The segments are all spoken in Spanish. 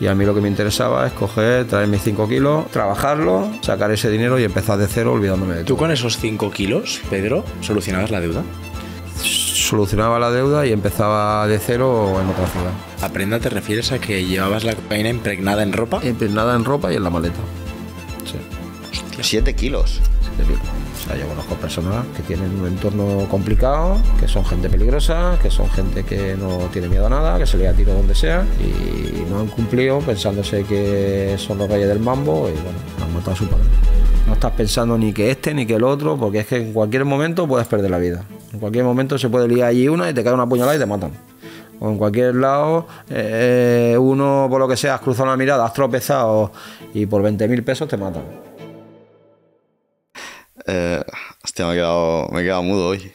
Y a mí lo que me interesaba es coger, traer mis 5 kilos, trabajarlo, sacar ese dinero y empezar de cero olvidándome de ¿Tú con esos 5 kilos, Pedro, solucionabas la deuda? solucionaba la deuda y empezaba de cero en otra ciudad. ¿Aprenda te refieres a que llevabas la cocaína impregnada en ropa? Impregnada en ropa y en la maleta. Sí. kilos. Siete kilos sea, yo conozco personas que tienen un entorno complicado, que son gente peligrosa, que son gente que no tiene miedo a nada, que se le ha tiro donde sea y no han cumplido pensándose que son los reyes del mambo y bueno, han matado a su padre. No estás pensando ni que este ni que el otro, porque es que en cualquier momento puedes perder la vida. En cualquier momento se puede liar allí una y te cae una puñalada y te matan o en cualquier lado, eh, eh, uno por lo que sea has cruzado una mirada, has tropezado y por 20.000 pesos te matan. Eh, hostia, me he, quedado, me he mudo hoy.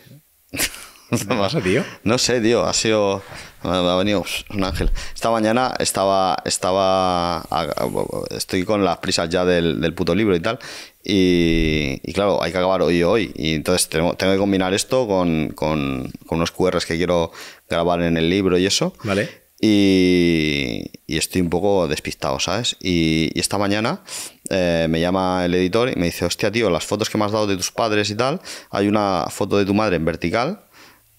¿Qué pasa, tío? No sé, tío. Ha sido. Me ha venido un ángel. Esta mañana estaba. estaba Estoy con las prisas ya del, puto libro y tal. Y, claro, hay que acabar hoy hoy. Y entonces tengo, que combinar esto con, unos QR que quiero grabar en el libro y eso. Vale y, estoy un poco despistado, ¿sabes? Y, esta mañana eh, me llama el editor y me dice, hostia, tío, las fotos que me has dado de tus padres y tal, hay una foto de tu madre en vertical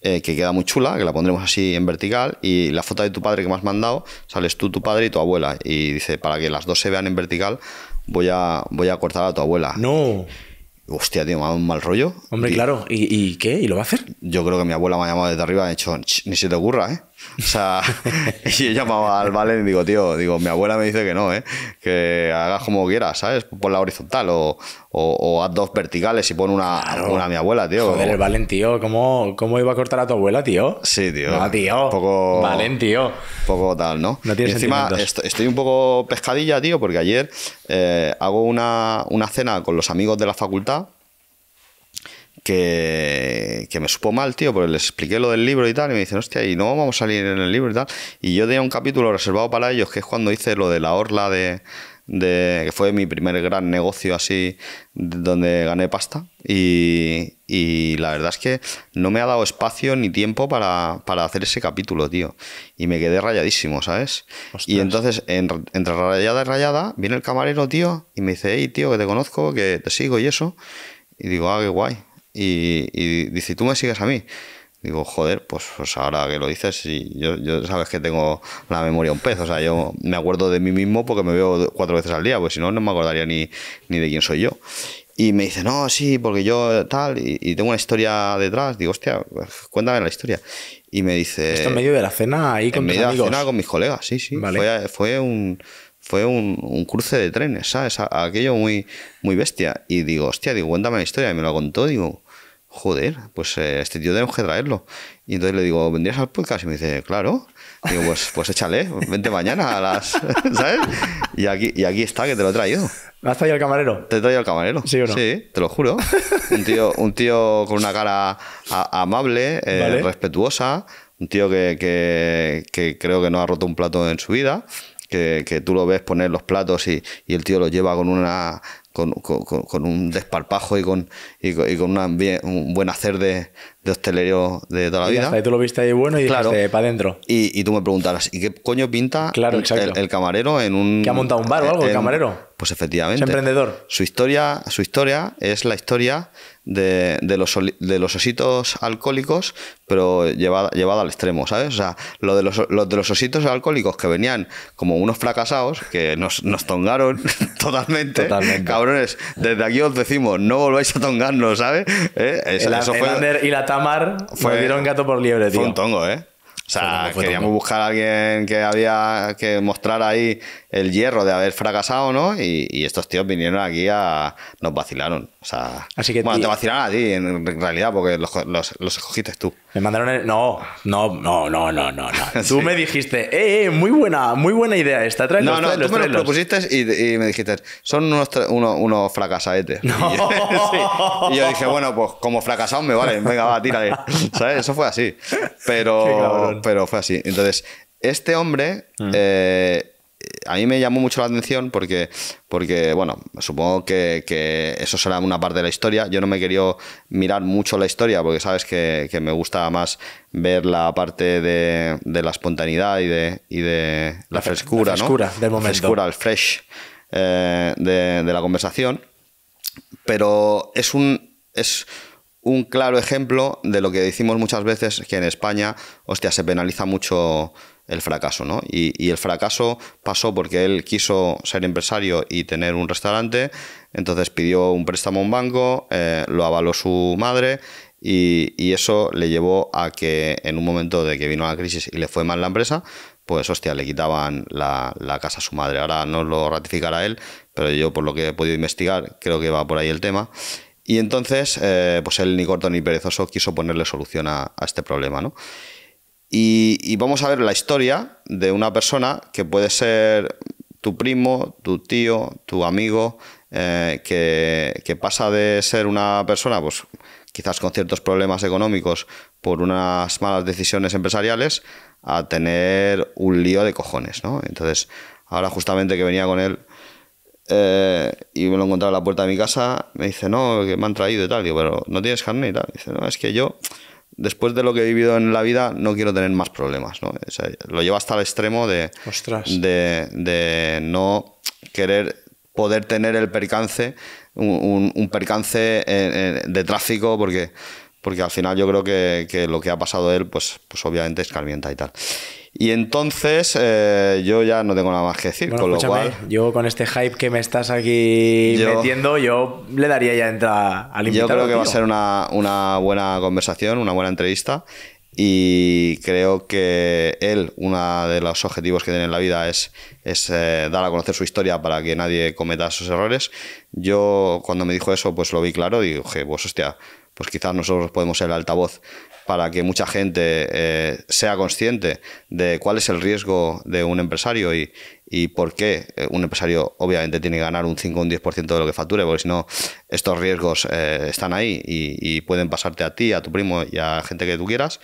eh, que queda muy chula, que la pondremos así en vertical, y la foto de tu padre que me has mandado, sales tú, tu padre y tu abuela. Y dice, para que las dos se vean en vertical, voy a, voy a cortar a tu abuela. No. Hostia, tío, me ha dado un mal rollo. Hombre, claro. ¿Y, qué? ¿Y lo va a hacer? Yo creo que mi abuela me ha llamado desde arriba y ha dicho, ni se te ocurra, ¿eh? O sea, yo he llamado al Valen y digo, tío, digo, mi abuela me dice que no, ¿eh? que hagas como quieras, ¿sabes? Pon la horizontal o, o, haz dos verticales y pon una, a mi abuela, tío. Joder, el Valen, tío, ¿cómo, iba a cortar a tu abuela, tío? Sí, tío. No, ah, tío. Poco, Valen, tío. Poco tal, ¿no? encima estoy, un poco pescadilla, tío, porque ayer eh, hago una cena con los amigos de la facultad que, me supo mal, tío, porque les expliqué lo del libro y tal, y me dicen, hostia, y no vamos a salir en el libro y tal. Y yo tenía un capítulo reservado para ellos, que es cuando hice lo de la orla de, que fue mi primer gran negocio así, donde gané pasta. Y, la verdad es que no me ha dado espacio ni tiempo para, para hacer ese capítulo, tío. Y me quedé rayadísimo, ¿sabes? Y entonces, en, entre rayada y rayada, viene el camarero, tío, y me dice, hey, tío, que te conozco, que te sigo y eso. Y digo, ah, qué guay y, y dice, tú me sigues a mí. Digo, joder, pues, pues, ahora que lo dices, yo, sabes que tengo la memoria un pez. O sea, yo me acuerdo de mí mismo porque me veo cuatro veces al día, pues si no, no me acordaría ni, ni de quién soy yo. Y me dice, no, sí, porque yo tal, y, tengo una historia detrás. Digo, hostia, pues cuéntame la historia. Y me dice. Esto en medio de la cena ahí con en amigos. de con mis colegas, sí, sí. Fue, fue, un. Fue un, cruce de trenes, ¿sabes? Aquello muy, muy bestia. Y digo, hostia, digo, cuéntame la historia. Y me lo contó, digo, joder, pues eh, este tío tenemos que traerlo. Y entonces le digo, ¿vendrías al podcast? Y me dice, claro. digo, pues, pues échale, vente mañana a las. ¿Sabes? Y aquí, y aquí está, que te lo he traído. has traído al camarero? Te he traído al camarero. ¿Sí te lo juro. Un tío, un tío con una cara amable, eh, respetuosa, un tío que, creo que no ha roto un plato en su vida. Que, tú lo ves poner los platos y, y, el tío lo lleva con una con, un desparpajo y con, y, con un buen hacer de, de hostelero de toda la vida. Y tú lo viste ahí bueno y para adentro. Y, tú me preguntarás, ¿y qué coño pinta el, camarero en un... Que ha montado un bar o algo, el camarero. Pues efectivamente. Es emprendedor. Su historia, su historia es la historia de, de, los, de los ositos alcohólicos, pero llevada, llevada al extremo, ¿sabes? O sea, lo de los, de los ositos alcohólicos que venían como unos fracasados, que nos, tongaron totalmente, totalmente. Cabrones, desde aquí os decimos, no volváis a tongarnos, ¿sabes? ¿Eh? Es, el, y la Tamar fue, dieron gato por liebre, tío. Fue un tongo, ¿eh? O sea, queríamos buscar a alguien que había que mostrar ahí el hierro de haber fracasado, ¿no? Y, estos tíos vinieron aquí a. Nos vacilaron. O sea. bueno, te vacilaron a ti, en realidad, porque los, los, los escogiste tú. Me mandaron el... No, no, no, no, no, no. Tú me dijiste, eh, eh, muy buena, muy buena idea esta. no, no, tú me lo propusiste y, me dijiste, son unos, unos, unos No. Y, yo dije, bueno, pues como fracasado me vale, venga, va, tírale. ¿Sabes? Eso fue así. Pero, pero fue así. Entonces, este hombre... Mm. Eh, a mí me llamó mucho la atención porque, porque bueno, supongo que, eso será una parte de la historia. Yo no me quería mirar mucho la historia porque sabes que, me gusta más ver la parte de, la espontaneidad y de, de la, frescura, del momento. frescura, el fresh eh, de, de la conversación. Pero es un... Es, un claro ejemplo de lo que decimos muchas veces que en España, hostia, se penaliza mucho el fracaso, ¿no? Y, el fracaso pasó porque él quiso ser empresario y tener un restaurante, entonces pidió un préstamo a un banco, eh, lo avaló su madre y, eso le llevó a que en un momento de que vino la crisis y le fue mal la empresa, pues hostia, le quitaban la, casa a su madre. Ahora no lo ratificará él, pero yo por lo que he podido investigar creo que va por ahí el tema. Y entonces, eh, pues él ni corto ni perezoso quiso ponerle solución a, a este problema, ¿no? Y, vamos a ver la historia de una persona que puede ser tu primo, tu tío, tu amigo, eh, que, pasa de ser una persona, pues quizás con ciertos problemas económicos por unas malas decisiones empresariales, a tener un lío de cojones, ¿no? Entonces, ahora justamente que venía con él eh, y me lo encontraba en la puerta de mi casa, me dice, no, que me han traído y tal, digo, pero no tienes carne y tal. Dice, no, es que yo después de lo que he vivido en la vida, no quiero tener más problemas. ¿no? lo lleva hasta el extremo de, de, de, no querer poder tener el percance, un, percance eh, eh, de tráfico, porque, porque al final yo creo que, lo que ha pasado él, pues, pues obviamente escarmienta y tal. Y entonces eh, yo ya no tengo nada más que decir. lo cual, yo con este hype que me estás aquí metiendo, yo le daría ya entrada al invitado. Yo creo que va a ser una, una, buena conversación, una buena entrevista. Y creo que él, uno de los objetivos que tiene en la vida es, es eh, dar a conocer su historia para que nadie cometa sus errores. Yo cuando me dijo eso, pues lo vi claro y dije, pues hostia, pues quizás nosotros podemos ser el altavoz para que mucha gente eh, sea consciente de cuál es el riesgo de un empresario y, por qué eh, un empresario obviamente tiene que ganar un 5 o un 10% de lo que facture, porque si no, estos riesgos eh, están ahí y, pueden pasarte a ti, a tu primo y a gente que tú quieras.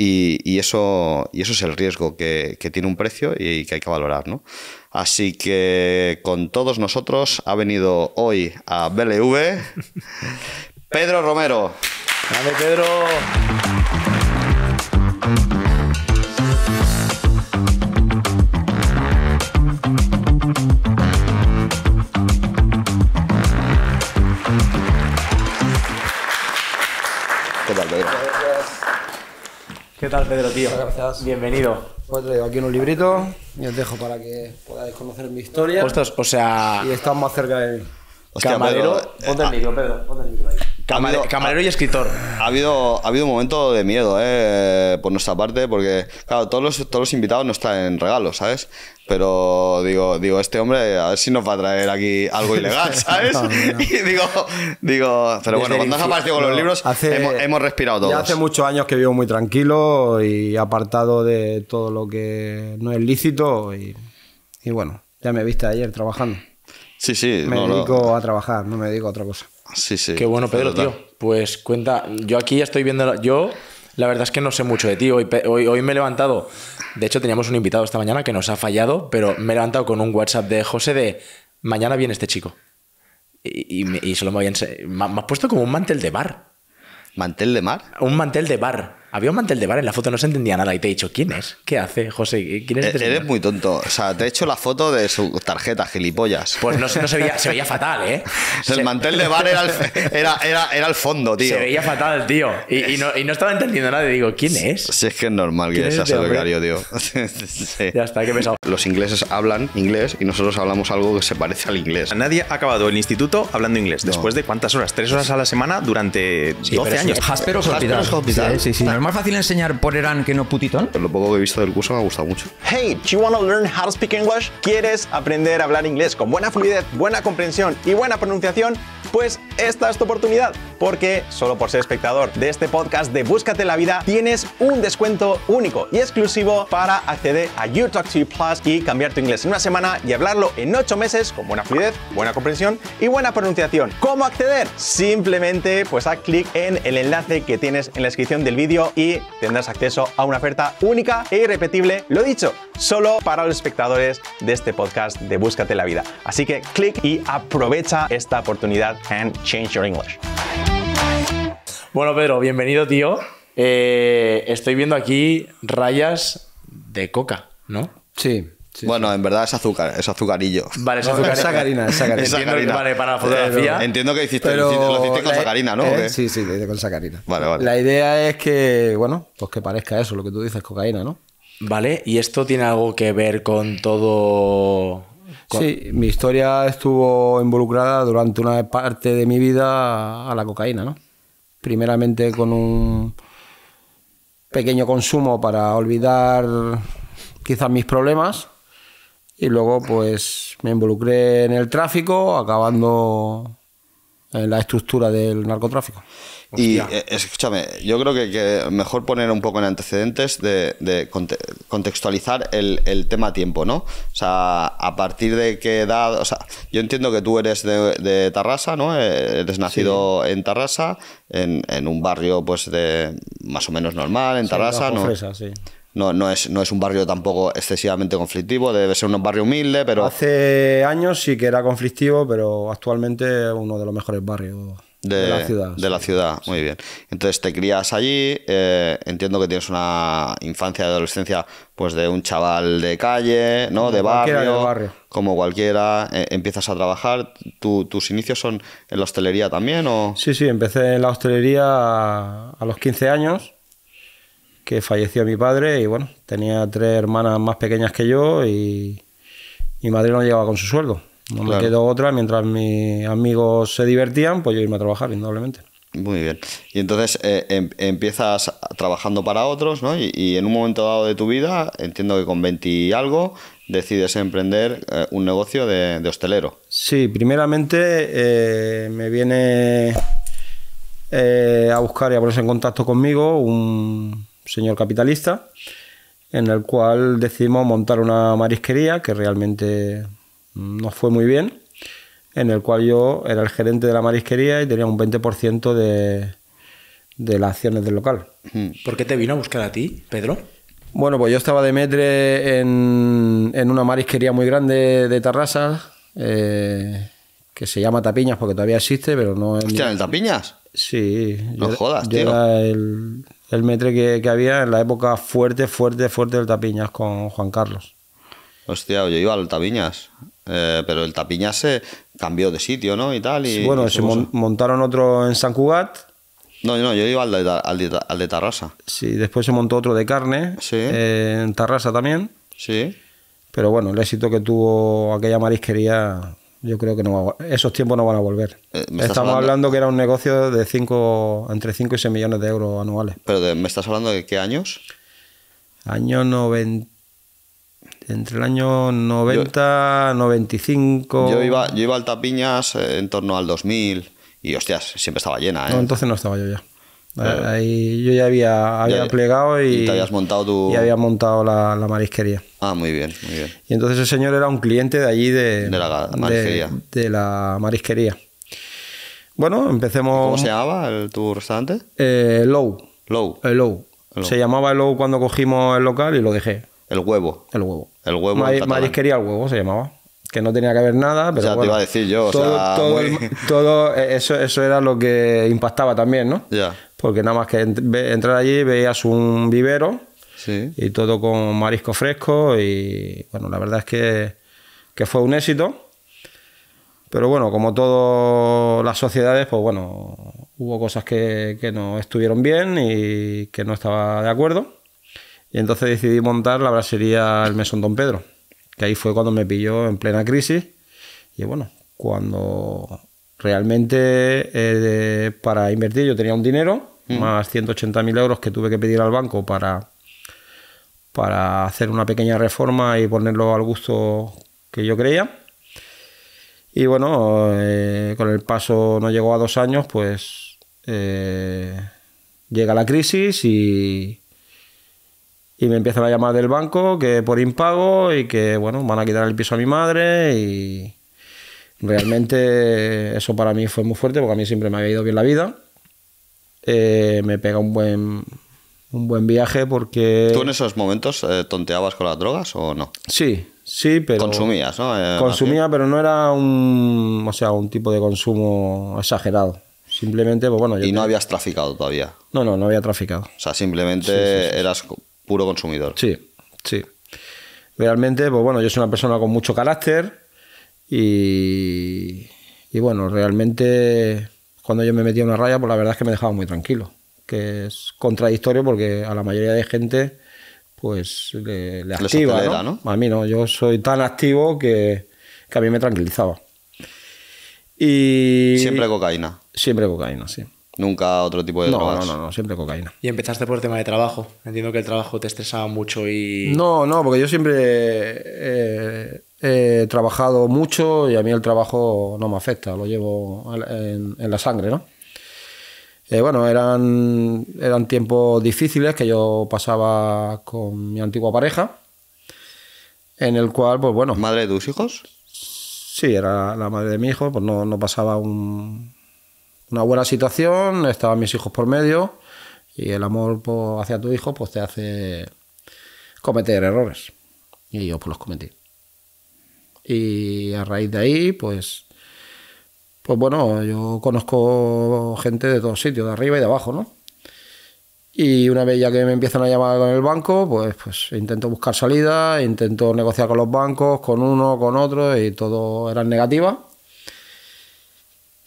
Y, eso, y eso es el riesgo que, tiene un precio y que hay que valorar. ¿no? Así que con todos nosotros ha venido hoy a BLV Pedro Romero. Dale, Pedro. ¿Qué tal, Pedro? ¿Qué tal, Pedro, tío? Gracias. Bienvenido. Pues te digo aquí un librito y os dejo para que podáis conocer mi historia. o sea. Y estamos más cerca de mí camarero. Camarero, y escritor. Ha habido, ha habido un momento de miedo, eh, por nuestra parte, porque, todos los, todos los invitados no están en regalos, ¿sabes? Pero digo, digo, este hombre, a ver si nos va a traer aquí algo ilegal, ¿sabes? Y digo, digo, pero bueno, cuando has aparecido con los libros, hemos, respirado todos. Ya hace muchos años que vivo muy tranquilo y apartado de todo lo que no es lícito y bueno, ya me viste ayer trabajando. Sí, sí. Me dedico a trabajar, no me dedico a otra cosa. Sí, sí. Qué bueno, Pedro, tío. Pues cuenta, yo aquí ya estoy viendo. Yo, la verdad es que no sé mucho de ti. Hoy, hoy, me he levantado. De hecho, teníamos un invitado esta mañana que nos ha fallado, pero me he levantado con un WhatsApp de José de mañana viene este chico. Y, y, me, me, me has puesto como un mantel de bar. ¿Mantel de mar? Un mantel de bar había un mantel de bar en la foto, no se entendía nada y te he dicho, ¿quién es? ¿Qué hace, José? ¿Quién es eh, este Eres muy tonto. O sea, te he hecho la foto de su tarjeta, gilipollas. Pues no, no se, veía, se veía fatal, ¿eh? El mantel de bar era el, fondo, tío. Se veía fatal, tío. Y, no, estaba entendiendo nada y digo, ¿quién es? Si es que es normal que seas este becario, tío. Ya está, qué pesado. Los ingleses hablan inglés y nosotros hablamos algo que se parece al inglés. Nadie ha acabado el instituto hablando inglés. ¿Después de cuántas horas? ¿Tres horas a la semana durante 12 años? Jasperos, Jasperos Sí, sí, más fácil enseñar por Eran que no putitón? Lo poco que he visto del curso me ha gustado mucho. Hey, do you want to learn how to speak English? ¿Quieres aprender a hablar inglés con buena fluidez, buena comprensión y buena pronunciación? Pues esta es tu oportunidad, porque solo por ser espectador de este podcast de Búscate la Vida tienes un descuento único y exclusivo para acceder a You Plus y cambiar tu inglés en una semana y hablarlo en ocho meses con buena fluidez, buena comprensión y buena pronunciación. ¿Cómo acceder? Simplemente pues haz clic en el enlace que tienes en la descripción del vídeo y tendrás acceso a una oferta única e irrepetible, lo dicho, solo para los espectadores de este podcast de Búscate la Vida. Así que clic y aprovecha esta oportunidad and change your English. Bueno, Pedro, bienvenido, tío. Eh, estoy viendo aquí rayas de coca, ¿no? Sí bueno, en verdad es azúcar, es azucarillo. Vale, es azúcarina. es sacarina. Es sacarina. Entiendo, vale, para la fotografía. entiendo que hiciste, lo hiciste, con sacarina, ¿no? ¿Eh? sí, sí, lo hice con sacarina. Vale, vale. La idea es que, bueno, pues que parezca eso, lo que tú dices, cocaína, ¿no? Vale, ¿y esto tiene algo que ver con todo...? Sí, mi historia estuvo involucrada durante una parte de mi vida a la cocaína, ¿no? Primeramente con un pequeño consumo para olvidar quizás mis problemas y luego pues me involucré en el tráfico, acabando en eh, la estructura del narcotráfico. Y eh, escúchame, yo creo que, mejor poner un poco en antecedentes de, contextualizar el, tema tiempo, ¿no? O sea, a partir de qué edad, o sea, yo entiendo que tú eres de, Tarrasa, ¿no? Eh, eres nacido en Tarrasa, en, un barrio pues de más o menos normal, en Tarrasa, ¿no? sí no, no, es, un barrio tampoco excesivamente conflictivo, debe ser un barrio humilde, pero... Hace años sí que era conflictivo, pero actualmente es uno de los mejores barrios de, la ciudad. De la ciudad, muy bien. Entonces te crías allí, eh, entiendo que tienes una infancia y adolescencia pues de un chaval de calle, ¿no? de, barrio, barrio, Como cualquiera, eh, empiezas a trabajar. ¿Tus inicios son en la hostelería también? O... Sí, sí, empecé en la hostelería a, a los 15 años que falleció mi padre y bueno, tenía tres hermanas más pequeñas que yo y mi madre no llegaba con su sueldo. No me quedó otra, mientras mis amigos se divertían, pues yo irme a trabajar, indudablemente. Muy bien. Y entonces eh, em, empiezas trabajando para otros, ¿no? Y, en un momento dado de tu vida, entiendo que con 20 y algo, decides emprender eh, un negocio de, de, hostelero. Sí, primeramente eh, me viene a buscar y a ponerse en contacto conmigo un, señor capitalista, en el cual decidimos montar una marisquería que realmente nos fue muy bien, en el cual yo era el gerente de la marisquería y tenía un 20% de, de las acciones del local. Mm. ¿Por qué te vino a buscar a ti, Pedro? Bueno, pues yo estaba de metre en, una marisquería muy grande de Tarrasa, eh, que se llama Tapiñas porque todavía existe, pero no... Es ¿en el Tapiñas? Sí. No yo, jodas, tío. Era el, el metre que, había en la época fuerte, fuerte, fuerte del Tapiñas con Juan Carlos. Hostia, yo iba al Tapiñas, eh, pero el Tapiñas se cambió de sitio, ¿no? Y tal. Y, bueno, se montaron otro en San Cugat. No, no, yo iba al de, Tarrasa. Sí, después se montó otro de carne, eh, en Tarrasa también. Sí. Pero bueno, el éxito que tuvo aquella marisquería yo creo que no esos tiempos no van a volver. Eh, Estamos hablando... que era un negocio de cinco, entre 5 y 6 millones de euros anuales. ¿Pero me estás hablando de qué años? Año 90. Entre el año 90, 95. Yo iba, yo iba al Tapiñas eh, en torno al 2000 y hostias, siempre estaba llena. No, ¿eh? entonces no estaba yo ya. Eh, eh, yo ya había, había plegado y, y, te habías montado tu... y había montado la, marisquería. Ah, muy bien, muy bien. Y entonces el señor era un cliente de allí de, de la marisquería. De, la marisquería. Bueno, empecemos. ¿Cómo se llamaba el, tu restaurante? Eh, Low. Low. El Low. Se llamaba el Low cuando cogimos el local y lo dejé. El huevo. El huevo. El huevo. marisquería al huevo se llamaba que no tenía que haber nada, pero. O sea, te iba a decir yo, todo, o sea, todo, eso, eso era lo que impactaba también, ¿no? Ya porque nada más que entrar allí veías un vivero y todo con marisco fresco y bueno, la verdad es que, fue un éxito. Pero bueno, como todas las sociedades, pues bueno, hubo cosas que, que, no estuvieron bien y que no estaba de acuerdo. Y entonces decidí montar la brasería El Mesón Don Pedro, que ahí fue cuando me pilló en plena crisis. Y bueno, cuando Realmente eh, para invertir yo tenía un dinero, mm. más 180.000 euros que tuve que pedir al banco para, para hacer una pequeña reforma y ponerlo al gusto que yo creía. Y bueno, eh, con el paso no llegó a dos años, pues eh, llega la crisis y, y me empiezan a llamar del banco que por impago y que bueno, van a quitar el piso a mi madre y, Realmente eso para mí fue muy fuerte porque a mí siempre me había ido bien la vida. Eh, me pega un buen, un buen viaje porque... ¿Tú en esos momentos eh, tonteabas con las drogas o no? Sí, sí, pero... Consumías, ¿no? Eh, consumía, pero no era un, o sea, un tipo de consumo exagerado. Simplemente, pues bueno... y no habías traficado todavía. No, no, no había traficado. O sea, simplemente eras puro consumidor. Sí, sí. Realmente, pues bueno, yo soy una persona con mucho carácter y, bueno, realmente cuando yo me metía una raya, pues la verdad es que me dejaba muy tranquilo, que es contradictorio porque a la mayoría de gente pues le, activa, ¿no? A mí no, yo soy tan activo que, a mí me tranquilizaba. Y... Siempre cocaína. Siempre cocaína, sí. Nunca otro tipo de drogas. No, no, no, siempre cocaína. Y empezaste por el tema de trabajo. Entiendo que el trabajo te estresaba mucho y. No, no, porque yo siempre eh, he trabajado mucho y a mí el trabajo no me afecta, lo llevo en, la sangre, ¿no? Eh, bueno, eran, eran tiempos difíciles que yo pasaba con mi antigua pareja, en el cual, pues bueno... ¿Madre de tus hijos? Sí, era la madre de mi hijo, pues no, pasaba una buena situación, estaban mis hijos por medio y el amor hacia tu hijo pues te hace cometer errores. Y yo pues los cometí. Y a raíz de ahí, pues, pues bueno, yo conozco gente de todos sitios, de arriba y de abajo, ¿no? Y una vez ya que me empiezan a llamar con el banco, pues, pues intento buscar salida, intento negociar con los bancos, con uno, con otro, y todo eran negativa.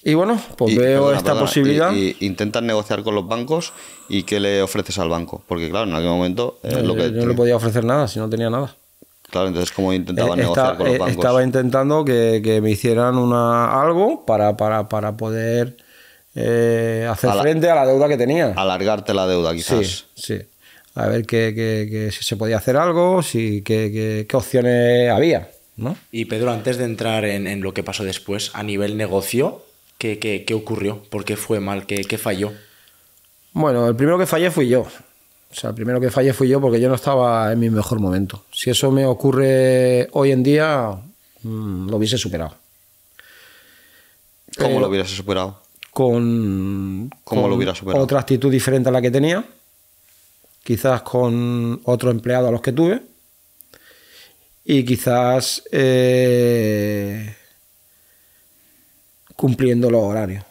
Y bueno, pues veo esta posibilidad. Y, intentas negociar con los bancos y qué le ofreces al banco. Porque claro, en algún momento... Eh, no le podía ofrecer nada si no tenía nada. Claro, entonces, ¿cómo intentaba eh, negociar con los eh, bancos? Estaba intentando que, me hicieran una, algo para, para, poder eh, hacer frente a la deuda que tenía. Alargarte la deuda, quizás. Sí, sí. A ver qué si se podía hacer algo, si, qué opciones había. ¿no? Y Pedro, antes de entrar en, lo que pasó después, a nivel negocio, ¿qué, ocurrió? ¿Por qué fue mal? ¿Qué, qué falló? Bueno, el primero que fallé fui yo. O sea, el primero que fallé fui yo porque yo no estaba en mi mejor momento. Si eso me ocurre hoy en día, mm, lo hubiese superado. ¿Cómo lo hubieras superado? Con, ¿Cómo lo hubiera superado? otra actitud diferente a la que tenía, quizás con otro empleado a los que tuve, y quizás eh, cumpliendo los horarios.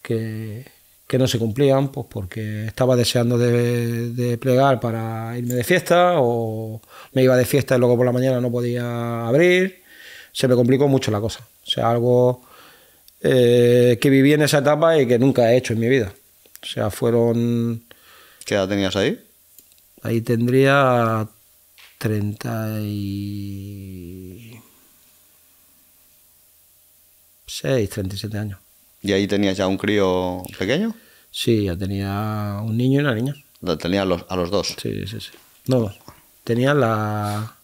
Que que no se cumplían, pues porque estaba deseando de, plegar para irme de fiesta o me iba de fiesta y luego por la mañana no podía abrir. Se me complicó mucho la cosa. O sea, algo eh, que viví en esa etapa y que nunca he hecho en mi vida. O sea, fueron... ¿Qué edad tenías ahí? Ahí tendría 36, 37 años. ¿Y ahí tenías ya un crío pequeño? Sí, ya tenía un niño y una niña. tenía a los, a los dos? Sí, sí, sí. No, tenía la...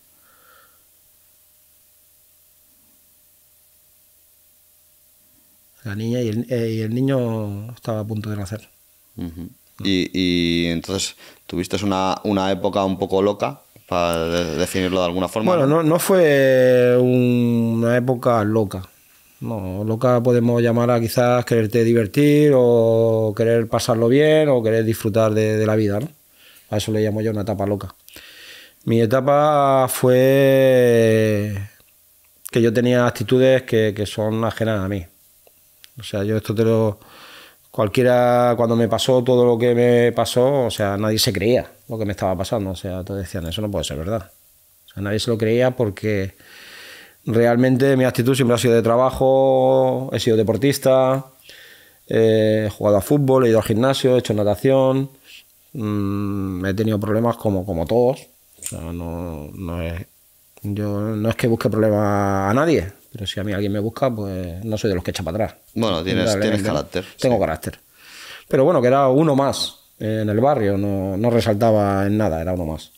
La niña eh, y el, niño estaba a punto de nacer. y, y, entonces tuviste una, época un poco loca, para definirlo de alguna forma. Bueno, no, no fue una época loca. No, loca podemos llamar a quizás quererte divertir o querer pasarlo bien o querer disfrutar de, la vida, ¿no? A eso le llamo yo una etapa loca. Mi etapa fue que yo tenía actitudes que, que, son ajenas a mí. O sea, yo esto te lo... Cualquiera, cuando me pasó todo lo que me pasó, o sea, nadie se creía lo que me estaba pasando. O sea, todos decían, eso no puede ser verdad. O sea, nadie se lo creía porque realmente mi actitud siempre ha sido de trabajo, he sido deportista, eh, he jugado a fútbol, he ido al gimnasio, he hecho natación, mm, he tenido problemas como, como todos. O sea, no, no, es, yo, no es que busque problemas a nadie, pero si a mí alguien me busca, pues no soy de los que echa para atrás. Bueno, tienes, carácter. Tengo carácter. Pero bueno, que era uno más eh, en el barrio, no resaltaba en nada, era uno más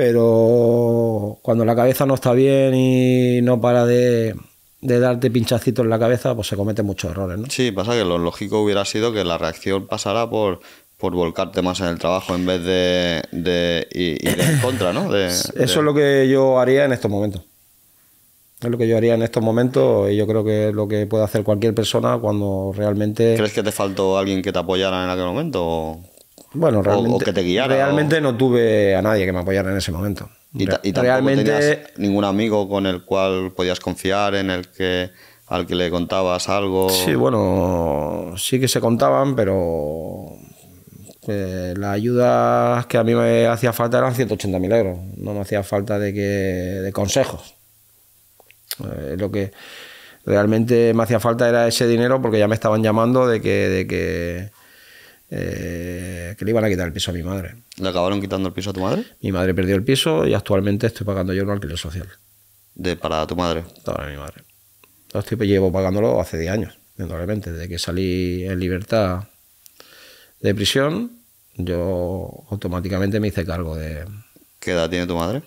pero cuando la cabeza no está bien y no para de, darte pinchacitos en la cabeza, pues se cometen muchos errores, ¿no? Sí, pasa que lo lógico hubiera sido que la reacción pasara por, por volcarte más en el trabajo en vez de, de en contra, ¿no? Eso es lo que yo haría en estos momentos. Es lo que yo haría en estos momentos y yo creo que es lo que puede hacer cualquier persona cuando realmente... ¿Crees que te faltó alguien que te apoyara en aquel momento? Bueno, realmente, que te guiara, realmente no tuve a nadie que me apoyara en ese momento. Y, realmente... tenías ningún amigo con el cual podías confiar, en el que al que le contabas algo. Sí, bueno, sí que se contaban, pero eh, la ayuda que a mí me hacía falta eran 180.000 euros. No me hacía falta de, que, de consejos. Eh, lo que realmente me hacía falta era ese dinero porque ya me estaban llamando de que, de que eh, que le iban a quitar el piso a mi madre. ¿Le acabaron quitando el piso a tu madre? Mi madre perdió el piso y actualmente estoy pagando yo un alquiler social. De, ¿Para tu madre? Para mi madre. Entonces, llevo pagándolo hace 10 años, indudablemente. Desde que salí en libertad de prisión, yo automáticamente me hice cargo de... ¿Qué edad tiene tu madre?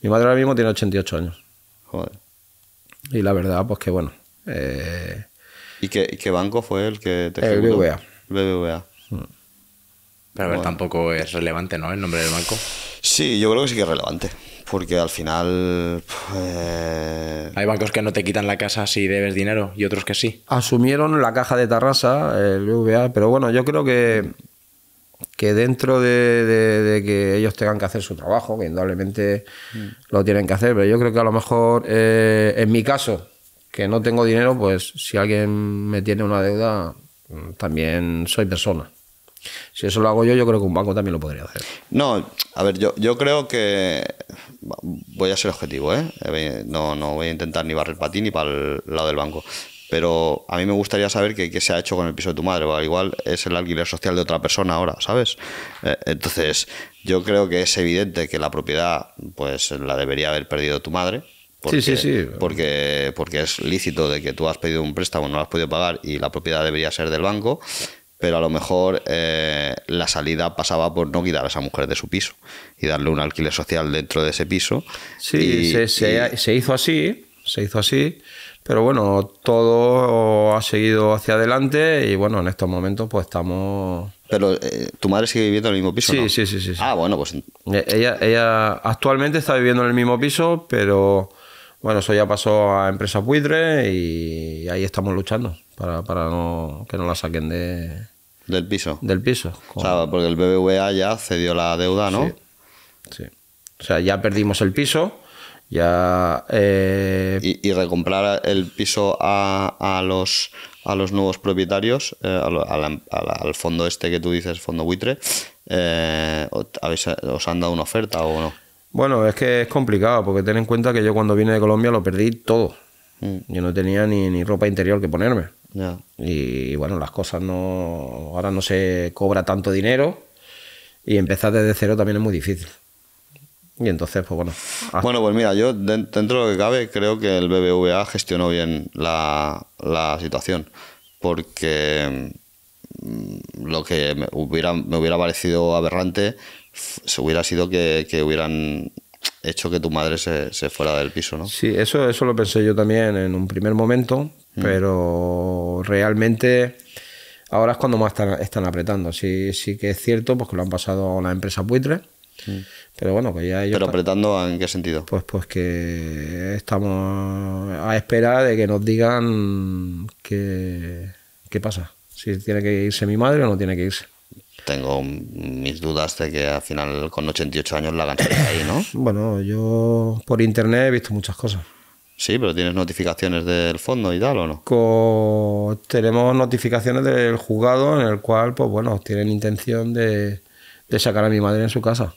Mi madre ahora mismo tiene 88 años. Joder. Y la verdad, pues que bueno. Eh, ¿Y qué, banco fue el que te El BBVA. BBVA. Pero a ver, tampoco es relevante, ¿no? El nombre del banco. Sí, yo creo que sí que es relevante. Porque al final. Eh, Hay bancos que no te quitan la casa si debes dinero y otros que sí. Asumieron la caja de Tarrasa, el pero bueno, yo creo que, que dentro de, que ellos tengan que hacer su trabajo, que indudablemente mm. lo tienen que hacer, pero yo creo que a lo mejor, eh, en mi caso, que no tengo dinero, pues si alguien me tiene una deuda, mm, también soy persona. Si eso lo hago yo, yo creo que un banco también lo podría hacer. No, a ver, yo, yo creo que voy a ser objetivo, ¿eh? eh no, no voy a intentar ni barrer para ti ni para el lado del banco. Pero a mí me gustaría saber qué, qué se ha hecho con el piso de tu madre. Al igual es el alquiler social de otra persona ahora, ¿sabes? Eh, entonces, yo creo que es evidente que la propiedad, pues la debería haber perdido tu madre, porque, sí, sí, sí. Porque, porque es lícito de que tú has pedido un préstamo, no lo has podido pagar y la propiedad debería ser del banco pero a lo mejor eh, la salida pasaba por no quitar a esa mujer de su piso y darle un alquiler social dentro de ese piso. Sí, se, hizo así, se hizo así, pero bueno, todo ha seguido hacia adelante y bueno, en estos momentos pues estamos... Pero eh, tu madre sigue viviendo en el mismo piso. Sí, sí, sí, sí, Ah, bueno, pues... Eh, ella, ella actualmente está viviendo en el mismo piso, pero bueno, eso ya pasó a Empresa Puitre y ahí estamos luchando para, para no, que no la saquen de, del piso. Del piso. porque el BBVA ya cedió la deuda, ¿no? Sí. O sea, ya perdimos el piso, ya... Eh, y, y, recomprar el piso a, a, los, a los nuevos propietarios, eh, al fondo este que tú dices, fondo buitre, eh, ¿os han dado una oferta o no? Bueno, es que es complicado, porque ten en cuenta que yo cuando vine de Colombia lo perdí todo. Mm. Yo no tenía ni ropa interior que ponerme. Y bueno, las cosas no. Ahora no se cobra tanto dinero y empezar desde cero también es muy difícil. Y entonces, pues bueno. Bueno, pues mira, yo dentro de lo que cabe creo que el BBVA gestionó bien la, situación porque mm, lo que me hubiera, me hubiera parecido aberrante se hubiera sido que, que hubieran hecho que tu madre se, fuera del piso, ¿no? Sí, eso, eso lo pensé yo también en un primer momento, mm. pero realmente ahora es cuando más están, apretando. Sí, sí que es cierto, pues que lo han pasado a una empresa buitre. Mm. Pero bueno, pues ya ellos. ¿Pero apretando en qué sentido? Pues, pues que estamos a esperar de que nos digan qué, qué pasa. Si tiene que irse mi madre o no tiene que irse tengo mis dudas de que al final con 88 años la ganaré ahí, ¿no? Bueno, yo por internet he visto muchas cosas. Sí, pero tienes notificaciones del fondo y tal, ¿o no? tenemos notificaciones del juzgado en el cual, pues bueno, tienen intención de, de sacar a mi madre en su casa.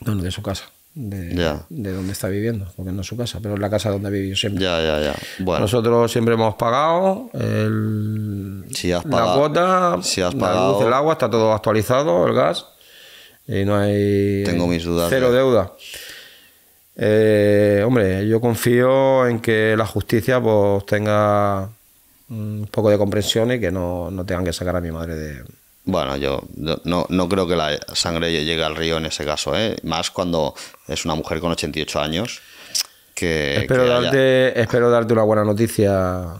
Bueno, de su casa de, de, donde está viviendo, porque no es su casa, pero es la casa donde ha vivido siempre. Nosotros siempre hemos pagado, la cuota, la luz, el agua, está todo actualizado, el gas, y no hay cero deuda. Eh, hombre, yo confío en que la justicia pues tenga un poco de comprensión y que no tengan que sacar a mi madre de, bueno, yo no, creo que la sangre llegue al río en ese caso, ¿eh? más cuando es una mujer con 88 años. Que, espero, darte, espero darte una buena noticia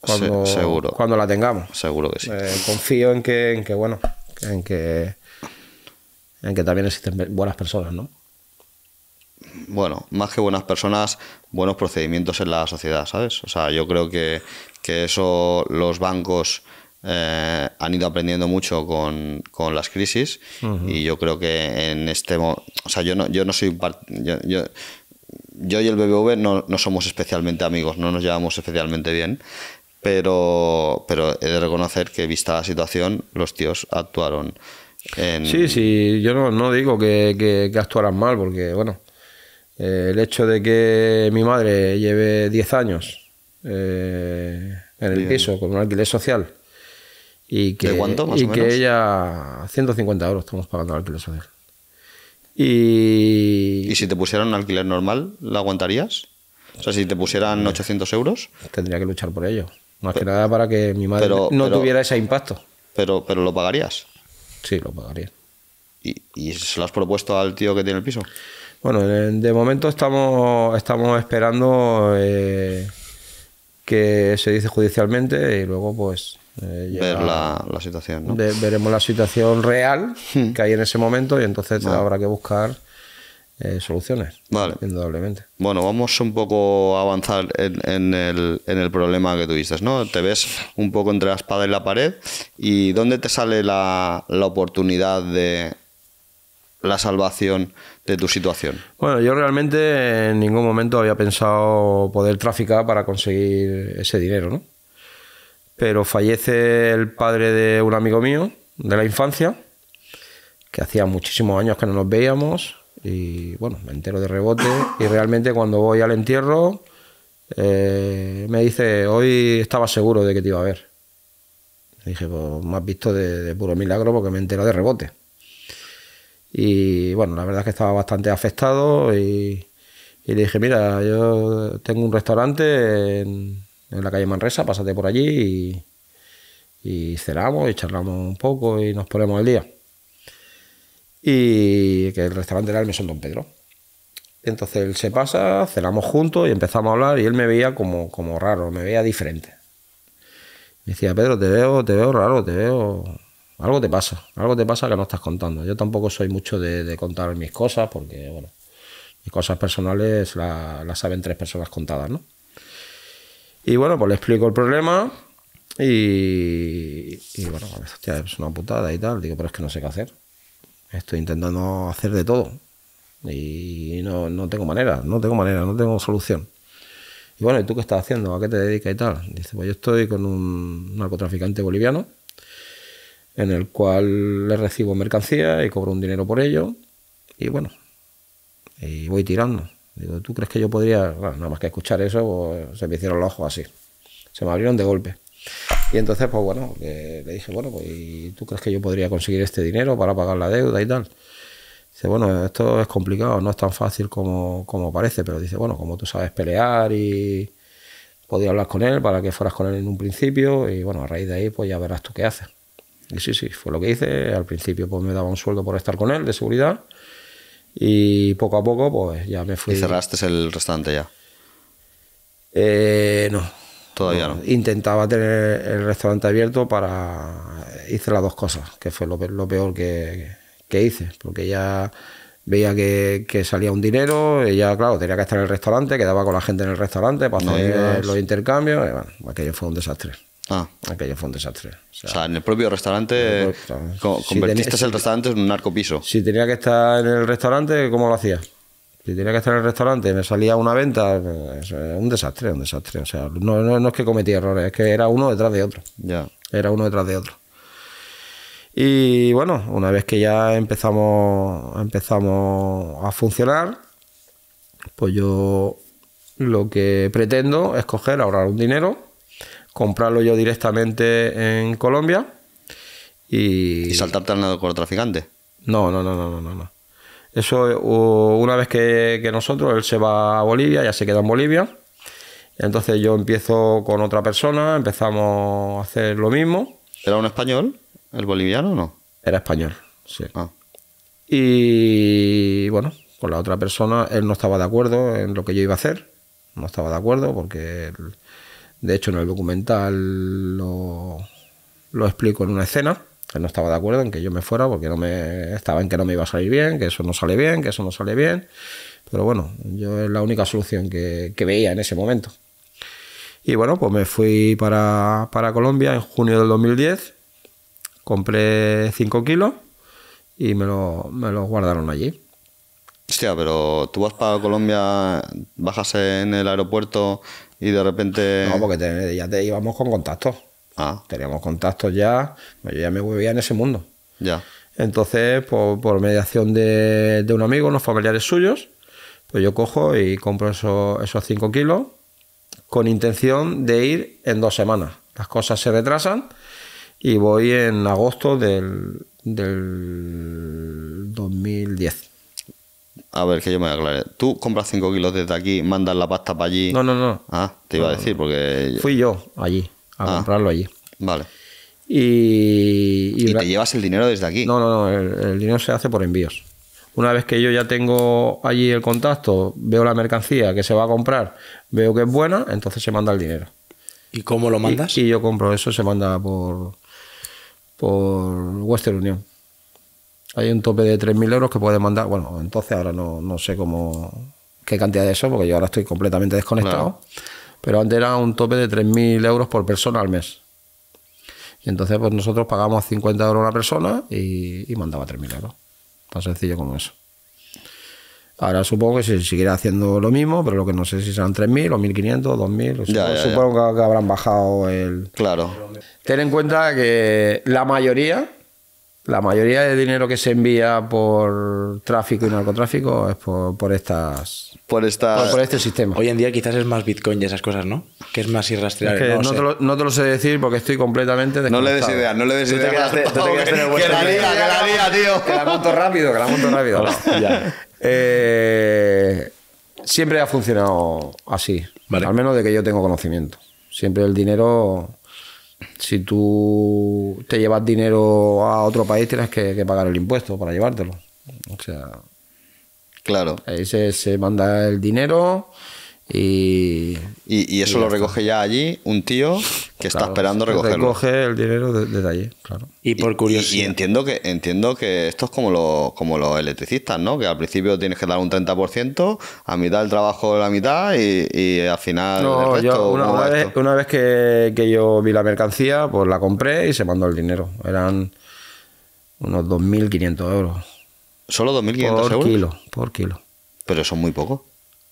cuando, cuando la tengamos. Seguro que sí. Eh, confío en que, en que, bueno, en que, en que también existen buenas personas, ¿no? Bueno, más que buenas personas, buenos procedimientos en la sociedad, ¿sabes? O sea, yo creo que, que eso los bancos eh, han ido aprendiendo mucho con, las crisis y yo creo que en este... O sea, yo no, yo no soy... Yo, yo, yo, y el BBV no, somos especialmente amigos, no nos llevamos especialmente bien, pero, he de reconocer que vista la situación, los tíos actuaron. En... Sí, sí, yo no, digo que, que, actuaran mal, porque bueno, eh, el hecho de que mi madre lleve 10 años eh, en el piso con un alquiler social y que, ¿De más o menos? que ella. 150 euros estamos pagando al alquiler Y... ¿Y si te pusieran un alquiler normal, la aguantarías? O sea, si te pusieran 800 euros. Tendría que luchar por ello. Más que nada para que mi madre no tuviera ese impacto. Pero, pero lo pagarías. Sí, lo pagaría. ¿Y, se lo has propuesto al tío que tiene el piso? Bueno, eh, de momento estamos, estamos esperando eh, que se dice judicialmente y luego pues eh, ver la, situación. ¿no? veremos la situación real hmm. que hay en ese momento y entonces habrá que buscar eh, soluciones. Vale. Indudablemente. Bueno, vamos un poco a avanzar en, el, problema que tuviste, ¿no? Te ves un poco entre la espada y la pared y ¿dónde te sale la, la oportunidad de la salvación de tu situación? Bueno, yo realmente en ningún momento había pensado poder traficar para conseguir ese dinero, ¿no? pero fallece el padre de un amigo mío de la infancia, que hacía muchísimos años que no nos veíamos y bueno, me entero de rebote y realmente cuando voy al entierro eh, me dice, hoy estaba seguro de que te iba a ver. Le dije, pues me has visto de, puro milagro porque me entero de rebote. Y bueno, la verdad es que estaba bastante afectado y, y le dije, mira, yo tengo un restaurante en, en la calle Manresa, pásate por allí y, y y charlamos un poco y nos ponemos al día. Y que el restaurante era el Mesón Don Pedro. Entonces él se pasa, cenamos juntos y empezamos a hablar y él me veía como, como raro, me veía diferente. Me decía, Pedro, te veo, te veo raro, te veo... Algo te pasa, algo te pasa que no estás contando. Yo tampoco soy mucho de, contar mis cosas porque, bueno, mis cosas personales las saben tres personas contadas, ¿no? Y bueno, pues le explico el problema y, bueno, es una putada y tal. Digo, pero es que no sé qué hacer. Estoy intentando hacer de todo y no, no tengo manera, no tengo manera, no tengo solución. Y bueno, ¿y tú qué estás haciendo? ¿A qué te dedicas y tal? Dice, pues yo estoy con un narcotraficante boliviano en el cual le recibo mercancía y cobro un dinero por ello. Y bueno, y voy tirando. Digo, ¿tú crees que yo podría? nada más que escuchar eso, pues, se me hicieron los ojos así. Se me abrieron de golpe. Y entonces, pues bueno, le, dije, bueno, pues ¿tú crees que yo podría conseguir este dinero para pagar la deuda y tal? Dice, bueno, esto es complicado, no es tan fácil como, parece, pero dice, bueno, como tú sabes pelear y podía hablar con él para que fueras con él en un principio y bueno, a raíz de ahí pues ya verás tú qué haces. Y sí, sí, fue lo que hice. Al principio pues me daba un sueldo por estar con él de seguridad y poco a poco, pues ya me fui. ¿Y cerraste el restaurante ya? Eh, no. Todavía no. Intentaba tener el restaurante abierto para. Eh, hice las dos cosas, que fue lo, peor que, hice, porque ya veía que, salía un dinero, y ya, claro, tenía que estar en el restaurante, quedaba con la gente en el restaurante para los intercambios, y bueno, aquello fue un desastre. Ah. Aquello fue un desastre. O sea, en el propio restaurante convertiste el restaurante en un narcopiso. Si tenía que estar en el restaurante, ¿cómo lo hacía? Si tenía que estar en el restaurante, me salía una venta, un desastre, un desastre. O sea, no, es que cometí errores, es que era uno detrás de otro. Ya. Era uno detrás de otro. Y bueno, una vez que ya empezamos, empezamos a funcionar, pues yo lo que pretendo es coger, ahorrar un dinero comprarlo yo directamente en Colombia y... ¿Y saltarte al traficante No, no, no, no, no, no. Eso, una vez que, nosotros, él se va a Bolivia, ya se queda en Bolivia. Entonces yo empiezo con otra persona, empezamos a hacer lo mismo. ¿Era un español? ¿El boliviano o no? Era español, sí. Ah. Y bueno, con la otra persona él no estaba de acuerdo en lo que yo iba a hacer. No estaba de acuerdo porque de hecho, en el documental lo, explico en una escena. que no estaba de acuerdo en que yo me fuera porque no me estaba en que no me iba a salir bien, que eso no sale bien, que eso no sale bien. Pero bueno, yo es la única solución que, veía en ese momento. Y bueno, pues me fui para, Colombia en junio del 2010. Compré 5 kilos y me, lo, me los guardaron allí. Hostia, pero tú vas para Colombia, bajas en el aeropuerto y de repente. No, porque ya te íbamos con contactos. Ah. Teníamos contactos ya. Yo ya me movía en ese mundo. Ya. Entonces, por, mediación de, un amigo, unos familiares suyos, pues yo cojo y compro esos 5 kilos con intención de ir en dos semanas. Las cosas se retrasan y voy en agosto del, del 2010. A ver, que yo me aclare. Tú compras 5 kilos desde aquí, mandas la pasta para allí. No, no, no. Ah, te iba a decir, porque. Fui yo allí, a ah. comprarlo allí. Vale. Y, te llevas el dinero desde aquí. No, no, no, el, dinero se hace por envíos. Una vez que yo ya tengo allí el contacto, veo la mercancía que se va a comprar, veo que es buena, entonces se manda el dinero. ¿Y cómo lo mandas? Y, y yo compro eso, se manda por, por Western Union. Hay un tope de 3.000 euros que puede mandar. Bueno, entonces ahora no, sé cómo qué cantidad de eso, porque yo ahora estoy completamente desconectado. Pero antes era un tope de 3.000 euros por persona al mes. Y entonces, pues nosotros pagamos 50 euros a una persona y, mandaba 3.000 euros. Tan sencillo como eso. Ahora supongo que se seguirá haciendo lo mismo, pero lo que no sé si serán 3.000 o 1.500, 2.000. supongo que habrán bajado el. Claro. Ten en cuenta que la mayoría la mayoría de dinero que se envía por tráfico y narcotráfico es por, estas. Por, estas... Por, este sistema. Hoy en día quizás es más Bitcoin y esas cosas, ¿no? Que es más irrastreable. no, te lo, no, te lo, sé decir porque estoy completamente No le des idea, no le des idea. que la día, que la día, tío. Que la monto rápido, que la monto rápido. Eh, siempre ha funcionado así. Al menos de que yo tengo conocimiento. Siempre el dinero si tú te llevas dinero a otro país, tienes que, pagar el impuesto para llevártelo. O sea. Claro. Ahí se manda el dinero y, eso lo recoge ya allí un tío que está esperando recogerlo. Recoge el dinero desde de allí, claro. Y por curiosidad. Y, entiendo que entiendo que esto es como, como los electricistas, ¿no? Que al principio tienes que dar un 30%, a mitad del trabajo la mitad y, al final. No, el resto, yo una, vez, que, yo vi la mercancía, pues la compré y se mandó el dinero. Eran unos 2.500 euros. ¿Solo 2.500 euros? Por kilo, por kilo. Pero son muy poco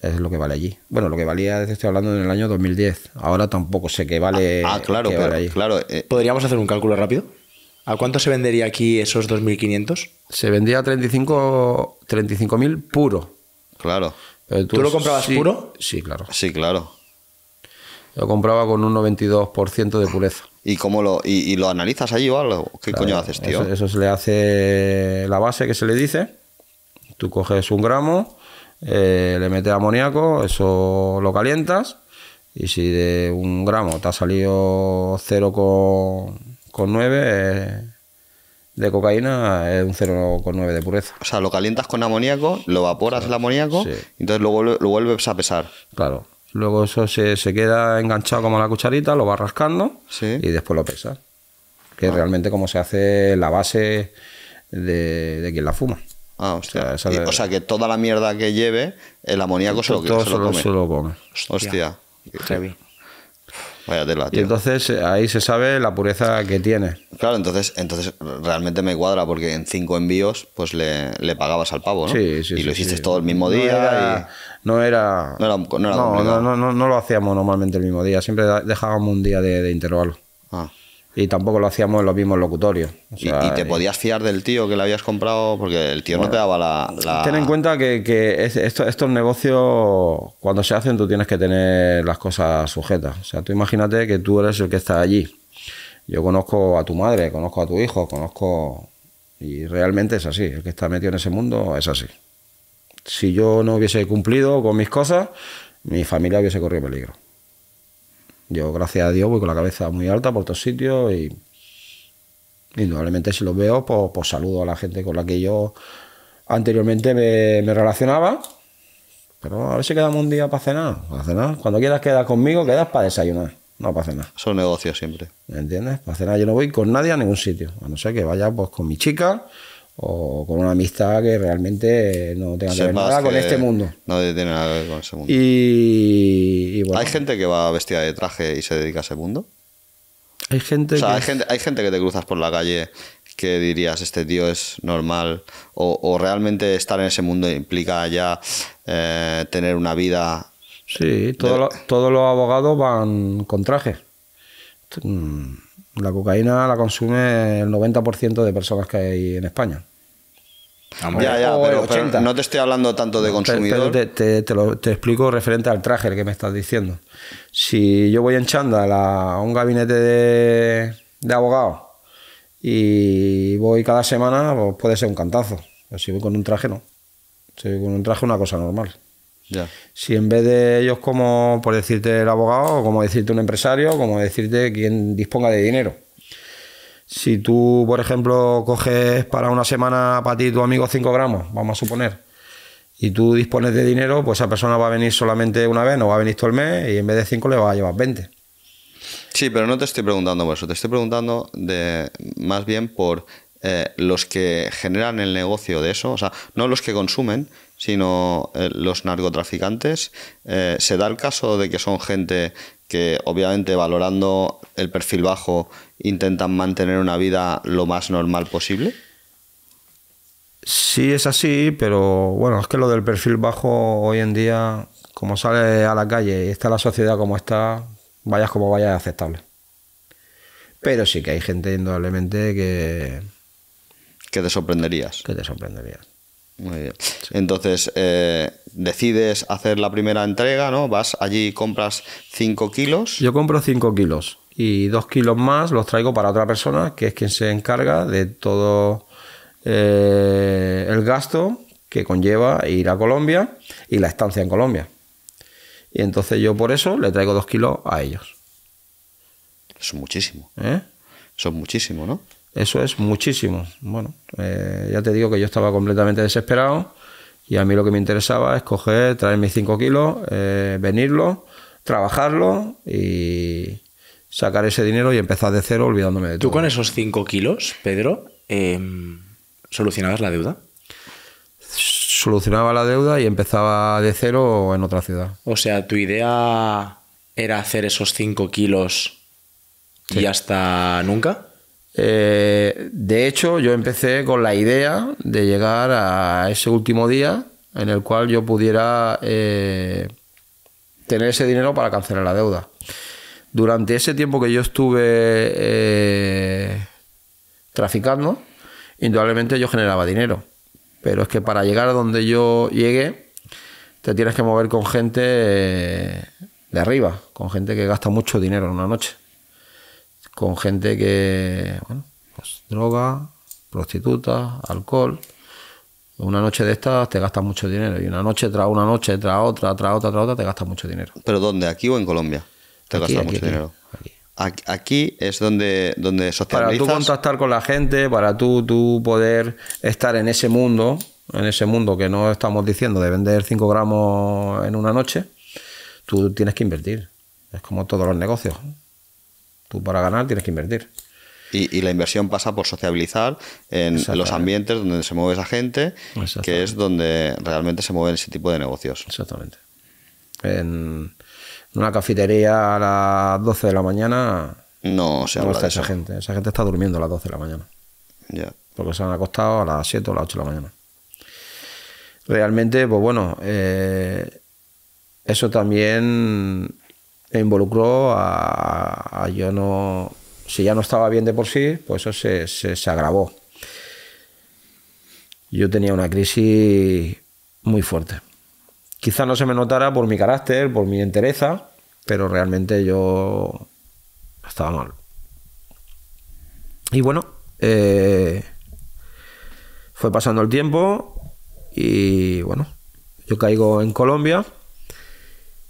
es lo que vale allí. Bueno, lo que valía, estoy hablando en el año 2010. Ahora tampoco sé qué vale. Ah, ah claro, claro. Eh. ¿Podríamos hacer un cálculo rápido? ¿A cuánto se vendería aquí esos 2.500? Se vendía a 35 35.000 puro. Claro. Eh, tú, lo pues, comprabas puro? Sí, claro. Sí, claro. Lo compraba con un 92% de pureza. ¿Y cómo lo, y, lo analizas allí o algo? ¿Qué coño haces, tío? eso se le hace la base que se le dice. Tú coges un gramo, eh, le metes amoníaco, eso lo calientas y si de un gramo te ha salido 0,9 eh, de cocaína, es un 0,9 de pureza. O sea, lo calientas con amoníaco, lo vaporas el amoníaco y entonces lo, lo, vuelves a pesar. Claro. Luego eso se, queda enganchado como la cucharita, lo vas rascando y después lo pesas. Que realmente como se hace la base de quien la fuma. Ah, hostia. O sea, que toda la mierda que lleve, el amoníaco se lo, todo se lo come. Hostia. Vaya tela, Y entonces eh, ahí se sabe la pureza que tiene. Claro, entonces, entonces realmente me cuadra porque en cinco envíos pues le, le pagabas al pavo, ¿no? Sí, sí. Y lo hiciste todo el mismo día. No era, no era. No, era, no, lo hacíamos normalmente el mismo día. Siempre dejábamos un día de, de intervalo. Ah y tampoco lo hacíamos en los mismos locutorios. ¿Y, te podías fiar del tío que le habías comprado? Porque el tío no te daba la, Ten en cuenta que, estos negocios, cuando se hacen, tú tienes que tener las cosas sujetas. O sea, tú imagínate que tú eres el que está allí. Yo conozco a tu madre, conozco a tu hijo, conozco... Y realmente es así. El que está metido en ese mundo es así. Si yo no hubiese cumplido con mis cosas, mi familia hubiese corrido peligro. Yo, gracias a Dios, voy con la cabeza muy alta por todos sitios y indudablemente si los veo, pues, saludo a la gente con la que yo anteriormente me, relacionaba. Pero a ver si quedamos un día para cenar. Para cenar. Cuando quieras quedas conmigo, quedas para desayunar, no para cenar. Son negocios siempre. ¿Me entiendes? Para cenar yo no voy con nadie a ningún sitio. A no ser que vaya pues con mi chica o con una amistad que realmente no tenga que ver nada con este mundo. No tiene nada que ver con ese mundo. Y, bueno. ¿Hay gente que va vestida de traje y se dedica a ese mundo? Hay gente, que... hay gente, hay gente que te cruzas por la calle que dirías, este tío es normal, o, realmente estar en ese mundo implica ya eh, tener una vida. Sí, todos los abogados van con traje mm, la cocaína la consume el 90% de personas que hay en España. ya, ya, pero, no te estoy hablando tanto de consumidor. te, explico referente al traje que me estás diciendo. Si yo voy en Chanda a un gabinete de, de abogados y voy cada semana, pues puede ser un cantazo. si voy con un traje, no. Si voy con un traje, una cosa normal. Si en vez de ellos como, por decirte el abogado, o como decirte un empresario, como decirte quien disponga de dinero. Si tú, por ejemplo, coges para una semana para ti tu amigo 5 gramos, vamos a suponer, y tú dispones de dinero, pues esa persona va a venir solamente una vez, no va a venir todo el mes, y en vez de 5 le va a llevar 20. Sí, pero no te estoy preguntando por eso, te estoy preguntando de, más bien por eh, los que generan el negocio de eso, o sea, no los que consumen, sino eh, los narcotraficantes. Eh, se da el caso de que son gente que obviamente valorando el perfil bajo intentan mantener una vida lo más normal posible. Sí, es así, pero bueno, es que lo del perfil bajo hoy en día, como sale a la calle y está la sociedad como está, vayas como vayas es aceptable. Pero sí que hay gente indudablemente que... Que te sorprenderías. Que te sorprenderías. Muy bien. Entonces, eh, decides hacer la primera entrega, ¿no? Vas allí, compras 5 kilos. Yo compro 5 kilos y 2 kilos más los traigo para otra persona, que es quien se encarga de todo eh, el gasto que conlleva ir a Colombia y la estancia en Colombia. Y entonces yo por eso le traigo 2 kilos a ellos. Son es muchísimo. ¿Eh? Son muchísimo, ¿no? Eso es muchísimo. Bueno, eh, ya te digo que yo estaba completamente desesperado y a mí lo que me interesaba es coger, traer mis 5 kilos, eh, venirlo, trabajarlo y sacar ese dinero y empezar de cero olvidándome de todo. ¿Tú con esos 5 kilos, Pedro, em, solucionabas la deuda? Solucionaba la deuda y empezaba de cero en otra ciudad. O sea, tu idea era hacer esos 5 kilos y hasta nunca? Eh, de hecho, yo empecé con la idea de llegar a ese último día en el cual yo pudiera eh, tener ese dinero para cancelar la deuda. Durante ese tiempo que yo estuve eh, traficando, indudablemente yo generaba dinero. Pero es que para llegar a donde yo llegué, te tienes que mover con gente de arriba, con gente que gasta mucho dinero en una noche con gente que, bueno, pues, droga, prostituta, alcohol. Una noche de estas te gastas mucho dinero y una noche tras una noche, tras otra, tras otra, tras otra, te gastas mucho dinero. ¿Pero dónde? ¿Aquí o en Colombia? Te aquí, mucho dinero. Aquí es donde, donde socializas. Para tú contactar con la gente, para tú, tú poder estar en ese mundo, en ese mundo que no estamos diciendo de vender 5 gramos en una noche, tú tienes que invertir. Es como todos los negocios. Tú para ganar tienes que invertir. Y, la inversión pasa por sociabilizar en los ambientes donde se mueve esa gente, que es donde realmente se mueven ese tipo de negocios. Exactamente. En una cafetería a las 12 de la mañana no, se esa gente. Esa gente está durmiendo a las 12 de la mañana. Porque se han acostado a las 7 o las 8 de la mañana. Realmente, pues bueno, eh, eso también involucró a, yo no. Si ya no estaba bien de por sí, pues eso se, se, agravó. Yo tenía una crisis muy fuerte. Quizá no se me notara por mi carácter, por mi entereza, pero realmente yo estaba mal. Y bueno, eh, fue pasando el tiempo y bueno, yo caigo en Colombia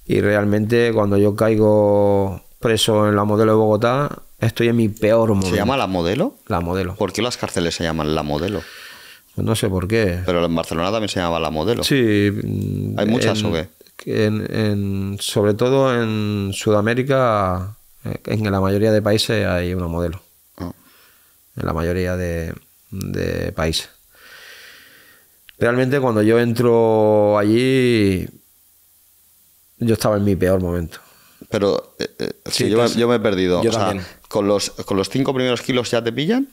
y realmente cuando yo caigo preso en la modelo de Bogotá, estoy en mi peor momento. ¿Se llama la modelo? La modelo. ¿Por qué las cárceles se llaman la modelo? Pues no sé por qué. Pero en Barcelona también se llamaba la modelo. Sí. ¿Hay mm, muchas o qué? sobre todo en Sudamérica, eh, en la mayoría de países hay una modelo. Ah. En la mayoría de países. Realmente cuando yo entro allí yo estaba en mi peor momento. Pero eh, eh, sí, yo, me, he perdido. ¿con los, ¿con los cinco primeros kilos ya te pillan?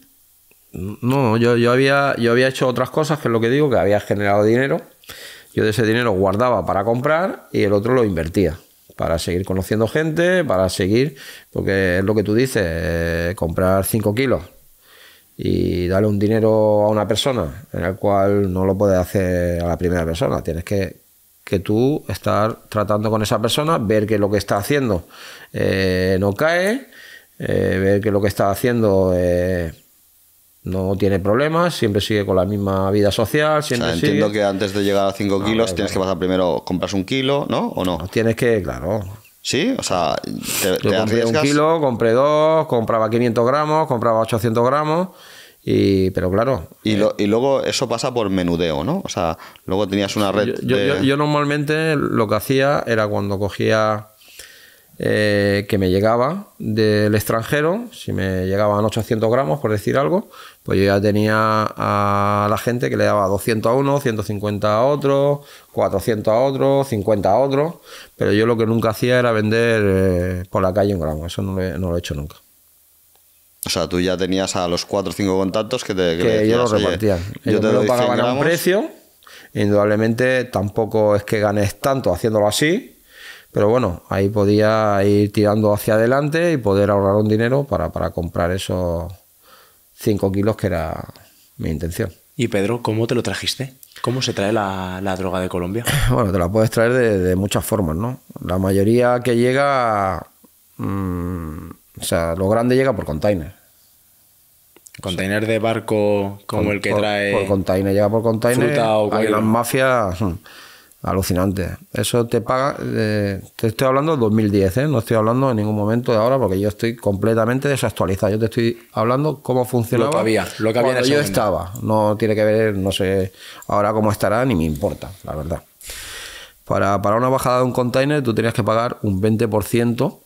No, yo, yo, había, yo había hecho otras cosas, que es lo que digo, que había generado dinero. Yo de ese dinero guardaba para comprar y el otro lo invertía para seguir conociendo gente, para seguir, porque es lo que tú dices, eh, comprar cinco kilos y darle un dinero a una persona en el cual no lo puedes hacer a la primera persona, tienes que que tú estar tratando con esa persona, ver que lo que está haciendo eh, no cae, eh, ver que lo que está haciendo eh, no tiene problemas, siempre sigue con la misma vida social. Siempre entiendo que antes de llegar a 5 kilos tienes que pasar primero, compras un kilo, ¿no? ¿O no? Tienes que, claro. Sí, o sea, te, compré un kilo, compré dos, compraba 500 gramos, compraba 800 gramos. Y, pero claro. Eh, y, luego eso pasa por menudeo, ¿no? O sea, luego tenías una red. Yo, normalmente lo que hacía era cuando cogía eh, que me llegaba del extranjero, si me llegaban 800 gramos, por decir algo, pues yo ya tenía a la gente que le daba 200 a uno, 150 a otro, 400 a otro, 50 a otro, pero yo lo que nunca hacía era vender eh, por la calle un gramo, eso no lo he hecho nunca. O sea, tú ya tenías a los cuatro o cinco contactos que te que, yo los repartía. Yo te lo pagaba a un precio. Indudablemente tampoco es que ganes tanto haciéndolo así, pero bueno, ahí podía ir tirando hacia adelante y poder ahorrar un dinero para, comprar esos 5 kilos que era mi intención. Y Pedro, ¿cómo te lo trajiste? ¿Cómo se trae la, droga de Colombia? Bueno, te la puedes traer de, muchas formas, ¿no? La mayoría que llega... Mm, o sea, lo grande llega por container. Container de barco como el que trae. Por container, llega por container. hay las mafias hmm, alucinantes. Eso te paga. Eh, te estoy hablando de 2010, ¿eh? no estoy hablando en ningún momento de ahora porque yo estoy completamente desactualizado. Yo te estoy hablando cómo funcionaba. Lo que había, lo que había yo estaba. No tiene que ver, no sé ahora cómo estará, ni me importa, la verdad. Para, para una bajada de un container tú tenías que pagar un 20%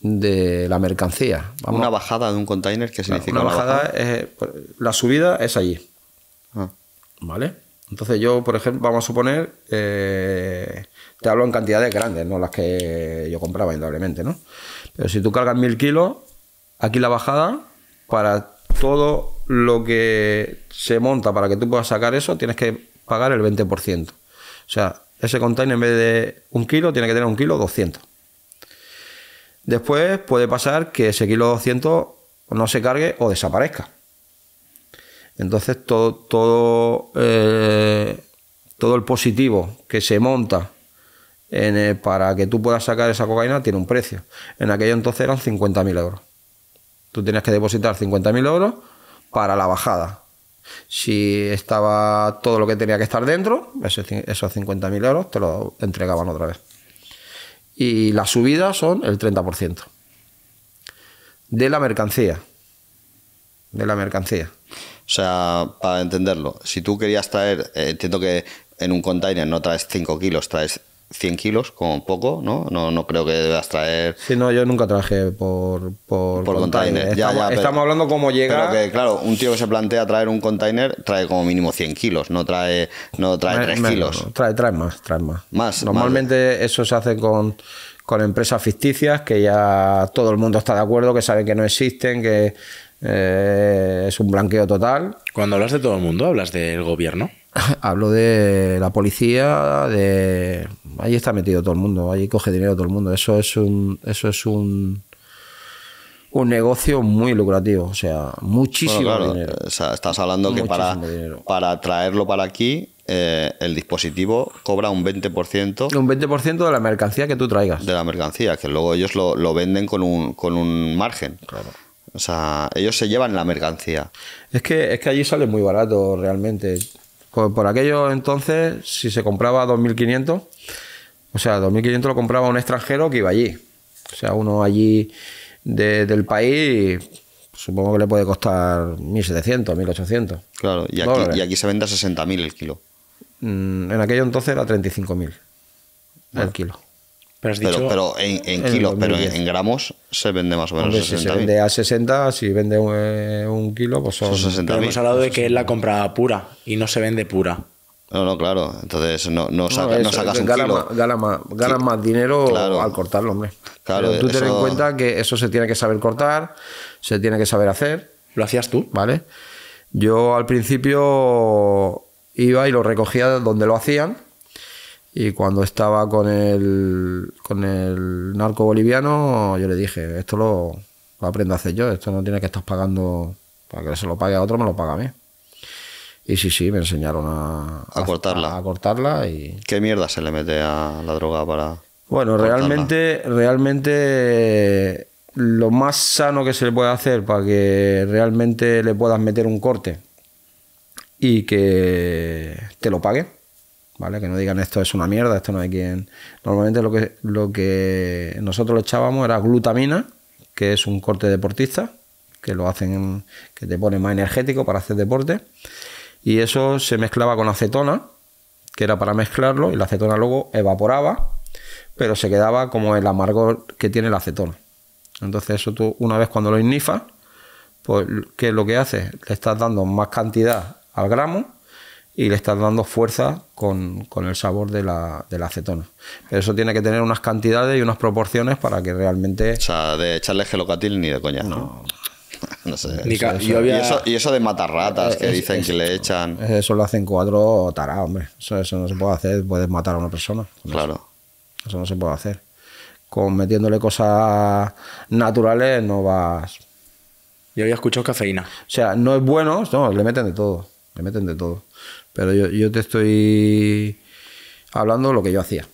de la mercancía. Una bajada de un container, que significa? Una bajada, pues, la subida es allí. Ah. ¿Vale? Entonces yo, por ejemplo, vamos a suponer, eh, te hablo en cantidades grandes, no las que yo compraba, indudablemente, ¿no? Pero si tú cargas mil kilos, aquí la bajada, para todo lo que se monta, para que tú puedas sacar eso, tienes que pagar el 20%. O sea, ese container en vez de un kilo, tiene que tener un kilo 200. Después puede pasar que ese kilo 200 no se cargue o desaparezca. Entonces todo, todo, eh, todo el positivo que se monta eh, para que tú puedas sacar esa cocaína tiene un precio. En aquello entonces eran 50.000 euros. Tú tenías que depositar 50.000 euros para la bajada. Si estaba todo lo que tenía que estar dentro, esos 50.000 euros te lo entregaban otra vez y las subidas son el 30% de la mercancía. De la mercancía. O sea, para entenderlo, si tú querías traer, eh, entiendo que en un container no traes 5 kilos, traes 100 kilos, como poco, ¿no? ¿no? creo que debas traer. Sí, no, yo nunca traje por, por, container. estamos, hablando como llega. claro, un tío que se plantea traer un container trae como mínimo 100 kilos, no trae, no trae 3 kilos. trae, trae más, trae más. Más. Normalmente eso se hace con, empresas ficticias que ya todo el mundo está de acuerdo, que saben que no existen, que eh, es un blanqueo total. Cuando hablas de todo el mundo, hablas del gobierno. hablo de la policía, de ahí está metido todo el mundo, ahí coge dinero todo el mundo. Eso es un, eso es un, un negocio muy lucrativo, o sea, muchísimo dinero. estás hablando que para, para traerlo para aquí, eh, el dispositivo cobra un 20%. Un 20% de la mercancía que tú traigas. De la mercancía, que luego ellos lo, venden con un, margen. O sea, ellos se llevan la mercancía. Es que, es que allí sale muy barato realmente. Pues por aquello entonces, si se compraba 2.500, o sea, 2.500 lo compraba un extranjero que iba allí. O sea, uno allí del país, supongo que le puede costar 1.700, 1.800. Claro, y aquí, se vende a 60.000 el kilo. Mm, en aquello entonces era 35.000 el kilo. Pero, en, kilos, pero en, gramos se vende más o menos. si se vende a 60, si vende eh, un, kilo, pues son, Hemos hablado de que es la compra pura y no se vende pura. No, no, claro. Entonces no, no, sacas kilo. Más, más, dinero al cortarlo, hombre. Claro, pero tú te ten en cuenta que eso se tiene que saber cortar, se tiene que saber hacer. ¿Lo hacías tú? Vale. Yo al principio iba y lo recogía donde lo hacían y cuando estaba con el, con el narco boliviano, yo le dije, esto lo, aprendo a hacer yo, esto no tiene que estar pagando, para que se lo pague a otro, me lo paga a mí. Y sí, sí, me enseñaron a, cortarla. A, cortarla y... ¿Qué mierda se le mete a la droga para... Bueno, realmente, realmente lo más sano que se le puede hacer para que realmente le puedas meter un corte y que te lo pague ¿vale? Que no digan esto es una mierda, esto no hay quien. Normalmente lo que, lo que nosotros le echábamos era glutamina, que es un corte deportista, que lo hacen, que te pone más energético para hacer deporte. Y eso se mezclaba con acetona, que era para mezclarlo, y la acetona luego evaporaba, pero se quedaba como el amargor que tiene el acetona. Entonces, eso tú, una vez cuando lo ignifas pues, ¿qué es lo que hace Le estás dando más cantidad al gramo y le estás dando fuerza con, el sabor de la, acetona. Pero eso tiene que tener unas cantidades y unas proporciones para que realmente... O sea, de echarle gelocatil ni de coña. No. No, sé. y, eso, y, eso, de matar ratas que eh, dicen que le echan. Eso lo hacen cuatro tará, hombre. Eso, eso no se puede hacer. Puedes matar a una persona. Claro. eso no se puede hacer. Con metiéndole cosas naturales no vas. Yo había escuchado cafeína. O sea, no es bueno, no, le meten de todo. Le meten de todo. Pero yo, te estoy hablando lo que yo hacía.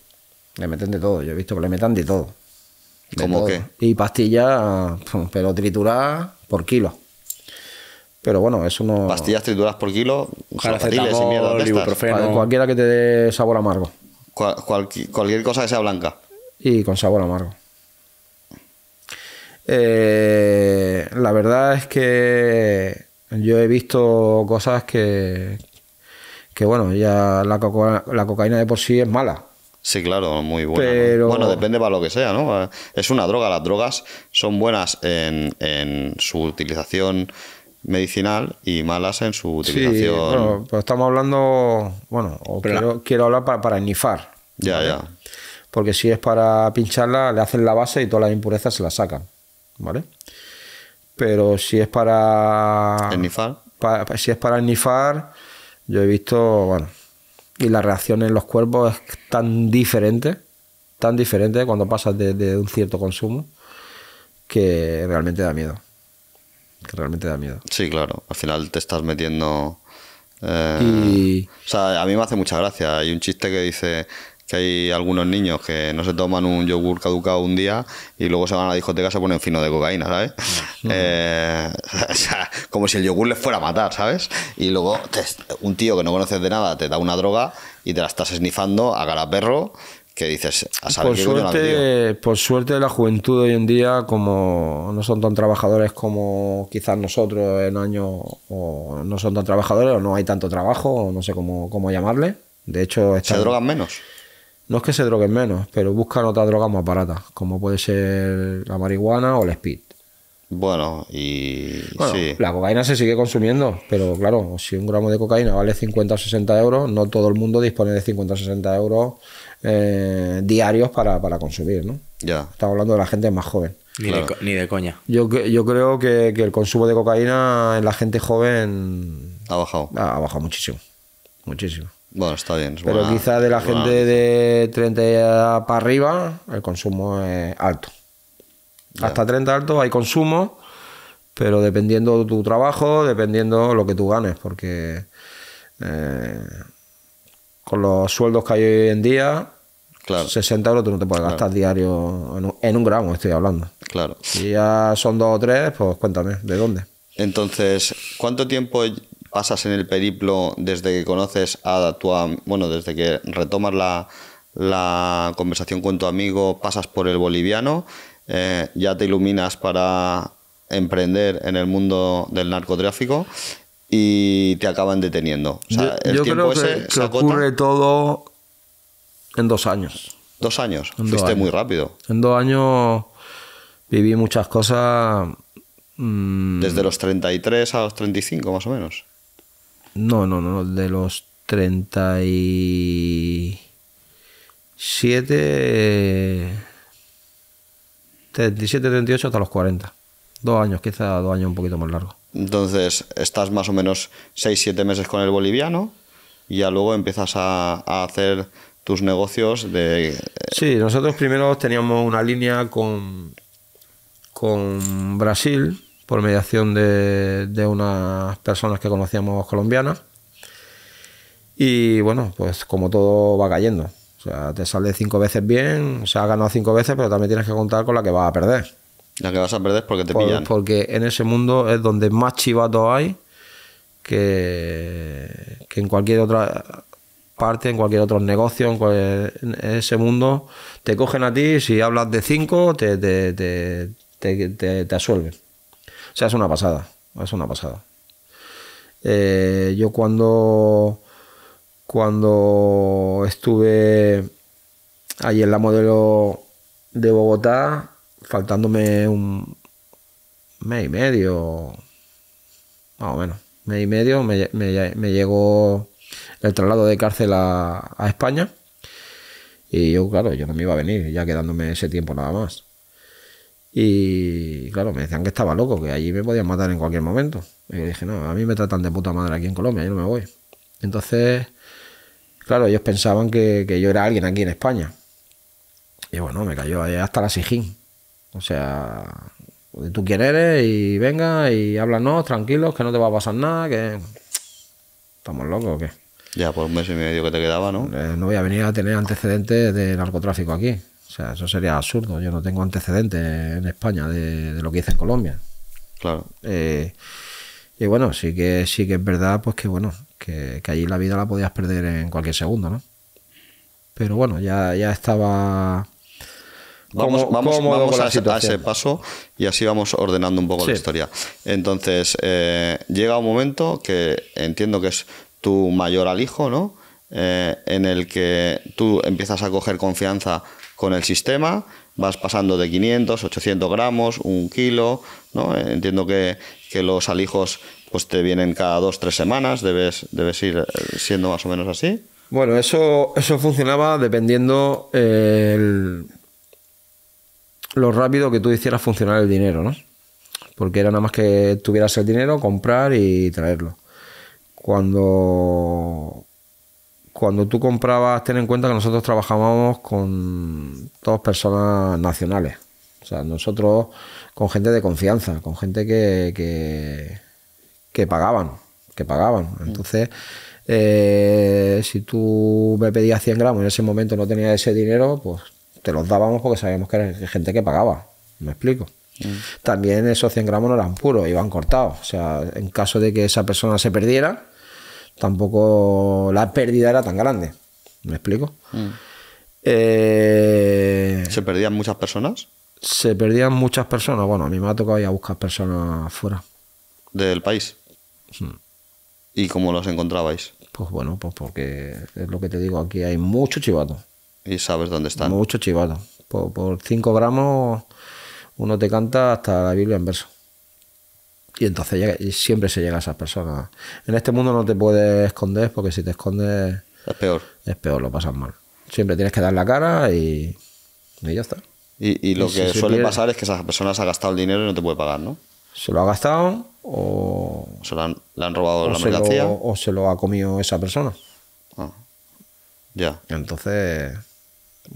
Le meten de todo, yo he visto que le metan de todo. ¿Cómo qué? Y pastillas, pero trituradas por kilo. Pero bueno, es uno... Pastillas trituradas por kilo, sin y mierda de estas. Cualquiera que te dé sabor amargo. cualquier cosa que sea blanca. Y con sabor amargo. Eh, la verdad es que yo he visto cosas que, bueno, ya la, cocaína de por sí es mala. Sí, claro, muy buena. Bueno, depende para lo que sea, ¿no? Es una droga, las drogas son buenas en, su utilización medicinal y malas en su utilización. bueno, pues estamos hablando, bueno, quiero, hablar para, para nifar, Ya, ya. Porque si es para pincharla, le hacen la base y todas las impurezas se la sacan, ¿vale? Pero si es para... enifar si es para nifar yo he visto, bueno, y la reacción en los cuerpos es tan diferente, tan diferente cuando pasas de, un cierto consumo, que realmente da miedo. Que realmente da miedo. Sí, claro. Al final te estás metiendo eh, O sea, a mí me hace mucha gracia. Hay un chiste que dice, hay algunos niños que no se toman un yogur caducado un día y luego se van a la discoteca y se ponen fino de cocaína, ¿sabes? Ah, eh, como si el yogur les fuera a matar, ¿sabes? Y luego un tío que no conoces de nada te da una droga y te la estás esnifando a cara perro que dices a por suerte por suerte la juventud de hoy en día como no son tan trabajadores como quizás nosotros en años o no son tan trabajadores o no hay tanto trabajo o no sé cómo, cómo llamarle de hecho están, se drogan menos no es que se droguen menos, pero buscan otra droga más barata, como puede ser la marihuana o el speed. Bueno, y. La cocaína se sigue consumiendo, pero claro, si un gramo de cocaína vale 50 o 60 euros, no todo el mundo dispone de 50 o 60 euros eh, diarios para, consumir, ¿no? Ya. Estamos hablando de la gente más joven. Ni, de, coña. Yo, yo creo que, el consumo de cocaína en la gente joven. Ha bajado. ha bajado muchísimo. Muchísimo. Bueno, está bien. Pero quizá de la gente de 30 para arriba, el consumo es alto. Hasta 30 alto hay consumo, pero dependiendo de tu trabajo, dependiendo de lo que tú ganes, porque eh, con los sueldos que hay hoy en día, claro. 60 euros tú no te puedes gastar diario en un, en gramo, estoy hablando. Claro. Si ya son dos o tres, pues cuéntame, ¿de dónde? Entonces, ¿cuánto tiempo pasas en el periplo desde que conoces a tu bueno, desde que retomas la, conversación con tu amigo, pasas por el boliviano, eh, ya te iluminas para emprender en el mundo del narcotráfico y te acaban deteniendo. yo, creo que, ocurre todo en dos años. Dos años, fuiste muy rápido. En dos años viví muchas cosas. Mm, desde los 33 a los 35, más o menos. No, no, no, de los 37, 37, 38 hasta los 40. Dos años, quizá dos años un poquito más largo. Entonces, estás más o menos 6, 7 meses con el boliviano y ya luego empiezas a, hacer tus negocios de... Eh, sí, nosotros primero teníamos una línea con, con Brasil, por mediación de, unas personas que conocíamos colombianas. Y bueno, pues como todo va cayendo. O sea, te sale cinco veces bien, se ha ganado cinco veces, pero también tienes que contar con la que vas a perder. La que vas a perder porque te pillan. Porque en ese mundo es donde más chivatos hay que, en cualquier otra parte, en cualquier otro negocio, en, ese mundo, te cogen a ti, si hablas de cinco, te, te, te, te, te asuelven. O sea, es una pasada, es una pasada. Eh, yo cuando, cuando estuve ahí en la modelo de Bogotá, faltándome un mes y medio, más o menos, mes y medio, me, llegó el traslado de cárcel a España. Y yo, claro, yo no me iba a venir, ya quedándome ese tiempo nada más. Y claro, me decían que estaba loco, que allí me podían matar en cualquier momento. Y dije, no, a mí me tratan de puta madre aquí en Colombia, yo no me voy. Entonces, claro, ellos pensaban que, yo era alguien aquí en España. Y bueno, me cayó hasta la Sijín. O sea, pues, tú quién eres y venga y háblanos tranquilos, que no te va a pasar nada, que estamos locos o qué. Ya, por pues, un mes y medio que te quedaba, ¿no? Eh, no voy a venir a tener antecedentes de narcotráfico aquí. O sea, eso sería absurdo. Yo no tengo antecedentes en España de, lo que hice en Colombia. Claro. Eh, y bueno, sí que sí que es verdad, pues que bueno, que, que, allí la vida la podías perder en cualquier segundo, ¿no? Pero bueno, ya, ya estaba. Vamos, a, ese, paso y así vamos ordenando un poco la historia. Entonces, eh, llega un momento que entiendo que es tu mayor alijo, ¿no? Eh, en el que tú empiezas a coger confianza con el sistema, vas pasando de 500, 800 gramos, un kilo, ¿no? Entiendo que, los alijos pues te vienen cada dos, tres semanas, debes, debes ir eh, siendo más o menos así. Bueno, eso, eso funcionaba dependiendo eh, lo rápido que tú hicieras funcionar el dinero, ¿no? Porque era nada más que tuvieras el dinero, comprar y traerlo. Cuando cuando tú comprabas, ten en cuenta que nosotros trabajábamos con dos personas nacionales. O sea, nosotros con gente de confianza, con gente que, que, pagaban, que pagaban. Mm. Entonces, eh, si tú me pedías 100 gramos y en ese momento no tenías ese dinero, pues te los dábamos porque sabíamos que era gente que pagaba. ¿Me explico? Mm. También esos 100 gramos no eran puros, iban cortados. O sea, en caso de que esa persona se perdiera, tampoco la pérdida era tan grande. ¿Me explico? Mm. Eh, ¿Se perdían muchas personas? Se perdían muchas personas. Bueno, a mí me ha tocado ir a buscar personas fuera. ¿Del país? Mm. ¿Y cómo los encontrabais? Pues bueno, pues porque es lo que te digo, aquí hay mucho chivato. ¿Y sabes dónde están? Mucho chivato. Por 5 gramos uno te canta hasta la Biblia en verso. Y entonces siempre se llega a esas personas. En este mundo no te puedes esconder porque si te escondes... Es peor. Es peor, lo pasas mal. Siempre tienes que dar la cara y, ya está. Y, lo que suele pasar es que esa persona se ha gastado el dinero y no te puede pagar, ¿no? Se lo ha gastado o... se lo han, robado la mercancía. o se lo ha comido esa persona. Ah. Ya. Entonces,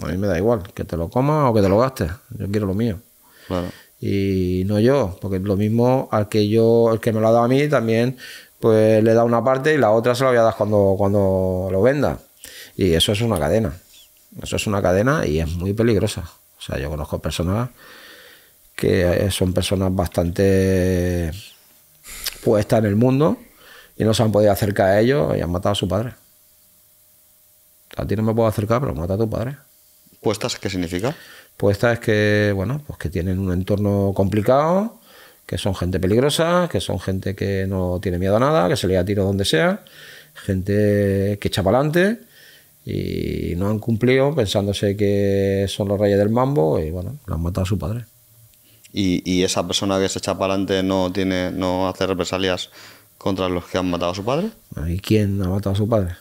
a mí me da igual que te lo comas o que te lo gastes. Yo quiero lo mío. Claro y no yo, porque lo mismo al que yo, el que me lo ha dado a mí también, pues le da una parte y la otra se la voy a dar cuando, cuando lo venda. Y eso es una cadena. Eso es una cadena y es muy peligrosa. O sea, yo conozco personas que eh, son personas bastante puestas en el mundo y no se han podido acercar a ellos y han matado a su padre. A ti no me puedo acercar, pero mata a tu padre. ¿Puestas qué significa? Puestas que, bueno, pues que tienen un entorno complicado, que son gente peligrosa, que son gente que no tiene miedo a nada, que se le da tiro donde sea, gente que echa para adelante y no han cumplido pensándose que son los reyes del mambo y bueno, lo han matado a su padre. ¿Y, esa persona que se echa para adelante no, tiene, no hace represalias contra los que han matado a su padre? ¿Y quién ha matado a su padre?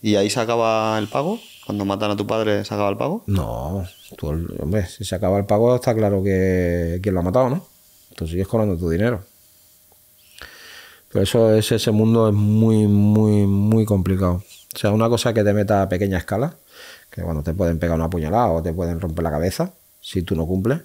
¿Y ahí se acaba el pago? Cuando matan a tu padre, ¿se acaba el pago? No, hombre, si se acaba el pago está claro que quien lo ha matado, ¿no? Entonces sigues cobrando tu dinero. Pero eso ese mundo es muy, muy, muy complicado. O sea, una cosa que te meta a pequeña escala, que cuando te pueden pegar una puñalada o te pueden romper la cabeza, si tú no cumples,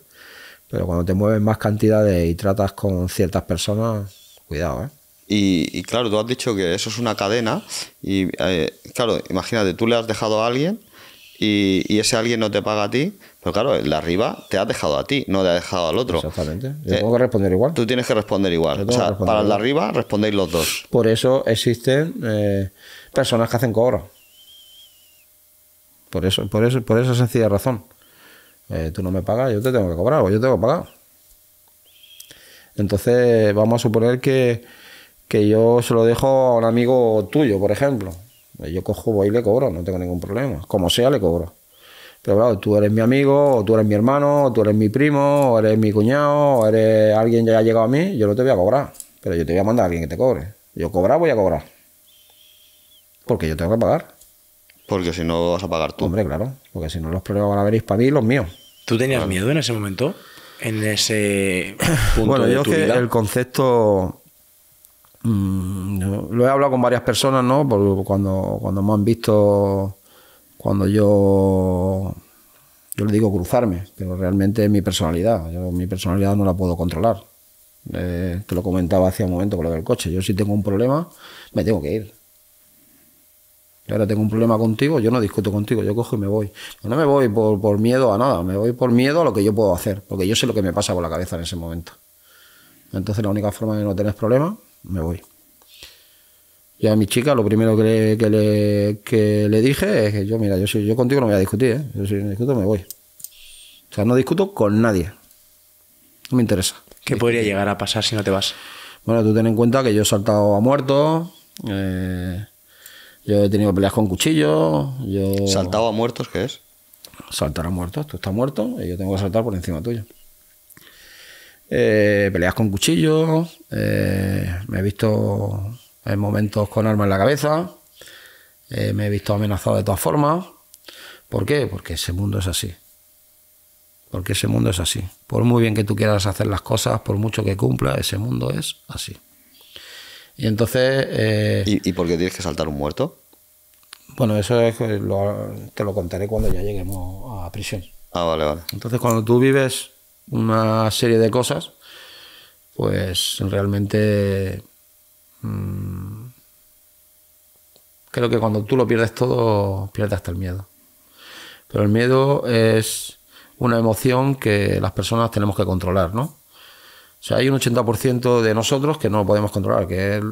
pero cuando te mueves más cantidades y tratas con ciertas personas, cuidado, ¿eh? Y, claro, tú has dicho que eso es una cadena y eh, claro, imagínate, tú le has dejado a alguien y, ese alguien no te paga a ti, pero claro, el de arriba te ha dejado a ti, no te ha dejado al otro. Exactamente. Yo eh, tengo que responder igual. Tú tienes que responder igual. O sea, para el de arriba respondéis los dos. Por eso existen eh, personas que hacen cobro. Por eso, por eso, por esa sencilla razón. tú no me pagas, yo te tengo que cobrar o yo tengo que pagar. Entonces, vamos a suponer que que yo se lo dejo a un amigo tuyo, por ejemplo. Yo cojo, voy y le cobro, no tengo ningún problema. Como sea, le cobro. Pero claro, tú eres mi amigo, o tú eres mi hermano, o tú eres mi primo, o eres mi cuñado, o eres alguien que ya llegado a mí, yo no te voy a cobrar. Pero yo te voy a mandar a alguien que te cobre. Yo cobrar voy a cobrar. Porque yo tengo que pagar. Porque si no vas a pagar tú. Hombre, claro. Porque si no los problemas van a venir para mí y los míos. ¿Tú tenías miedo en ese momento? En ese punto bueno, yo que el concepto Mm, lo he hablado con varias personas, ¿no? cuando, cuando me han visto, cuando yo, yo le digo cruzarme, pero realmente es mi personalidad, mi personalidad no la puedo controlar. Eh, te lo comentaba hace un momento con lo del coche, yo si tengo un problema, me tengo que ir. Y ahora tengo un problema contigo, yo no discuto contigo, yo cojo y me voy. Pues no me voy por, por miedo a nada, me voy por miedo a lo que yo puedo hacer, porque yo sé lo que me pasa por la cabeza en ese momento. Entonces la única forma de no tener problemas me voy. Y a mi chica lo primero que le, le, dije es que yo, mira, yo, yo contigo no voy a discutir, ¿eh? Yo si no discuto me voy. O sea, no discuto con nadie. No me interesa. ¿Qué podría llegar a pasar si no te vas? Bueno, tú ten en cuenta que yo he saltado a muertos, eh, yo he tenido peleas con cuchillos, yo... ¿Saltado a muertos qué es? Saltar a muertos, tú estás muerto y yo tengo que saltar por encima tuyo. Eh, peleas con cuchillos, eh, me he visto en momentos con arma en la cabeza, eh, me he visto amenazado de todas formas. ¿Por qué? Porque ese mundo es así. Porque ese mundo es así. Por muy bien que tú quieras hacer las cosas, por mucho que cumpla, ese mundo es así. Y entonces... ¿Y, por qué tienes que saltar un muerto? Bueno, eso es te lo contaré cuando ya lleguemos a prisión. Ah, vale, vale. Entonces, cuando tú vives una serie de cosas, pues realmente mm, creo que cuando tú lo pierdes todo, pierdes hasta el miedo. Pero el miedo es una emoción que las personas tenemos que controlar, ¿no? O sea, hay un 80% de nosotros que no lo podemos controlar, que es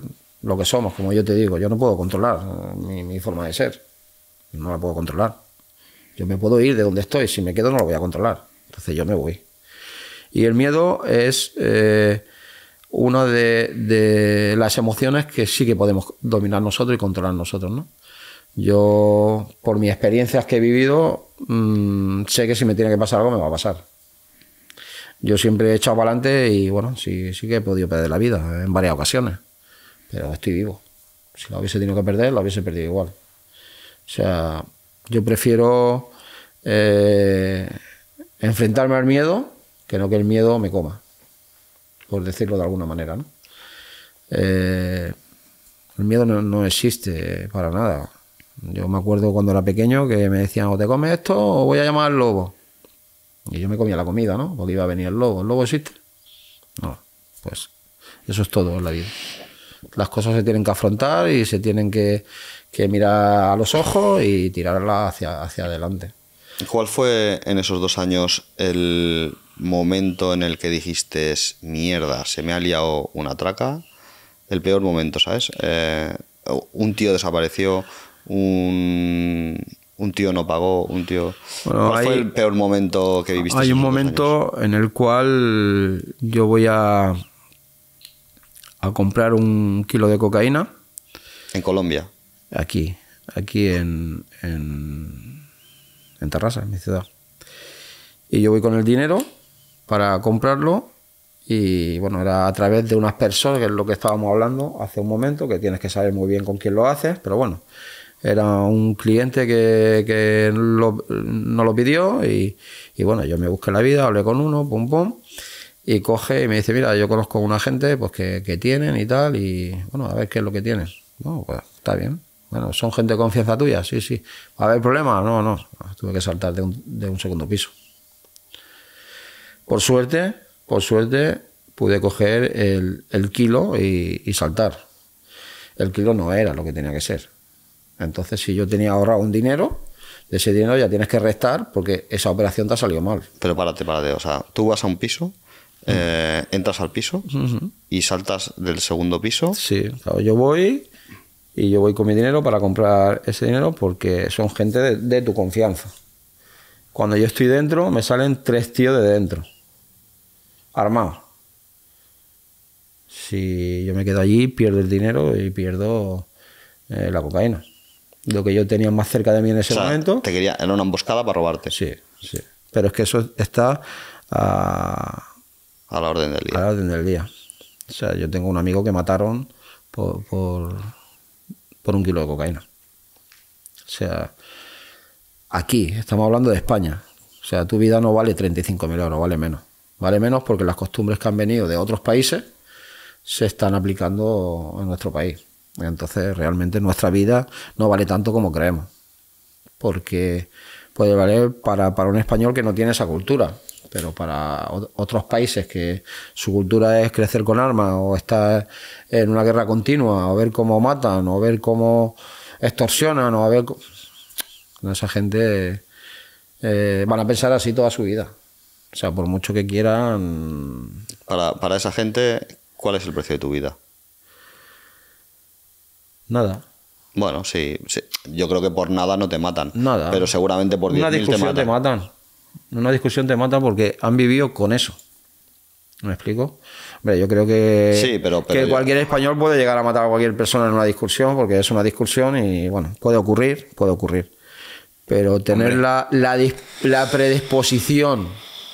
lo que somos, como yo te digo. Yo no puedo controlar mm, mi, mi forma de ser. No la puedo controlar. Yo me puedo ir de donde estoy. Si me quedo, no lo voy a controlar. Entonces yo me voy. Y el miedo es eh, una de, las emociones que sí que podemos dominar nosotros y controlar nosotros, ¿no? Yo, por mis experiencias que he vivido, mm, sé que si me tiene que pasar algo, me va a pasar. Yo siempre he echado para adelante y, bueno, sí, sí que he podido perder la vida en varias ocasiones. Pero estoy vivo. Si lo hubiese tenido que perder, lo hubiese perdido igual. O sea, yo prefiero eh, enfrentarme al miedo que no que el miedo me coma, por decirlo de alguna manera. ¿no? Eh, el miedo no, existe para nada. Yo me acuerdo cuando era pequeño que me decían, o te comes esto o voy a llamar al lobo. Y yo me comía la comida, ¿no? Porque iba a venir el lobo. ¿El lobo existe? No, pues eso es todo en la vida. Las cosas se tienen que afrontar y se tienen que, mirar a los ojos y tirarla hacia, hacia adelante. ¿Cuál fue en esos dos años el, momento en el que dijiste, mierda, se me ha liado una traca, el peor momento, ¿sabes? Eh, un tío desapareció, un, tío no pagó, un tío... ¿Cuál fue el peor momento que viviste? Hay un momento en el cual yo voy a, a comprar un kilo de cocaína. ¿En Colombia? Aquí, aquí en, en, en Terrassa, en mi ciudad. Y yo voy con el dinero para comprarlo y bueno, era a través de unas personas, que es lo que estábamos hablando hace un momento, que tienes que saber muy bien con quién lo haces, pero bueno, era un cliente que, no lo pidió y, bueno, yo me busqué la vida, hablé con uno, pum, pum, y coge y me dice, mira, yo conozco a una gente pues, que, tienen y tal, y bueno, a ver qué es lo que tienes. no pues, está bien. Bueno, ¿son gente de confianza tuya? Sí, sí. ¿Va a haber problemas? No, no. Tuve que saltar de un segundo piso. Por suerte, por suerte, pude coger el, kilo y, saltar. El kilo no era lo que tenía que ser. Entonces, si yo tenía ahorrado un dinero, de ese dinero ya tienes que restar porque esa operación te ha salido mal. Pero párate, párate. O sea, tú vas a un piso, mm. eh, entras al piso y saltas del segundo piso. Sí, yo voy y yo voy con mi dinero para comprar ese dinero porque son gente de tu confianza. Cuando yo estoy dentro, me salen tres tíos de dentro Armado Si yo me quedo allí, pierdo el dinero y pierdo eh, la cocaína. Lo que yo tenía más cerca de mí en ese momento. Te quería, en una emboscada para robarte. Sí, sí. Pero es que eso está ah, a, la orden del día. A la orden del día. O sea, yo tengo un amigo que mataron por, por, por un kilo de cocaína. O sea, aquí estamos hablando de España. O sea, tu vida no vale 35.000 euros, vale menos vale menos porque las costumbres que han venido de otros países se están aplicando en nuestro país. Entonces realmente nuestra vida no vale tanto como creemos, porque puede valer para, un español que no tiene esa cultura, pero para otros países que su cultura es crecer con armas o estar en una guerra continua o ver cómo matan o ver cómo extorsionan o a ver... Esa gente eh, van a pensar así toda su vida. O sea, por mucho que quieran... Para, esa gente, ¿cuál es el precio de tu vida? Nada. Bueno, sí, Yo creo que por nada no te matan. Nada. Pero seguramente por 10.000 te matan. Una discusión te matan. Una discusión te matan porque han vivido con eso. ¿Me explico? Hombre, yo creo que, sí, pero, que cualquier español puede llegar a matar a cualquier persona en una discusión porque es una discusión y, bueno, puede ocurrir, puede ocurrir. Pero tener la, la predisposición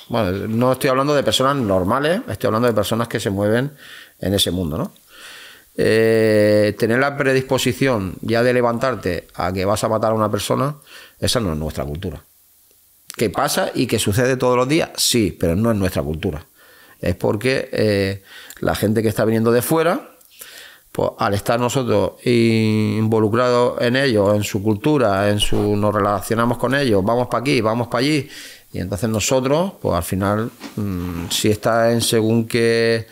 bueno, no estoy hablando de personas normales, estoy hablando de personas que se mueven en ese mundo, ¿no? Eh, tener la predisposición ya de levantarte a que vas a matar a una persona, esa no es nuestra cultura. ¿Qué pasa y qué sucede todos los días, sí, pero no es nuestra cultura. Es porque eh, la gente que está viniendo de fuera, pues al estar nosotros involucrados en ellos, en su cultura, en su nos relacionamos con ellos, vamos para aquí, vamos para allí, y entonces nosotros, pues al final, mm, si estás en según qué,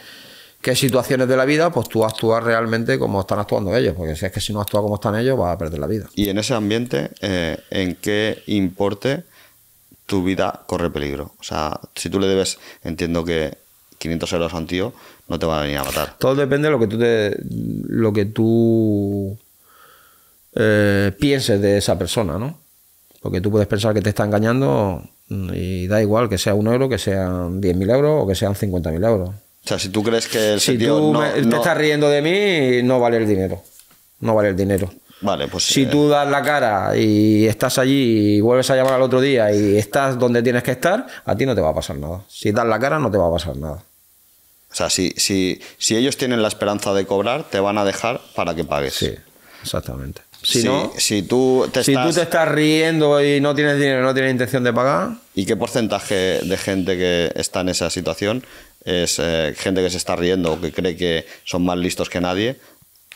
qué, situaciones de la vida, pues tú actúas realmente como están actuando ellos, porque si es que si no actúas como están ellos, vas a perder la vida. Y en ese ambiente, eh, ¿en qué importe tu vida corre peligro? O sea, si tú le debes, entiendo que 500 euros a un tío, no te va a venir a matar. Todo depende de lo que tú, te, lo que tú eh, pienses de esa persona, ¿no? Porque tú puedes pensar que te está engañando y da igual que sea un euro, que sean 10.000 euros o que sean 50.000 euros. O sea, si tú crees que el si te estás riendo de mí, no vale el dinero. No vale el dinero. Vale, pues si eh, tú das la cara y estás allí y vuelves a llamar al otro día y estás donde tienes que estar, a ti no te va a pasar nada. Si das la cara no te va a pasar nada. O sea, si, si, si ellos tienen la esperanza de cobrar, te van a dejar para que pagues. Sí, exactamente. Si, tú te estás... tú te estás riendo y no tienes dinero, no tienes intención de pagar. ¿Y qué porcentaje de gente que está en esa situación es eh, gente que se está riendo o que cree que son más listos que nadie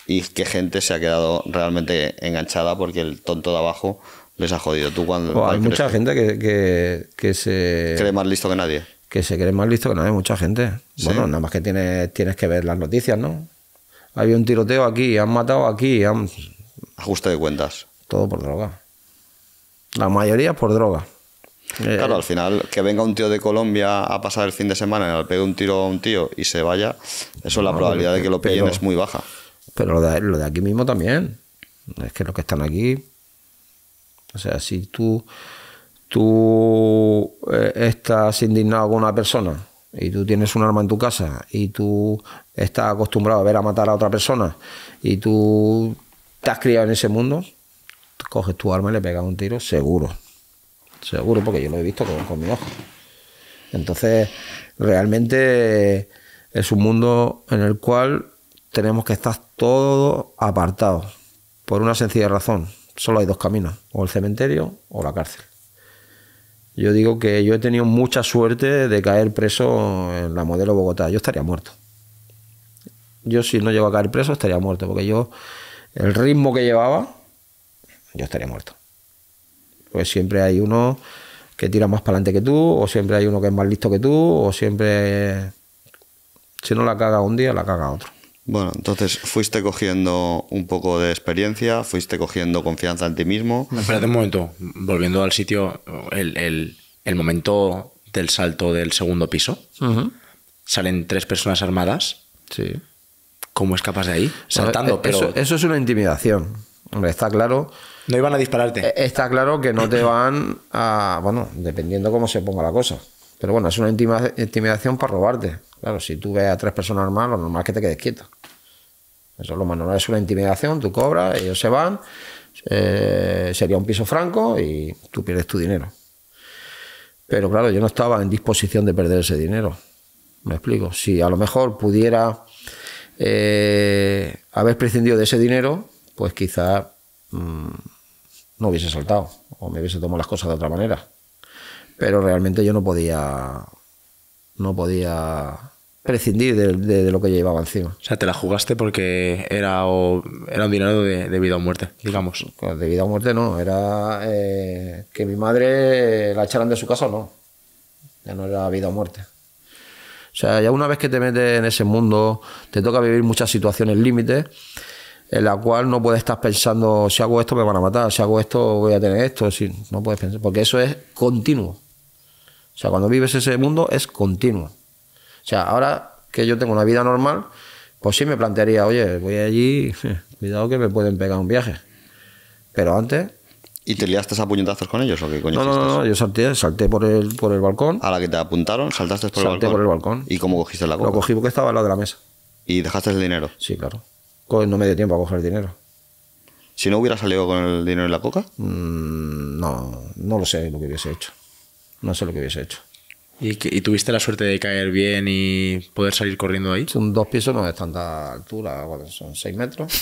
y qué gente se ha quedado realmente enganchada porque el tonto de abajo les ha jodido? ¿Tú cuando, hay mucha gente que, se... Cree más listo que nadie. Que se cree más listo que nadie, mucha gente. Bueno, nada más que tienes, tienes que ver las noticias, ¿no? Ha habido un tiroteo aquí, han matado aquí, han Ajuste de cuentas. Todo por droga. La mayoría por droga. Eh, claro, al final, que venga un tío de Colombia a pasar el fin de semana y le pegue un tiro a un tío y se vaya, eso la probabilidad de que lo pillen es muy baja. Pero lo de, aquí mismo también. Es que los que están aquí. O sea, si tú, tú eh, estás indignado con una persona y tú tienes un arma en tu casa y tú estás acostumbrado a ver a matar a otra persona y tú te has criado en ese mundo, coges tu arma y le pegas un tiro, seguro. Seguro, porque yo lo he visto con, con mi ojo. Entonces, realmente es un mundo en el cual tenemos que estar todos apartados. Por una sencilla razón. Solo hay dos caminos, o el cementerio o la cárcel. Yo digo que yo he tenido mucha suerte de caer preso en la modelo Bogotá. Yo estaría muerto. Yo si no llego a caer preso estaría muerto, porque yo el ritmo que llevaba, yo estaría muerto. Pues siempre hay uno que tira más para adelante que tú, o siempre hay uno que es más listo que tú, o siempre. Si no la caga un día, la caga otro. Bueno, entonces fuiste cogiendo un poco de experiencia, fuiste cogiendo confianza en ti mismo. Espérate un momento, volviendo al sitio, el, momento del salto del segundo piso, salen tres personas armadas. Sí. ¿Cómo escapas de ahí? Saltando, pero. Eso, es una intimidación. está claro. No iban a dispararte. E, está claro que no te van a. Bueno, dependiendo cómo se ponga la cosa. Pero bueno, es una intimidación para robarte. Claro, si tú ves a tres personas armadas, lo normal es que te quedes quieto. Eso es lo más normal, es una intimidación, tú cobras, ellos se van, eh, sería un piso franco y tú pierdes tu dinero. Pero claro, yo no estaba en disposición de perder ese dinero. Me explico. Si a lo mejor pudiera eh, haber prescindido de ese dinero, pues quizá mm, no hubiese saltado o me hubiese tomado las cosas de otra manera. Pero realmente yo no podía, no podía prescindir de, lo que llevaba encima. O sea, te la jugaste porque era, era un dinero de, vida o muerte, digamos. Pues de vida o muerte no, era eh, que mi madre la echaran de su casa o no. Ya no era vida o muerte. O sea, ya una vez que te metes en ese mundo, te toca vivir muchas situaciones límites en la cual no puedes estar pensando, si hago esto me van a matar, si hago esto voy a tener esto, no puedes pensar, porque eso es continuo. O sea, cuando vives ese mundo es continuo. O sea, ahora que yo tengo una vida normal, pues sí me plantearía, oye, voy allí, cuidado que me pueden pegar un viaje. Pero antes ¿Y te liaste a puñetazos con ellos o qué coño? No, no, no, yo salté, salté por el, por el balcón. A la que te apuntaron, saltaste por el balcón. por el balcón. ¿Y cómo cogiste la coca? Lo cogí porque estaba al lado de la mesa. ¿Y dejaste el dinero? Sí, claro. No me dio tiempo a coger el dinero. Si no hubiera salido con el dinero en la coca? Mm, no, no lo sé lo que hubiese hecho. No sé lo que hubiese hecho. ¿Y, ¿Y, tuviste la suerte de caer bien y poder salir corriendo ahí? Son dos pisos, no es tanta altura, son seis metros.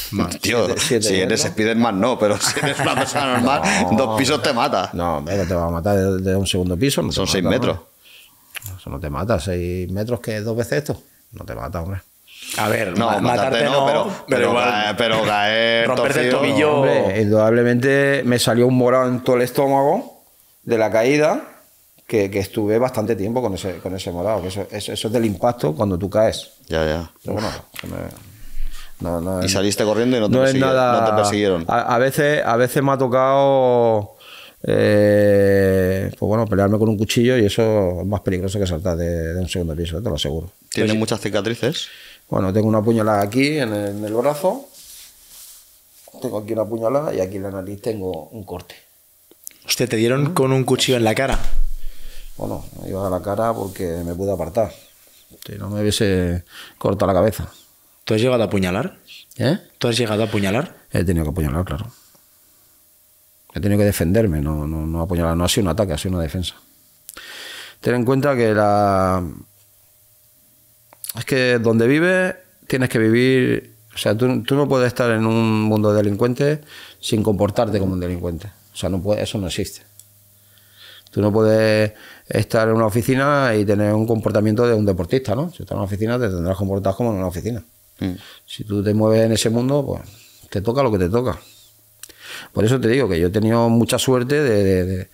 Tío, siete, si metros. eres Spiderman no, pero si eres una persona normal, dos pisos te mata. No, no te va a matar de, un segundo piso. son seis metros. Eso no te mata, seis metros que es dos veces esto. No te mata, hombre. A ver, no, matarte, no, pero, pero, caer, No caer, romperte el tobillo. indudablemente me salió un morado en todo el estómago de la caída que, estuve bastante tiempo con ese, con ese morado. Que eso, es del impacto cuando tú caes. Ya, ya. y saliste corriendo y no te, persiguieron, A, veces, a veces me ha tocado. Eh, pues bueno, pelearme con un cuchillo y eso es más peligroso que saltar de, un segundo piso, te lo aseguro. tiene pues muchas cicatrices? Bueno, tengo una puñalada aquí en el, en el brazo, tengo aquí una puñalada y aquí en la nariz tengo un corte. Usted te dieron con un cuchillo en la cara bueno, iba a la cara porque me pude apartar. Si no me hubiese cortado la cabeza. ¿Tú has llegado a apuñalar? ¿Eh? ¿Tú has llegado a apuñalar? He tenido que apuñalar, claro. He tenido que defenderme, no, no, no apuñalar. No ha sido un ataque, ha sido una defensa. Ten en cuenta que la. Es que donde vives tienes que vivir. O sea, tú, no puedes estar en un mundo de delincuentes sin comportarte como un delincuente. O sea, no puede, eso no existe. Tú no puedes estar en una oficina y tener un comportamiento de un deportista, ¿no? Si estás en una oficina, te tendrás que como en una oficina. Mm. Si tú te mueves en ese mundo, pues te toca lo que te toca. Por eso te digo que yo he tenido mucha suerte de,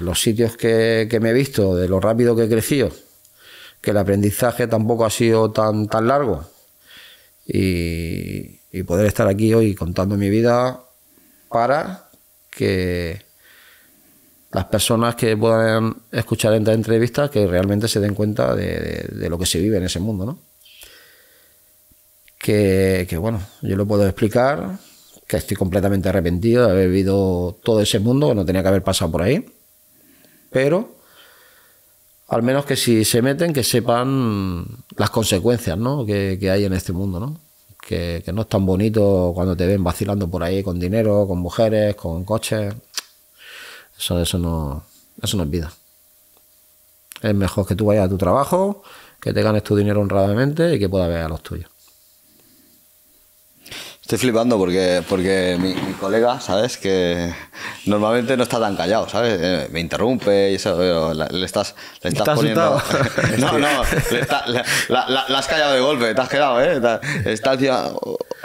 los sitios que, me he visto, de lo rápido que he crecido, que el aprendizaje tampoco ha sido tan, tan largo. y poder estar aquí hoy contando mi vida para que las personas que puedan escuchar esta entrevistas... que realmente se den cuenta de, lo que se vive en ese mundo, ¿no? Que, bueno, yo lo puedo explicar, que estoy completamente arrepentido de haber vivido todo ese mundo, que no tenía que haber pasado por ahí, pero al menos que si se meten, que sepan las consecuencias ¿no? que, hay en este mundo, ¿no? Que, que, no es tan bonito cuando te ven vacilando por ahí con dinero, con mujeres, con coches. Eso, eso, no, eso no es vida. Es mejor que tú vayas a tu trabajo, que te ganes tu dinero honradamente y que puedas ver a los tuyos. Estoy flipando porque, porque mi, colega, ¿sabes? Que normalmente no está tan callado, ¿sabes? Eh, me interrumpe y eso, eh, le estás, le estás, poniendo... no, no, le, la, has callado de golpe, te has quedado, ¿eh?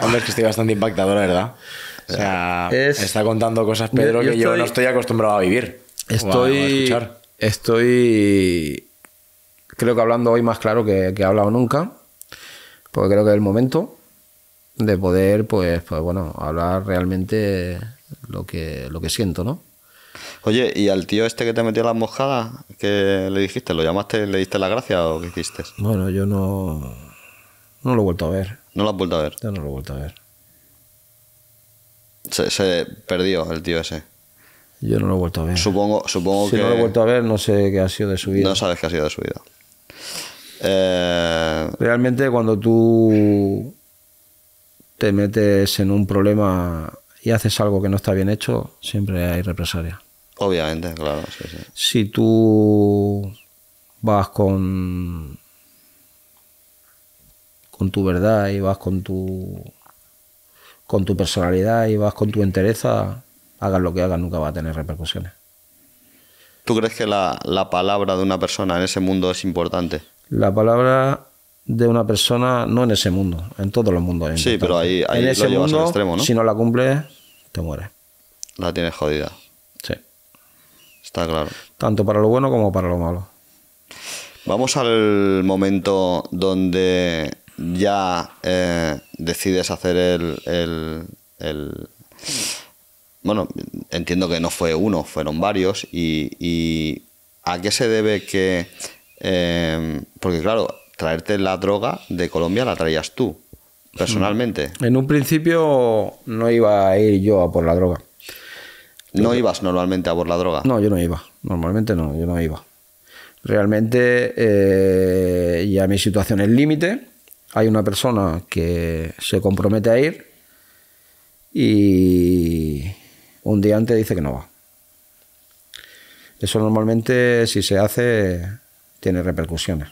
Hombre, es que estoy bastante impactado, la verdad. O sea, está contando cosas, Pedro, que yo no estoy acostumbrado a vivir. Estoy. estoy. Creo que hablando hoy más claro que, he hablado nunca. Porque creo que es el momento de poder, pues, pues bueno, hablar realmente lo que, lo que siento, ¿no? Oye, ¿y al tío este que te metió las mojadas, qué le dijiste? ¿Lo llamaste, le diste la gracia o qué hiciste? Bueno, yo no. No lo he vuelto a ver. ¿No lo has vuelto a ver? Yo no lo he vuelto a ver. Se, perdió el tío ese. Yo no lo he vuelto a ver. Supongo, supongo si no lo he vuelto a ver, no sé qué ha sido de su vida. No sabes qué ha sido de su vida. Eh, Realmente, cuando tú te metes en un problema y haces algo que no está bien hecho, siempre hay represalia. Obviamente, claro. Si tú vas con, con tu verdad y vas con tu con tu personalidad y vas con tu entereza, hagas lo que hagas, nunca va a tener repercusiones. ¿Tú crees que la, palabra de una persona en ese mundo es importante? La palabra de una persona, no en ese mundo, en todos los mundos. Sí, pero ahí, ahí lo llevas al extremo, ¿no? Si no la cumples, te mueres. La tienes jodida. Sí. Está claro. Tanto para lo bueno como para lo malo. Vamos al momento donde ya eh, decides hacer el, Bueno, entiendo que no fue uno, fueron varios. ¿Y, a qué se debe que...? Em, porque claro, traerte la droga de Colombia la traías tú, personalmente. Mm. En un principio no iba a ir yo a por la droga. ¿No ibas normalmente a por la droga? No, yo no iba. Normalmente no, yo no iba. Realmente eh, ya mi situación es límite hay una persona que se compromete a ir y un día antes dice que no va. Eso normalmente si se hace tiene repercusiones.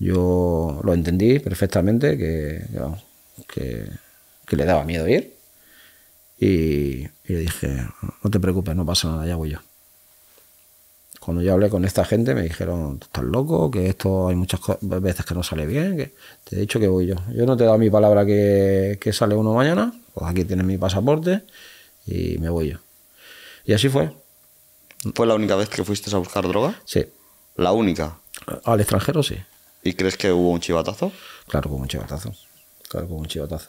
Yo lo entendí perfectamente, que, que, le daba miedo ir. Y, y le dije, no te preocupes, no pasa nada, ya voy yo. Cuando yo hablé con esta gente me dijeron, estás loco, que esto hay muchas veces que no sale bien, que te he dicho que voy yo. Yo no te he dado mi palabra que, sale uno mañana, pues aquí tienes mi pasaporte y me voy yo. Y así fue. ¿Fue la única vez que fuiste a buscar droga? Sí. ¿La única? Al extranjero sí. ¿Y crees que hubo un chivatazo? Claro que hubo un chivatazo. Claro que hubo un chivatazo.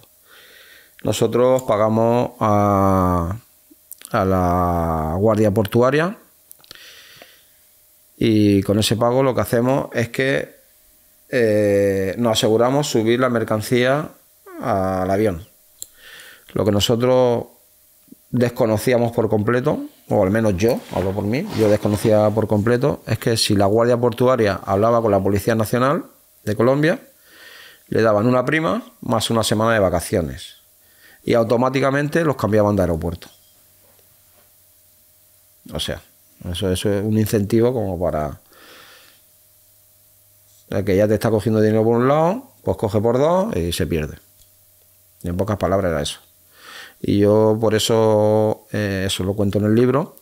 Nosotros pagamos a, a la guardia portuaria y con ese pago lo que hacemos es que eh, nos aseguramos subir la mercancía al avión. Lo que nosotros desconocíamos por completo, o al menos yo, hablo por mí, yo desconocía por completo, es que si la Guardia Portuaria hablaba con la Policía Nacional de Colombia, le daban una prima más una semana de vacaciones. Y automáticamente los cambiaban de aeropuerto. O sea, eso, es un incentivo como para... El que ya te está cogiendo dinero por un lado, pues coge por dos y se pierde. en pocas palabras era eso. Y yo por eso, eh, eso lo cuento en el libro,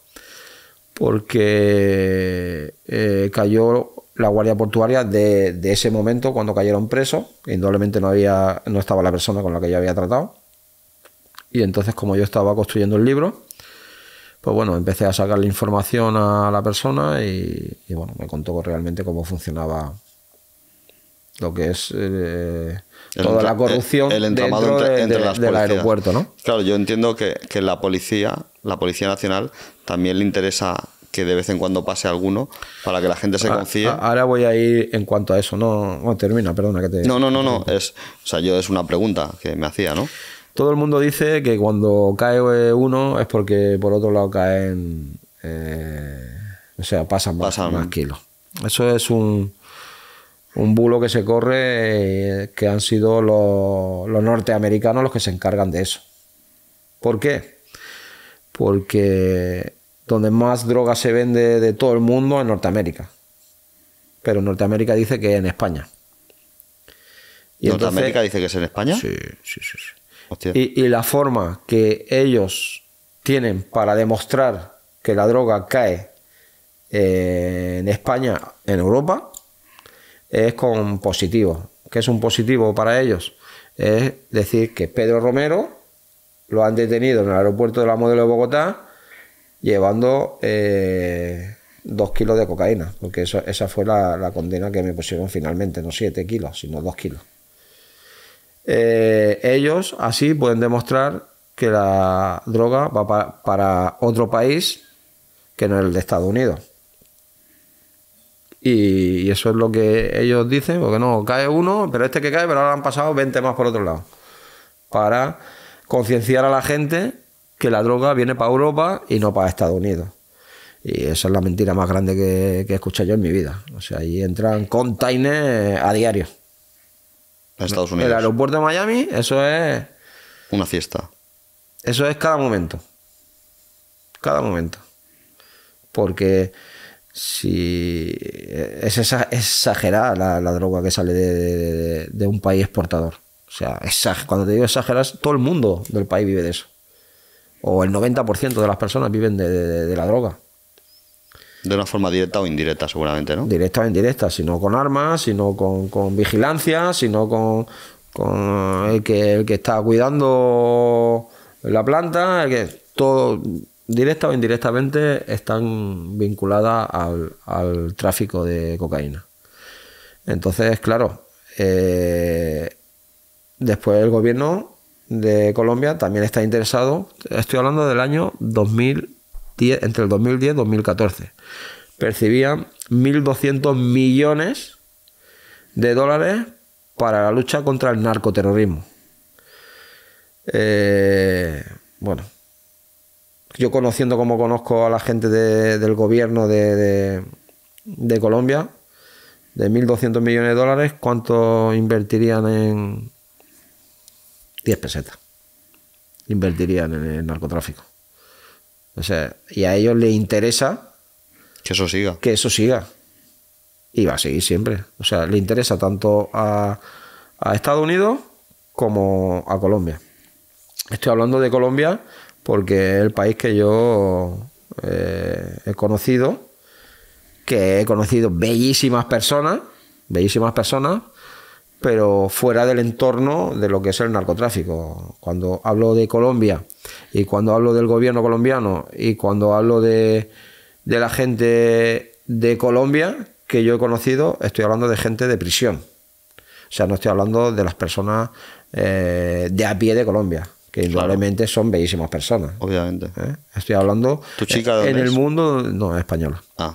porque eh, cayó la guardia portuaria de, ese momento cuando cayeron presos. Indudablemente no, había, no estaba la persona con la que yo había tratado. Y entonces como yo estaba construyendo el libro, pues bueno, empecé a sacar la información a la persona y, bueno, me contó realmente cómo funcionaba lo que es eh, toda la eh, corrupción el, entramado entre, las del aeropuerto, ¿no? Claro, yo entiendo que, que, la policía, la Policía Nacional, también le interesa que de vez en cuando pase alguno para que la gente se ah, confíe. Ah, ahora, voy a ir en cuanto a eso. No, no termina, perdona que te. No, no, no, no. Es, o sea, yo es una pregunta que me hacía, ¿no? Todo el mundo dice que cuando cae uno es porque por otro lado caen. Eh, o sea, pasan, más, kilos. Eso es un, bulo que se corre eh, que han sido los, norteamericanos los que se encargan de eso. ¿Por qué? Porque donde más droga se vende de todo el mundo es Norteamérica. Pero Norteamérica dice que es en España. Y ¿Norteamérica dice que es en España? sí, sí. sí. Y, la forma que ellos tienen para demostrar que la droga cae eh, en España, en Europa, es con positivo. ¿Qué es un positivo para ellos? Es decir, que Pedro Romero lo han detenido en el aeropuerto de la Modelo de Bogotá llevando eh, dos kilos de cocaína, porque esa fue la condena que me pusieron finalmente, no siete kilos, sino dos kilos. Eh, ellos así pueden demostrar que la droga va para, otro país que no es el de Estados Unidos. Y, eso es lo que ellos dicen, porque no, cae uno, pero este que cae, pero ahora han pasado 20 más por otro lado. Para concienciar a la gente que la droga viene para Europa y no para Estados Unidos. Y esa es la mentira más grande que, he escuchado yo en mi vida. O sea, ahí entran containers a diario. Estados El aeropuerto de Miami, eso es. Una fiesta. Eso es cada momento. Cada momento. Porque si es exagerada la, droga que sale de, un país exportador. O sea, cuando te digo exageras todo el mundo del país vive de eso. O el 90% de las personas viven de la droga. De una forma directa o indirecta, seguramente, ¿no? Directa o indirecta, sino con armas, sino con, con vigilancia, sino con, con el, que, el que está cuidando la planta, que todo directa o indirectamente están vinculadas al, tráfico de cocaína. Entonces, claro, eh, después el gobierno de Colombia también está interesado, estoy hablando del año 2010, entre el 2010 y 2014 percibían 1.200 millones de dólares para la lucha contra el narcoterrorismo. Eh, bueno, yo conociendo como conozco a la gente del gobierno de, de, Colombia, de 1.200 millones de dólares, ¿cuánto invertirían en 10 pesetas? Invertirían en el narcotráfico. O sea, y a ellos les interesa que eso siga. Que eso siga. Y va a seguir siempre. O sea, le interesa tanto a, Estados Unidos como a Colombia. Estoy hablando de Colombia porque es el país que yo eh, he conocido, que he conocido bellísimas personas, bellísimas personas, pero fuera del entorno de lo que es el narcotráfico. Cuando hablo de Colombia y cuando hablo del gobierno colombiano y cuando hablo de de la gente de Colombia que yo he conocido, estoy hablando de gente de prisión. O sea, no estoy hablando de las personas eh, de a pie de Colombia, que indudablemente son bellísimas personas. ¿eh? Obviamente. Estoy hablando ¿Tu chica eh, en el mundo, no, española. Ah.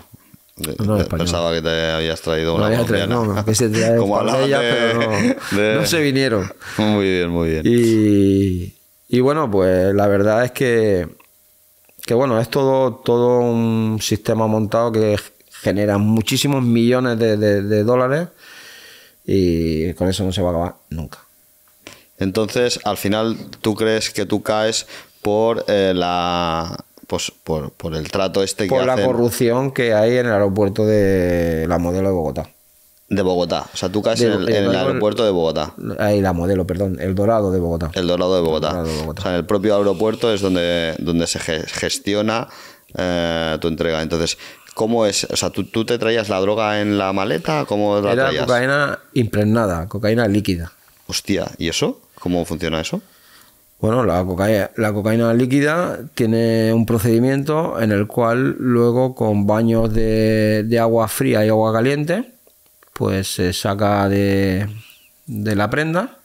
no, pensaba que te habías traído una no, no, no, se de pero no, no, se vinieron. Muy bien, muy bien. Y, y bueno, pues la verdad es que que bueno, es todo, todo un sistema montado que genera muchísimos millones de, dólares y con eso no se va a acabar nunca. Entonces, al final, ¿tú crees que tú caes por eh, la, pues, por, por, el trato este por la corrupción que hay en el aeropuerto de la modelo de Bogotá. De Bogotá. O sea, tú caes eh, en, el, aeropuerto de Bogotá. Ahí la modelo, perdón. El Dorado de Bogotá. El Dorado de Bogotá. El, O sea, el propio aeropuerto es donde, donde se gestiona eh, tu entrega. Entonces, ¿Cómo es? O sea, ¿tú, te traías la droga en la maleta? ¿Cómo la Era cocaína impregnada, cocaína líquida. Hostia, ¿y eso? ¿Cómo funciona eso? Bueno, la cocaína, la cocaína líquida tiene un procedimiento en el cual luego con baños de agua fría y agua caliente pues se saca de, la prenda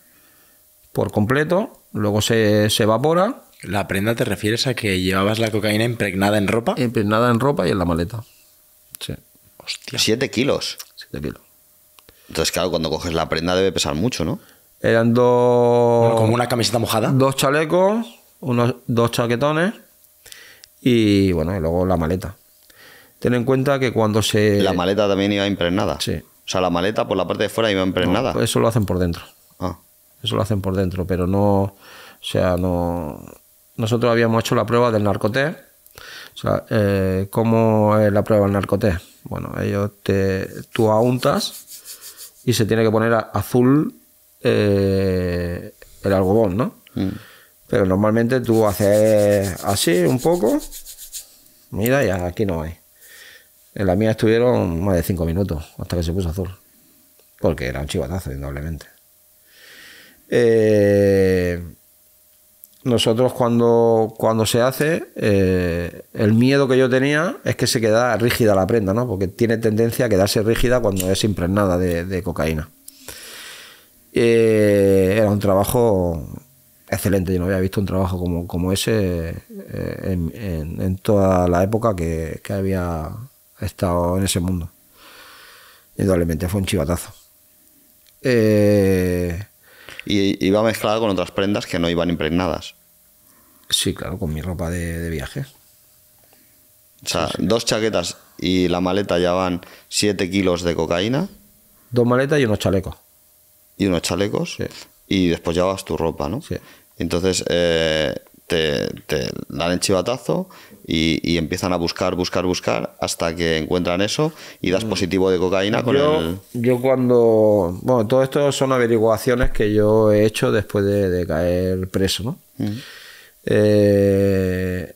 por completo, luego se, evapora. ¿La prenda te refieres a que llevabas la cocaína impregnada en ropa? Impregnada en ropa y en la maleta. Sí. Hostia. ¿Siete kilos? Siete kilos. Entonces, claro, cuando coges la prenda debe pesar mucho, ¿no? Eran dos. como una camiseta mojada. Dos chalecos, unos, dos chaquetones y bueno, y luego la maleta. Ten en cuenta que cuando se. La maleta también iba impregnada. Sí. O sea, la maleta por la parte de fuera iba impregnada. nada. eso lo hacen por dentro. Ah. Eso lo hacen por dentro, pero no. O sea, no. Nosotros habíamos hecho la prueba del narcoté. O sea, eh, ¿cómo es la prueba del narcoté? Bueno, ellos te. Tú auntas y se tiene que poner azul eh, el algodón, ¿no? Mm. Pero normalmente tú haces así un poco. Mira, ya aquí no hay. En la mía estuvieron más de cinco minutos hasta que se puso azul. Porque era un chivatazo, indudablemente. Eh, nosotros cuando, cuando se hace, eh, el miedo que yo tenía es que se queda rígida la prenda, ¿no? Porque tiene tendencia a quedarse rígida cuando es impregnada de, cocaína. Eh, era un trabajo excelente, yo no había visto un trabajo como, ese en, toda la época que, que había He estado en ese mundo. Indudablemente fue un chivatazo. Eh, y iba mezclado con otras prendas que no iban impregnadas. Sí, claro, con mi ropa de, viaje. O sea, dos chaquetas y la maleta ya van 7 kilos de cocaína. Dos maletas y unos chalecos. Y unos chalecos. Sí. Y después llevabas tu ropa, ¿no? Sí. Entonces eh, te, te, dan el chivatazo y, empiezan a buscar, buscar, buscar hasta que encuentran eso y das mm. positivo de cocaína con yo, Yo cuando... Bueno, todo esto son averiguaciones que yo he hecho después de, caer preso, ¿no? Mm. Eh,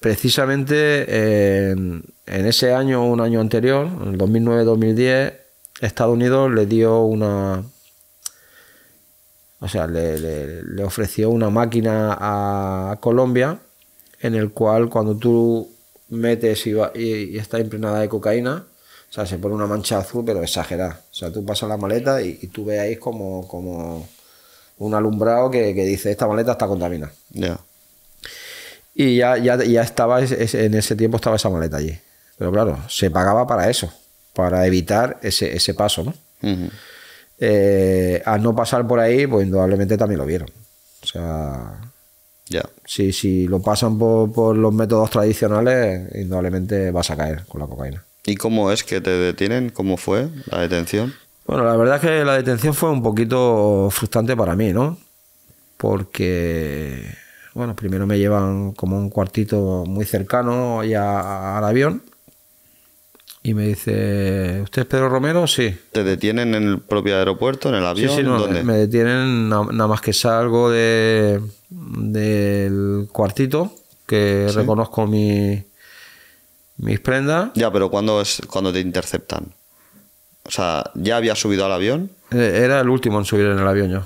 precisamente en, ese año, o un año anterior, en el 2009-2010, Estados Unidos le dio una... O sea, le ofreció una máquina a Colombia en el cual cuando tú metes y, está impregnada de cocaína, o sea, se pone una mancha azul, pero exagerada. O sea, tú pasas la maleta y, tú veáis como, como un alumbrado que, dice, esta maleta está contaminada. Y ya, ya, estaba, en ese tiempo estaba esa maleta allí. Pero claro, se pagaba para eso, para evitar ese, ese paso, ¿no? Eh, al no pasar por ahí, pues indudablemente también lo vieron. O sea, si, lo pasan por, los métodos tradicionales, indudablemente vas a caer con la cocaína. ¿Y cómo es que te detienen? ¿Cómo fue la detención? Bueno, la verdad es que la detención fue un poquito frustrante para mí, ¿no? Porque, bueno, primero me llevan como un cuartito muy cercano ya al avión y me dice, ¿usted es Pedro Romero? Sí. ¿Te detienen en el propio aeropuerto, en el avión? Sí, sí, no, me detienen nada más que salgo de, del cuartito, que reconozco mi, mis prendas. Ya, pero cuando es cuando te interceptan? O sea, ¿ya había subido al avión? Eh, era el último en subir en el avión yo.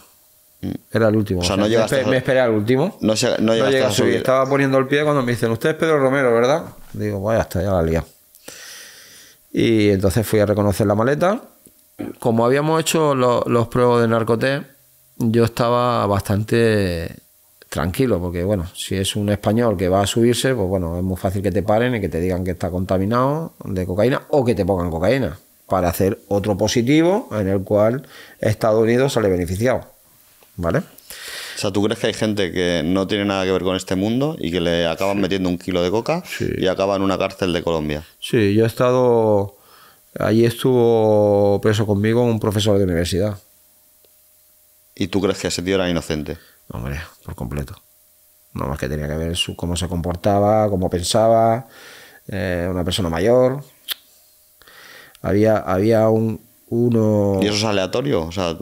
Mm. Era el último. O sea, me, esperé al último. No, se, a, subir. Estaba poniendo el pie cuando me dicen, usted es Pedro Romero, ¿verdad? Digo, vaya, hasta ya la lía. Y entonces fui a reconocer la maleta. Como habíamos hecho los pruebas de narcoté, yo estaba bastante tranquilo, porque bueno, si es un español que va a subirse, pues bueno, es muy fácil que te paren y que te digan que está contaminado de cocaína o que te pongan cocaína para hacer otro positivo en el cual Estados Unidos sale beneficiado. ¿Vale? O sea, ¿tú crees que hay gente que no tiene nada que ver con este mundo y que le acaban metiendo un kilo de coca y acaba en una cárcel de Colombia? Sí, yo he estado. Allí estuvo preso conmigo un profesor de universidad. ¿Y tú crees que ese tío era inocente? Hombre, por completo. Nada más que tenía que ver su, cómo se comportaba, cómo pensaba, eh, una persona mayor. Había, había un, uno... ¿Y eso es aleatorio? O sea,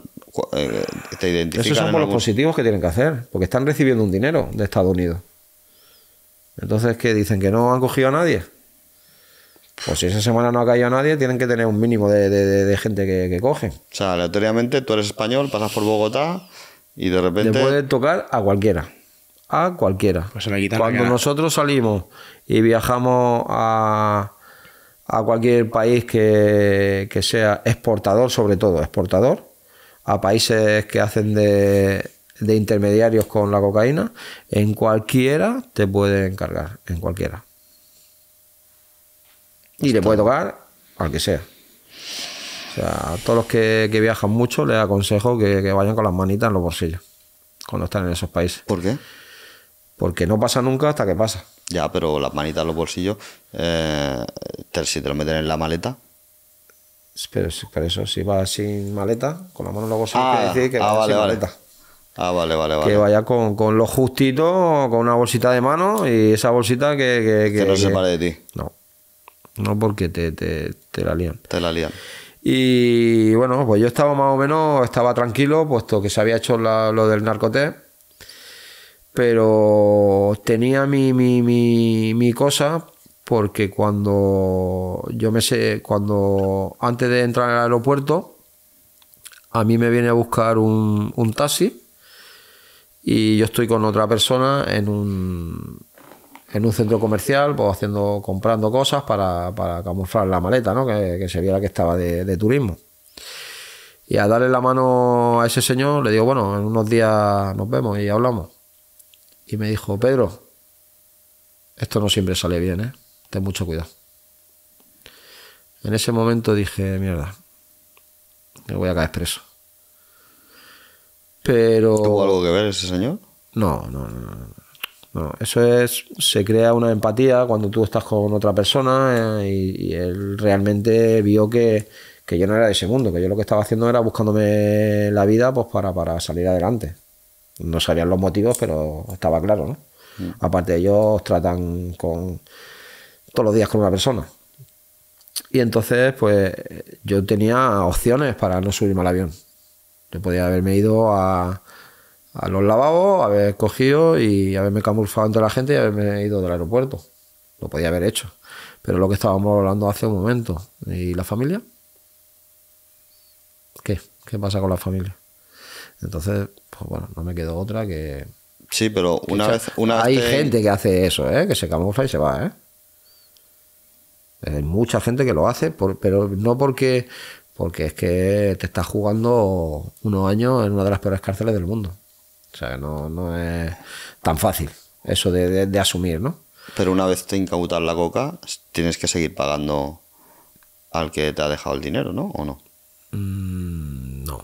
eh, Esos son los positivos que tienen que hacer, porque están recibiendo un dinero de Estados Unidos. Entonces, ¿qué dicen? ¿Que no han cogido a nadie? Pues si esa semana no ha caído a nadie, tienen que tener un mínimo de, gente que, que coge. O sea, aleatoriamente tú eres español, pasas por Bogotá, y de repente. Le puede tocar a cualquiera. A cualquiera. Pues Cuando nosotros salimos y viajamos a, a cualquier país que, que, sea exportador, sobre todo exportador, a países que hacen de, de intermediarios con la cocaína, en cualquiera te puede encargar. En cualquiera. Y le puede tocar al que sea sea, a todos los que, viajan mucho les aconsejo que, vayan con las manitas en los bolsillos cuando están en esos países. ¿Por qué? Porque no pasa nunca hasta que pasa. Ya, pero las manitas en los bolsillos, eh, si te lo meten en la maleta, pero, pero, eso, si va sin maleta, con la mano en los bolsillos, ah, decir que ah, va sin maleta. Ah, vale, vale, vale. Que vaya con, lo justito, con una bolsita de mano y esa bolsita que. Que, no se de ti. No. No, porque te, te la lían. Te la lían. Y bueno, pues yo estaba más o menos, estaba tranquilo, puesto que se había hecho lo del narcoté Pero tenía mi, mi, mi cosa, porque cuando yo me sé, cuando antes de entrar al aeropuerto, a mí me viene a buscar un, un taxi y yo estoy con otra persona en un, en un centro comercial, pues haciendo, comprando cosas para, para camuflar la maleta, ¿no? Que, sería la que estaba de, de, turismo. Y a darle la mano a ese señor, le digo, bueno, en unos días nos vemos y hablamos. Y me dijo, Pedro, esto no siempre sale bien, ¿eh? Ten mucho cuidado. En ese momento dije, mierda, me voy a caer preso. Pero... ¿Tuvo algo que ver ese señor? no, no. no eso es, se crea una empatía cuando tú estás con otra persona eh, y, él realmente vio que, yo no era de segundo, que yo lo que estaba haciendo era buscándome la vida pues para, salir adelante. No sabían los motivos, pero estaba claro, ¿no? Mm. Aparte de ellos tratan con todos los días con una persona. Y entonces, pues, yo tenía opciones para no subirme al avión. Yo podía haberme ido a, a los lavabos, haber cogido y haberme camuflado ante la gente y haberme ido del aeropuerto. Lo podía haber hecho. Pero lo que estábamos hablando hace un momento. ¿Y la familia? ¿Qué? ¿Qué pasa con la familia? Entonces, pues bueno, no me quedó otra que. Sí, pero una vez. Una hay gente que hace eso, ¿eh? Que se camufla y se va, ¿eh? Hay mucha gente que lo hace, por, pero no porque. Porque es que te estás jugando unos años en una de las peores cárceles del mundo. O sea, no, no es tan fácil eso de, asumir, ¿no? Pero una vez te incautan la coca, tienes que seguir pagando al que te ha dejado el dinero, ¿no? ¿O no? Mm, no.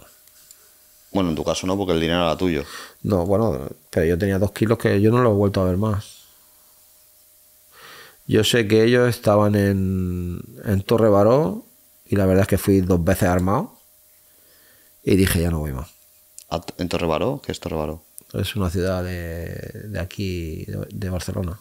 Bueno, en tu caso no, porque el dinero era tuyo. No, bueno, pero yo tenía dos kilos que yo no los he vuelto a ver más. Yo sé que ellos estaban en, en Torre Baró y la verdad es que fui dos veces armado y dije, ya no voy más en Torrebaró? ¿Qué es Torrebaró? Es una ciudad de, aquí, de, Barcelona.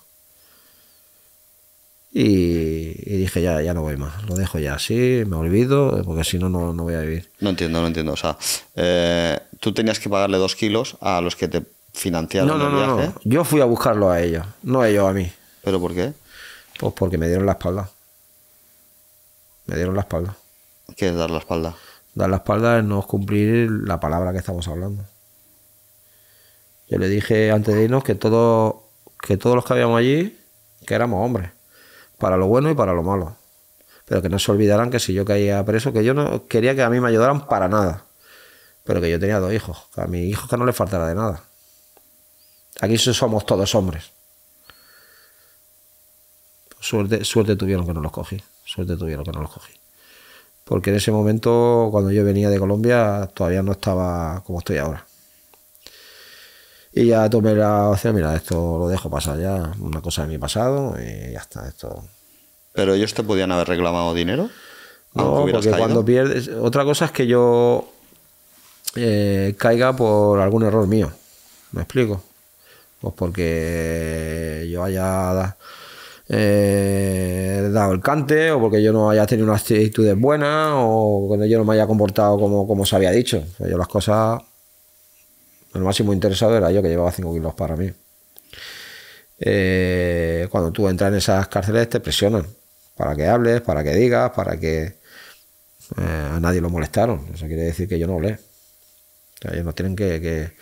Y, dije, ya, ya no voy más, lo dejo ya así, me olvido, porque si no, no, voy a vivir. No entiendo, no entiendo. O sea, eh, tú tenías que pagarle dos kilos a los que te financiaron el viaje. yo fui a buscarlo a ellos, no ellos a mí. ¿Pero por qué? Pues porque me dieron la espalda. Me dieron la espalda. ¿Qué dar la espalda? Dar la espalda no cumplir la palabra que estamos hablando. Yo le dije antes de irnos que todos, que todos los que habíamos allí, que éramos hombres, para lo bueno y para lo malo. Pero que no se olvidaran que si yo caía preso, que yo no quería que a mí me ayudaran para nada. Pero que yo tenía dos hijos, que a mi hijo que no le faltara de nada. Aquí somos todos hombres. Suerte, suerte tuvieron que no los cogí. Suerte tuvieron que no los cogí porque en ese momento, cuando yo venía de Colombia, todavía no estaba como estoy ahora. Y ya tomé la opción, mira, esto lo dejo pasar ya, una cosa de mi pasado y ya está, esto. ¿Pero ellos te podían haber reclamado dinero? No, porque cuando pierdes... Otra cosa es que yo eh, caiga por algún error mío, ¿me explico? Pues porque yo haya eh, dado el cante o porque yo no haya tenido unas actitudes buenas o cuando yo no me haya comportado como, como se había dicho. yo las cosas, lo máximo interesado era yo que llevaba 5 kilos para mí. Eh, cuando tú entras en esas cárceles te presionan para que hables, para que digas, para que eh, a nadie lo molestaron. Eso quiere decir que yo no le ellos no tienen que, que,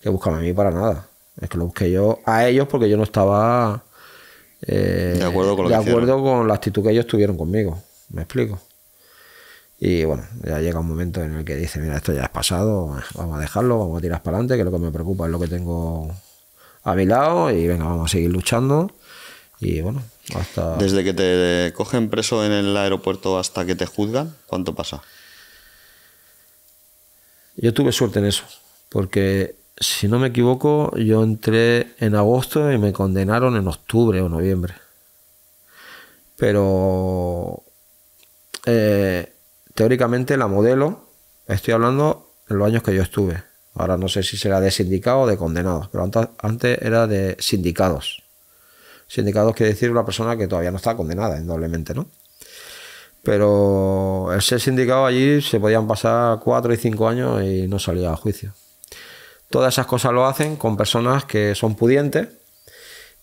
que buscarme a mí para nada. Es que lo busqué yo a ellos porque yo no estaba eh, de acuerdo, con, de acuerdo con la actitud que ellos tuvieron conmigo. ¿Me explico? Y bueno, ya llega un momento en el que dice, mira, esto ya es pasado, vamos a dejarlo, vamos a tirar para adelante, que lo que me preocupa es lo que tengo a mi lado y venga, vamos a seguir luchando. Y bueno, hasta... Desde que te cogen preso en el aeropuerto hasta que te juzgan, ¿cuánto pasa? Yo tuve suerte en eso, porque si no me equivoco, yo entré en agosto y me condenaron en octubre o noviembre. Pero eh, teóricamente la modelo, estoy hablando en los años que yo estuve. Ahora no sé si será de sindicado o de condenados, pero antes, era de sindicados. Sindicados quiere decir una persona que todavía no está condenada, indudablemente, ¿no? Pero el ser sindicado allí se podían pasar cuatro y cinco años y no salía a juicio. Todas esas cosas lo hacen con personas que son pudientes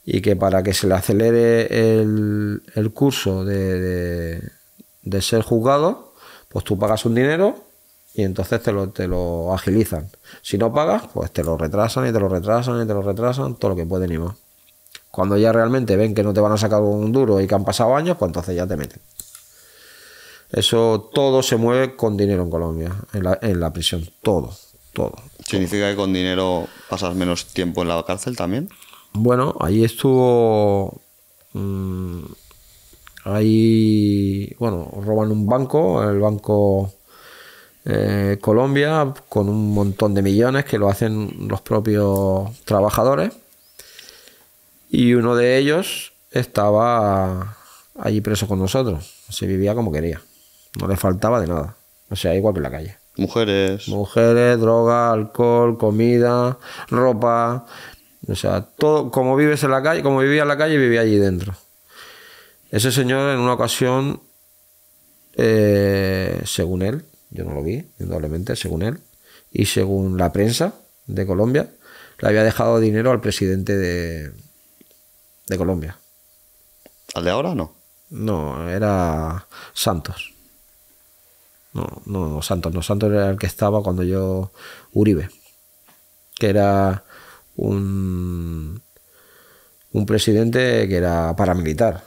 y que para que se le acelere el, curso de, ser juzgado, pues tú pagas un dinero y entonces te lo, te lo agilizan. Si no pagas, pues te lo retrasan y te lo retrasan y te lo retrasan, todo lo que pueden y más. Cuando ya realmente ven que no te van a sacar un duro y que han pasado años, pues entonces ya te meten. Eso todo se mueve con dinero en Colombia, en la, en la prisión, todo, todo. ¿Significa que con dinero pasas menos tiempo en la cárcel también? Bueno, ahí estuvo. Mm, ahí. Bueno, roban un banco, el banco eh, Colombia, con un montón de millones que lo hacen los propios trabajadores. Y uno de ellos estaba allí preso con nosotros. Se vivía como quería. No le faltaba de nada. O sea, igual que en la calle. Mujeres. Mujeres, droga, alcohol, comida, ropa. O sea, todo, como vives en la calle, como vivía en la calle, vivía allí dentro. Ese señor en una ocasión, eh, según él, yo no lo vi, indudablemente, según él, y según la prensa de Colombia, le había dejado dinero al presidente de, de Colombia. ¿Al de ahora no? No, era Santos. No, no, Santos, no, Santos era el que estaba cuando yo. Uribe. Que era un. Un presidente que era paramilitar.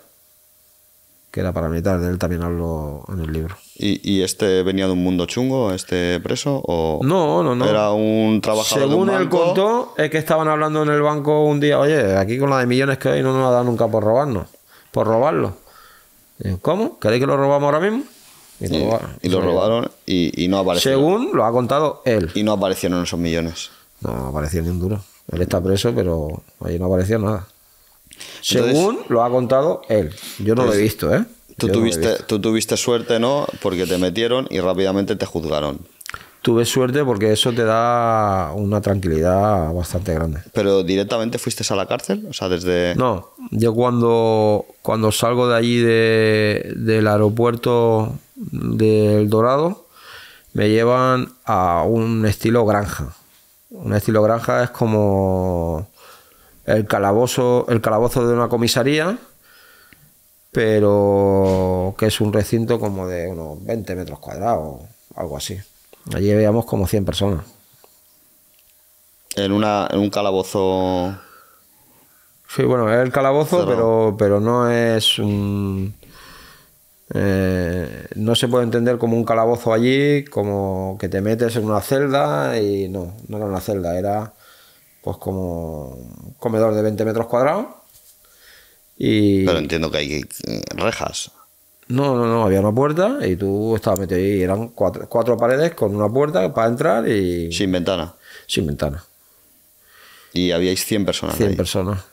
Que era paramilitar, de él también hablo en el libro. ¿Y, ¿Y, este venía de un mundo chungo, este preso? O no, no, no. Era un trabajador Según él contó, es que estaban hablando en el banco un día, oye, aquí con la de millones que hoy no nos ha dado nunca por robarnos, por robarlo. ¿Cómo? ¿Queréis que lo robamos ahora mismo? Y, lo robaron y, no aparecieron. Según lo ha contado él. Y no aparecieron esos millones. No apareció ni un duro. Él está preso, pero ahí no apareció nada. Según lo ha contado él. Yo no lo he pues, visto, ¿eh? Tú tuviste, tú tuviste suerte, ¿no? Porque te metieron y rápidamente te juzgaron. Tuve suerte porque eso te da una tranquilidad bastante grande. ¿Pero directamente fuiste a la cárcel? O sea, desde... No, yo cuando, cuando salgo de allí del aeropuerto del Dorado me llevan a un estilo granja. Un estilo granja es como el calabozo, el calabozo de una comisaría, pero que es un recinto como de unos 20 metros cuadrados, algo así. Allí veíamos como 100 personas. En, una, en un calabozo. Sí, bueno, es el calabozo, pero, pero no es un eh, no se puede entender como un calabozo allí, como que te metes en una celda y no, no era una celda, era pues como un comedor de 20 metros cuadrados. Y... Pero entiendo que hay eh, rejas. No, no, no, había una puerta y tú estabas metido ahí, eran cuatro, paredes con una puerta para entrar y... Sin ventana. Sin ventana. Y habíais 100 personas. 100 personas.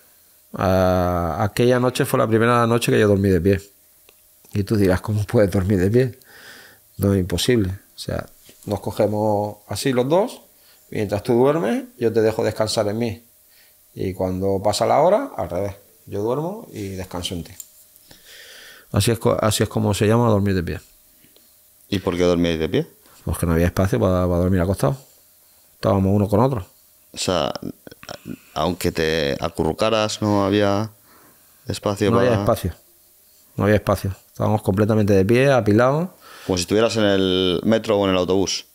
Ah, aquella noche fue la primera noche que yo dormí de pie. Y tú dirás, ¿cómo puedes dormir de pie? No es imposible. O sea, nos cogemos así los dos, mientras tú duermes, yo te dejo descansar en mí. Y cuando pasa la hora, al revés. Yo duermo y descanso en ti. Así es, así es como se llama dormir de pie. ¿Y por qué dormíais de pie? Porque no había espacio para, dormir acostado. Estábamos uno con otro. O sea, aunque te acurrucaras, no había espacio para. No había espacio no había espacio. Estábamos completamente de pie, apilados. Como si estuvieras en el metro o en el autobús.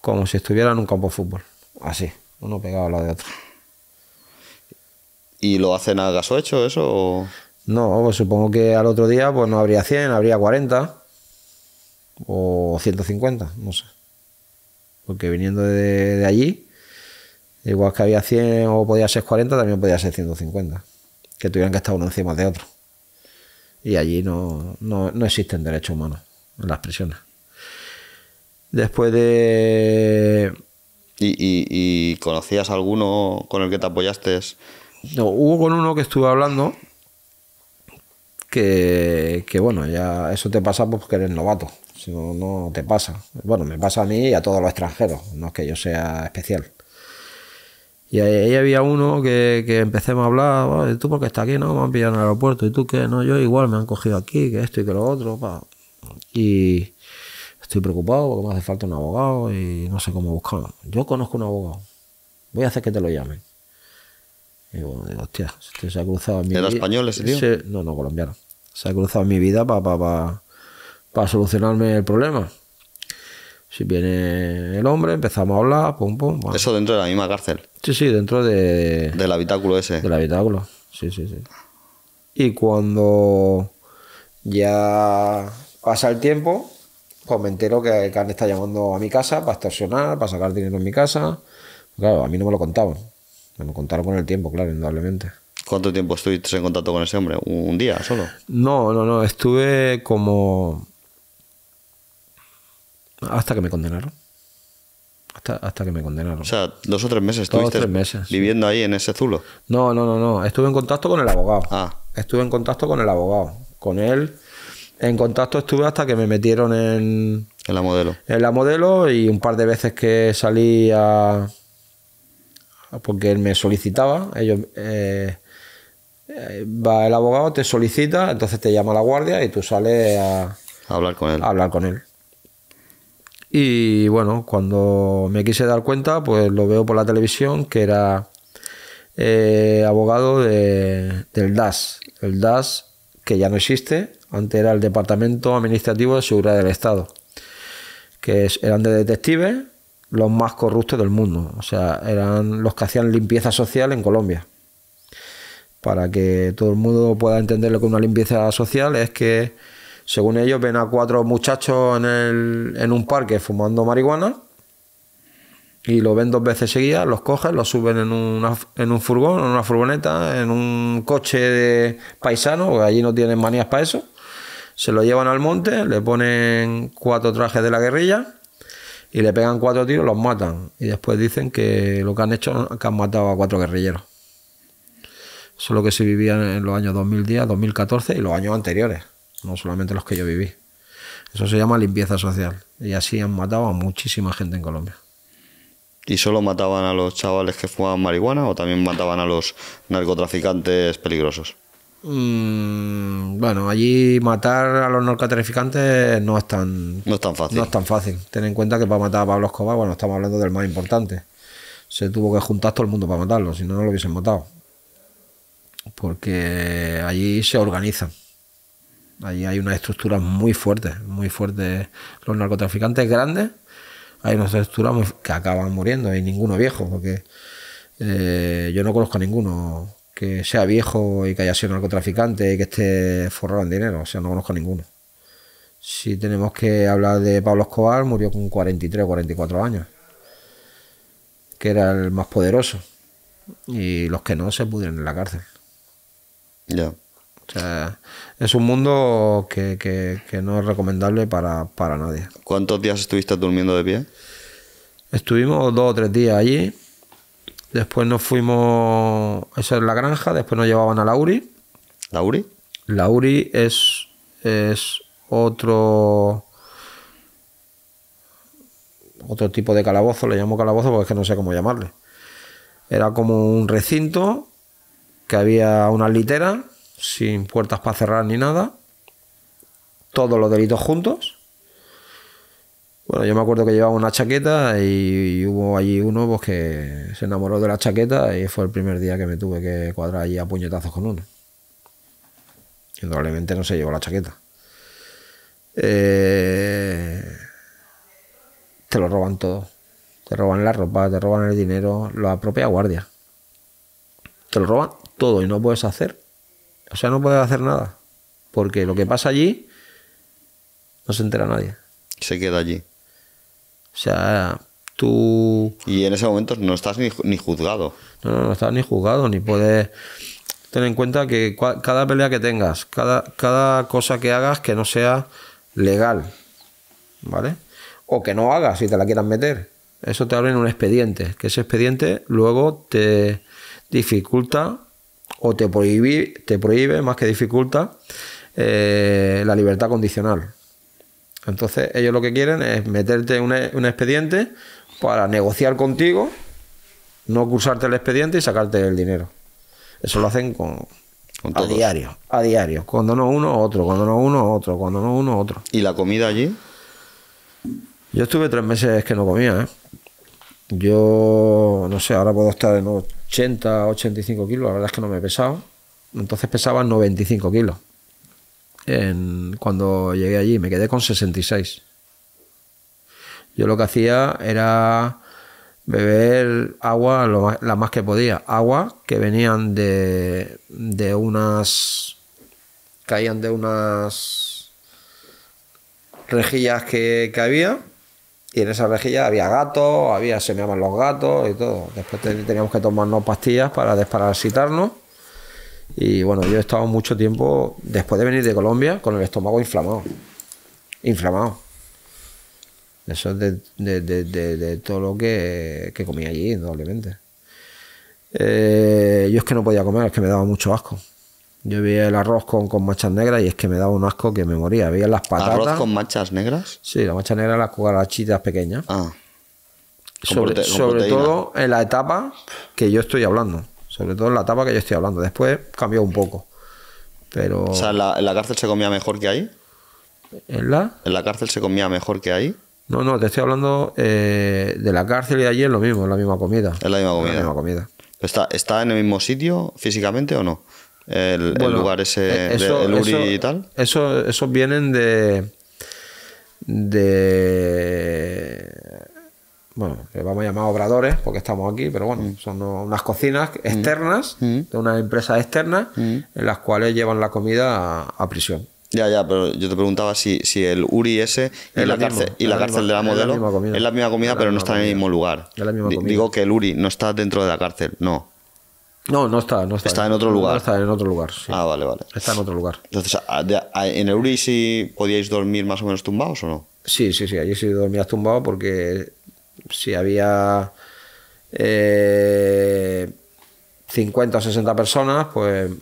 Como si estuviera en un campo de fútbol. Así, uno pegado al de otro. ¿Y lo hacen a gaso hecho eso? No, pues supongo que al otro día pues no habría 100, habría 40 o 150, no sé. Porque viniendo de, de allí, igual que había 100 o podía ser 40, también podía ser 150. Que tuvieran que estar uno encima de otro y allí no, no, no existen derechos humanos en las prisiones. Después de... ¿Y, conocías alguno con el que te apoyaste? No, hubo con uno que estuve hablando que, que bueno, ya eso te pasa porque eres novato. Si no, no te pasa. Bueno, me pasa a mí y a todos los extranjeros. No es que yo sea especial. Y ahí, había uno que, que empecemos a hablar, tú porque estás aquí, ¿no? Me han pillado en el aeropuerto, y tú qué no, yo igual me han cogido aquí, que esto y que lo otro, pa. Y estoy preocupado porque me hace falta un abogado y no sé cómo buscarlo. Yo conozco un abogado, voy a hacer que te lo llamen. Y bueno, digo, hostia, este se ha cruzado en mi ¿Era español ese tío? no, no, colombiano. Se ha cruzado mi vida para solucionarme el problema. Si viene el hombre, empezamos a hablar, pum, pum. Eso dentro de la misma cárcel. Sí, sí, dentro de... Del habitáculo ese. Del habitáculo, sí, sí, sí. Y cuando ya pasa el tiempo, pues me entero que el carne está llamando a mi casa para extorsionar, para sacar dinero en mi casa. Claro, a mí no me lo contaban. Me lo contaron con el tiempo, claro, indudablemente. ¿Cuánto tiempo estuviste en contacto con ese hombre? ¿Un día solo? No, no, no. Estuve como. Hasta que me condenaron. Hasta, que me condenaron. O sea, dos o tres meses estuviste viviendo ahí en ese zulo. No, no, no, no. Estuve en contacto con el abogado. Ah. Estuve en contacto con el abogado. Con él, en contacto estuve hasta que me metieron en. En la modelo. En la modelo y un par de veces que salí a. Porque él me solicitaba. Ellos. Eh, va el abogado, te solicita, entonces te llama la guardia y tú sales hablar con él. A hablar con él. Y bueno, cuando me quise dar cuenta, pues lo veo por la televisión, que era eh, abogado de, del DAS. El DAS, que ya no existe, antes era el Departamento Administrativo de Seguridad del Estado, que eran de detectives los más corruptos del mundo. O sea, eran los que hacían limpieza social en Colombia. Para que todo el mundo pueda entender lo que una limpieza social es que según ellos, ven a cuatro muchachos en, un parque fumando marihuana y lo ven dos veces seguidas, los cogen, los suben en, en un furgón, en una furgoneta, en un coche de paisano, porque allí no tienen manías para eso. Se lo llevan al monte, le ponen cuatro trajes de la guerrilla y le pegan cuatro tiros, los matan. Y después dicen que lo que han hecho es que han matado a cuatro guerrilleros. Eso es lo que se vivía en los años 2010, 2014 y los años anteriores no solamente los que yo viví. Eso se llama limpieza social. Y así han matado a muchísima gente en Colombia. ¿Y solo mataban a los chavales que fumaban marihuana o también mataban a los narcotraficantes peligrosos? Mm, bueno, allí matar a los narcotraficantes no es tan... No es tan fácil. No es tan fácil. Ten en cuenta que para matar a Pablo Escobar, bueno, estamos hablando del más importante. Se tuvo que juntar todo el mundo para matarlo, si no, no lo hubiesen matado. Porque allí se organizan Ahí hay unas estructuras muy fuertes, muy fuertes. Los narcotraficantes grandes, hay unas estructuras que acaban muriendo hay ninguno viejo, porque eh, yo no conozco a ninguno que sea viejo y que haya sido narcotraficante y que esté forrado en dinero, o sea, no conozco a ninguno. Si tenemos que hablar de Pablo Escobar, murió con 43 o 44 años, que era el más poderoso, y los que no se pudieron en la cárcel. Ya es un mundo que, no es recomendable para, nadie. ¿Cuántos días estuviste durmiendo de pie? Estuvimos dos o tres días allí. Después nos fuimos. a es la granja. Después nos llevaban a Lauri. ¿Lauri? Lauri es, es otro. Otro tipo de calabozo. Le llamo calabozo porque es que no sé cómo llamarle. Era como un recinto que había una litera sin puertas para cerrar ni nada, todos los delitos juntos. Bueno, yo me acuerdo que llevaba una chaqueta y, hubo allí uno pues, que se enamoró de la chaqueta y fue el primer día que me tuve que cuadrar allí a puñetazos con uno. Indudablemente no se llevó la chaqueta. Eh, te lo roban todo. Te roban la ropa, te roban el dinero, la propia guardia. Te lo roban todo y no puedes hacer o sea, no puedes hacer nada. Porque lo que pasa allí no se entera nadie. Se queda allí. O sea, tú... Y en ese momento no estás ni, juzgado. No, no, no estás ni juzgado, ni puedes... tener en cuenta que cada pelea que tengas, cada, cada cosa que hagas que no sea legal, ¿vale? O que no hagas si te la quieras meter. Eso te abre en un expediente, que ese expediente luego te dificulta o te prohíbe, te prohíbe más que dificulta eh, la libertad condicional. Entonces ellos lo que quieren es meterte un, e, un expediente para negociar contigo, no cursarte el expediente y sacarte el dinero. Eso lo hacen con, a diario, a diario. Cuando no uno, otro, cuando no uno, otro, cuando no uno, otro. ¿Y la comida allí? Yo estuve tres meses que no comía, ¿eh? Yo, no sé, ahora puedo estar en 80, 85 kilos, la verdad es que no me he pesado. Entonces pesaba 95 kilos. cuando llegué allí me quedé con 66. Yo lo que hacía era beber agua lo la más que podía. Agua que venían de, de unas... caían de unas rejillas que, que había y en esa rejilla había gatos, había se meaban los gatos y todo. Después teníamos que tomarnos pastillas para desparasitarnos. Y bueno, yo he estado mucho tiempo después de venir de Colombia con el estómago inflamado. Inflamado. Eso es de, todo lo que, que comía allí, indudablemente. Eh, yo es que no podía comer, es que me daba mucho asco. Yo vi el arroz con, con manchas negras y es que me daba un asco que me moría. Veía las patatas. ¿Arroz con manchas negras? Sí, la manchas negra las cucarachitas pequeñas. Ah. Sobre, todo en la etapa que yo estoy hablando. Sobre todo en la etapa que yo estoy hablando. Después cambió un poco. Pero... O sea, ¿en la, cárcel se comía mejor que ahí? ¿En la? ¿En la cárcel se comía mejor que ahí? No, no, te estoy hablando eh, de la cárcel y de allí es lo mismo, es la misma comida. Es la misma comida. ¿Está en el mismo sitio físicamente o no? el, lugar ese eh, el Uri y tal? Eso, esos vienen de. de. Bueno, que vamos a llamar obradores porque estamos aquí, pero bueno, mm. son unas cocinas mm. externas mm. de unas empresas externas en las cuales llevan la comida a, prisión. Ya, ya, pero yo te preguntaba si, el URI ese y la, cárcel, y la, cárcel de la modelo es la misma comida, pero no está en el mismo lugar. Digo que el URI no está dentro de la cárcel, no. No, no está, no está. Está en otro lugar. Está en otro lugar. Ah, vale, vale. Está en otro lugar. Entonces, ah, ah, ¿en Eurisí podíais dormir más o menos tumbados o no? Sí, sí, sí. Allí sí dormías tumbado porque si había 50 eh, o 60 personas, pues eh,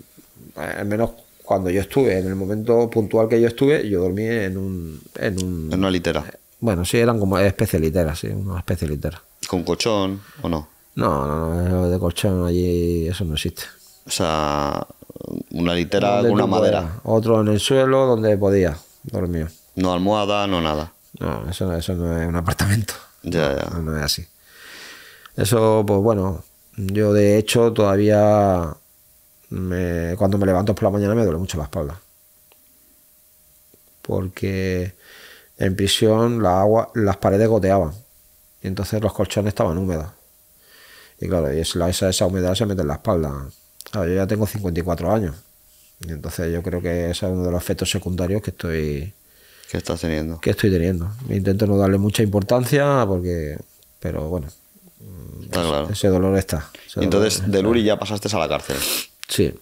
al menos cuando yo estuve, en el momento puntual que yo estuve, yo dormí en un. En, un, una litera. Bueno, sí, eran como especie litera, sí, una especie litera. ¿Con colchón o no? No, no, de colchón allí eso no existe. O sea, una litera una madera. Otro en el suelo donde podía dormir. No almohada, no nada. No, eso, no es un apartamento. Ya, ya. No, es así. Eso, pues bueno, yo de hecho todavía cuando me levanto por la mañana me duele mucho la espalda. Porque en prisión la agua, las paredes goteaban. Y entonces los colchones estaban húmedos. Y claro, y esa, humedad se mete en la espalda. yo ya tengo 54 años. Y entonces yo creo que ese es uno de los efectos secundarios que estoy... Que estás teniendo. Que estoy teniendo. Intento no darle mucha importancia porque... Pero bueno. Está ese, claro. ese dolor está. entonces, de Luri ya pasaste a la cárcel. Sí.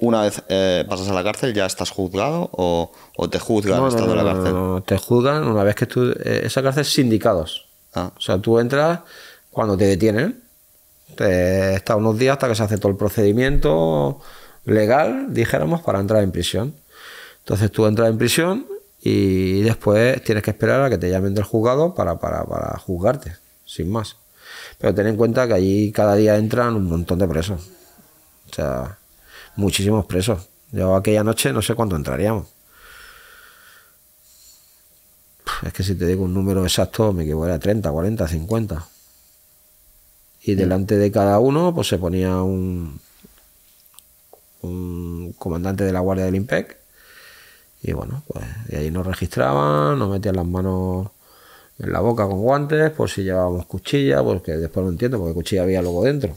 Una vez eh, pasas a la cárcel, ¿ya estás juzgado o, te juzgan no, en la cárcel? te juzgan una vez que tú... Eh, esa cárcel es sindicados. Ah. O sea, tú entras cuando te detienen. Te está unos días hasta que se hace todo el procedimiento legal, dijéramos, para entrar en prisión. Entonces tú entras en prisión y después tienes que esperar a que te llamen del juzgado para, para, para juzgarte, sin más. Pero ten en cuenta que allí cada día entran un montón de presos. O sea, muchísimos presos. Yo aquella noche no sé cuánto entraríamos. Es que si te digo un número exacto me equivoco, era 30, 40, 50. Y delante de cada uno pues se ponía un, un comandante de la guardia del IMPEC. Y bueno, pues ahí nos registraban, nos metían las manos en la boca con guantes, por si llevábamos cuchilla, porque después no entiendo, porque cuchilla había luego dentro.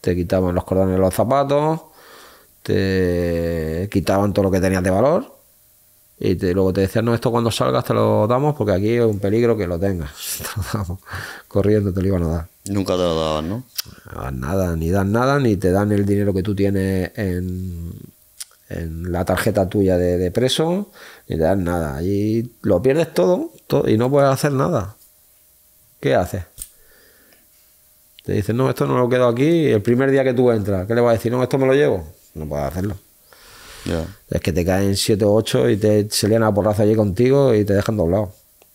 Te quitaban los cordones de los zapatos, te quitaban todo lo que tenías de valor y luego te decían, no, esto cuando salgas te lo damos porque aquí es un peligro que lo tengas. Corriendo te lo iban a dar. Nunca te lo daban, ¿no? nada, ni dan nada, ni te dan el dinero que tú tienes en, en la tarjeta tuya de, preso, ni te dan nada. y lo pierdes todo, y no puedes hacer nada. ¿Qué haces? Te dicen, no, esto no lo quedo aquí. El primer día que tú entras, ¿qué le vas a decir? No, esto me lo llevo. No puedes hacerlo. Es que te caen 7 o 8 y te se leen a porrazo allí contigo y te dejan doblado.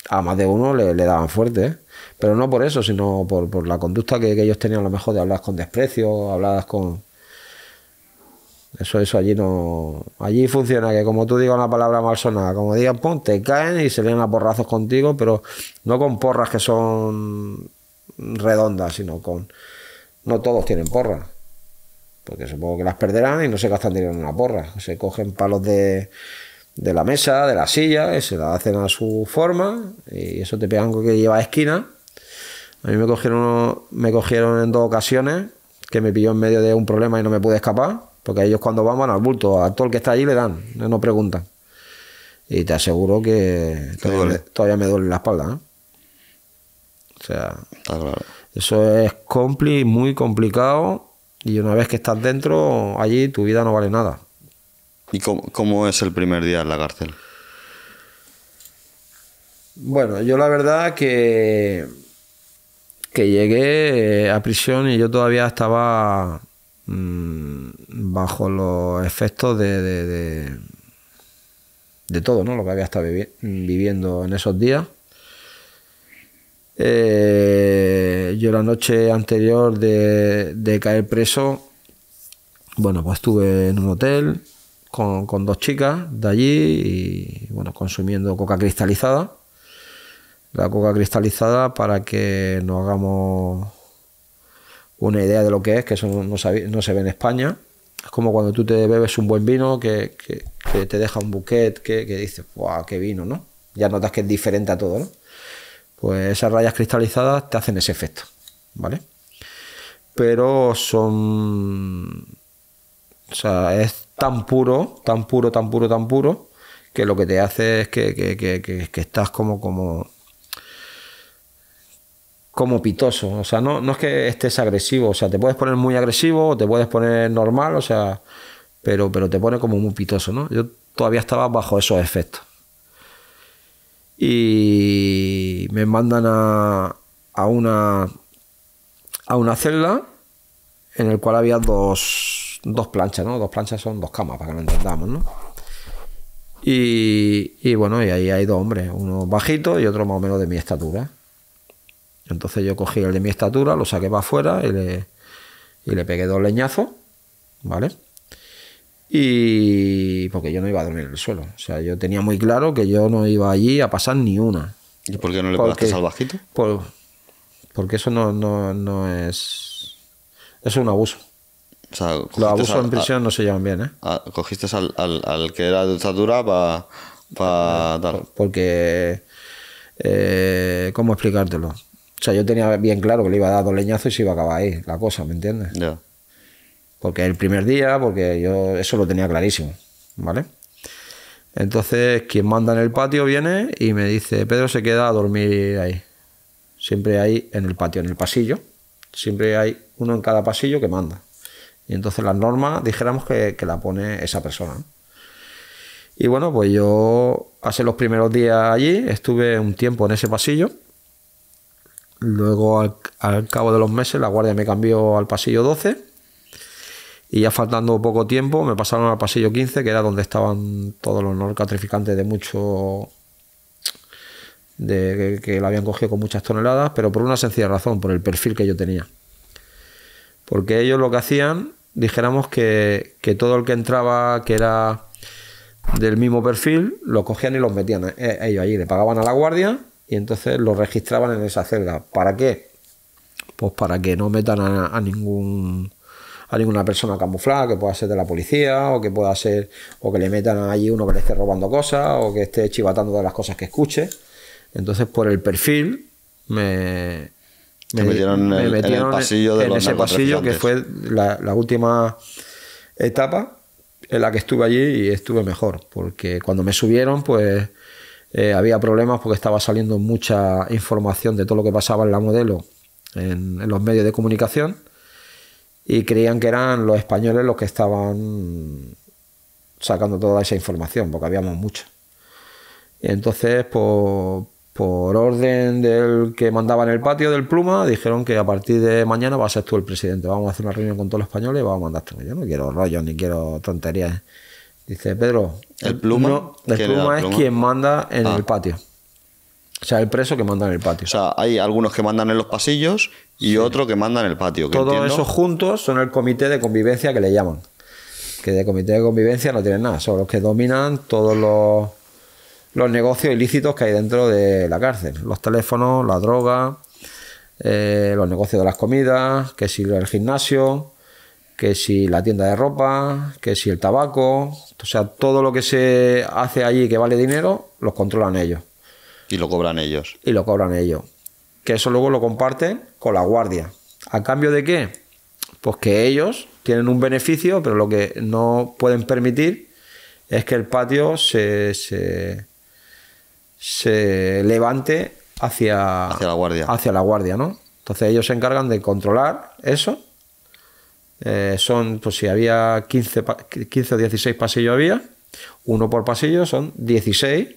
A más de uno le, daban fuerte, ¿eh? pero no por eso, sino por, la conducta que, ellos tenían a lo mejor de hablar con desprecio, habladas con... Eso, eso allí no... Allí funciona que como tú digas una palabra mal sonada, como digan te caen y se leen a porrazos contigo, pero no con porras que son redondas, sino con... No todos tienen porras porque supongo que las perderán y no se gastan dinero en una porra. Se cogen palos de, la mesa, de la silla, se la hacen a su forma y eso te pegan con que lleva esquina. A mí me cogieron, me cogieron en dos ocasiones que me pilló en medio de un problema y no me pude escapar, porque ellos cuando van van al bulto, a todo el que está allí le dan, no preguntan. Y te aseguro que todavía, me, duele la espalda. ¿eh? O sea, eso es compli, muy complicado y una vez que estás dentro, allí tu vida no vale nada. ¿Y cómo, es el primer día en la cárcel? Bueno, yo la verdad que, que llegué eh, a prisión y yo todavía estaba mm, bajo los efectos de, de, todo, ¿no? Lo que había estado viviendo en esos días. Eh, yo la noche anterior de, caer preso, bueno, pues estuve en un hotel con, dos chicas de allí y, bueno, consumiendo coca cristalizada. La coca cristalizada para que nos hagamos una idea de lo que es, que eso no, se ve en España. Es como cuando tú te bebes un buen vino que, te deja un buquete que, dices, ¡guau, qué vino, ¿no? Ya notas que es diferente a todo, ¿no? pues esas rayas cristalizadas te hacen ese efecto, ¿vale? Pero son... O sea, es tan puro, tan puro, tan puro, tan puro, que lo que te hace es que, estás como, como, como pitoso. O sea, no, no es que estés agresivo, o sea, te puedes poner muy agresivo, te puedes poner normal, o sea, pero, pero te pone como muy pitoso, ¿no? Yo todavía estaba bajo esos efectos y me mandan a, a una a una celda en el cual había dos, dos planchas, ¿no? Dos planchas son dos camas, para que lo entendamos, ¿no? Y, y, bueno, y ahí hay dos hombres, uno bajito y otro más o menos de mi estatura. Entonces yo cogí el de mi estatura, lo saqué para afuera y le, y le pegué dos leñazos, ¿vale? Y porque yo no iba a dormir en el suelo. O sea, yo tenía muy claro que yo no iba allí a pasar ni una. ¿Y por qué no le porque, al bajito? porque eso no, es. Eso es un abuso. O sea, Los abusos en prisión no se llevan bien, ¿eh? cogiste al, al, que era de estatura para pa, ah, Porque. Eh, ¿Cómo explicártelo? O sea, yo tenía bien claro que le iba a dar dos leñazos y se iba a acabar ahí la cosa, ¿me entiendes? Ya. Porque el primer día, porque yo eso lo tenía clarísimo, ¿vale? Entonces, quien manda en el patio viene y me dice, Pedro se queda a dormir ahí. Siempre hay en el patio, en el pasillo. Siempre hay uno en cada pasillo que manda. Y entonces las normas, dijéramos que, la pone esa persona. Y bueno, pues yo hace los primeros días allí, estuve un tiempo en ese pasillo. Luego, al, al cabo de los meses, la guardia me cambió al pasillo 12 y ya faltando poco tiempo, me pasaron al pasillo 15, que era donde estaban todos los narcotraficantes de mucho. De, que, que la habían cogido con muchas toneladas, pero por una sencilla razón, por el perfil que yo tenía. Porque ellos lo que hacían, dijéramos que, todo el que entraba, que era del mismo perfil, lo cogían y los metían ellos allí, le pagaban a la guardia y entonces lo registraban en esa celda. ¿Para qué? Pues para que no metan a ningún a ninguna persona camuflada, que pueda ser de la policía, o que pueda ser, o que le metan allí uno que le esté robando cosas, o que esté chivatando de las cosas que escuche. Entonces, por el perfil, me, me, metieron, en, el pasillo de los ese pasillo que fue la, última etapa en la que estuve allí y estuve mejor, porque cuando me subieron, pues eh, había problemas porque estaba saliendo mucha información de todo lo que pasaba en la modelo en, en los medios de comunicación y creían que eran los españoles los que estaban sacando toda esa información, porque habíamos mucho Y entonces, por, orden del que mandaba en el patio del Pluma, dijeron que a partir de mañana vas a ser tú el presidente. Vamos a hacer una reunión con todos los españoles y vamos a mandarte. Yo no quiero rollos ni quiero tonterías. Dice Pedro, el Pluma, el es quien manda en ah. el patio. O sea, el preso que manda en el patio. O sea, hay algunos que mandan en los pasillos y otro que manda en el patio. Todos esos juntos son el comité de convivencia que le llaman. Que de comité de convivencia no tienen nada, son los que dominan todos los, los negocios ilícitos que hay dentro de la cárcel. Los teléfonos, la droga, eh, los negocios de las comidas, que si el gimnasio, que si la tienda de ropa, que si el tabaco. O sea, todo lo que se hace allí que vale dinero, los controlan ellos. Y lo cobran ellos. Y lo cobran ellos que eso luego lo comparten con la guardia. ¿A cambio de qué? Pues que ellos tienen un beneficio, pero lo que no pueden permitir es que el patio se, se, levante hacia, hacia, la guardia. hacia la guardia, ¿no? Entonces ellos se encargan de controlar eso. Eh, son, pues si había 15, 15 o 16 pasillos había, uno por pasillo son 16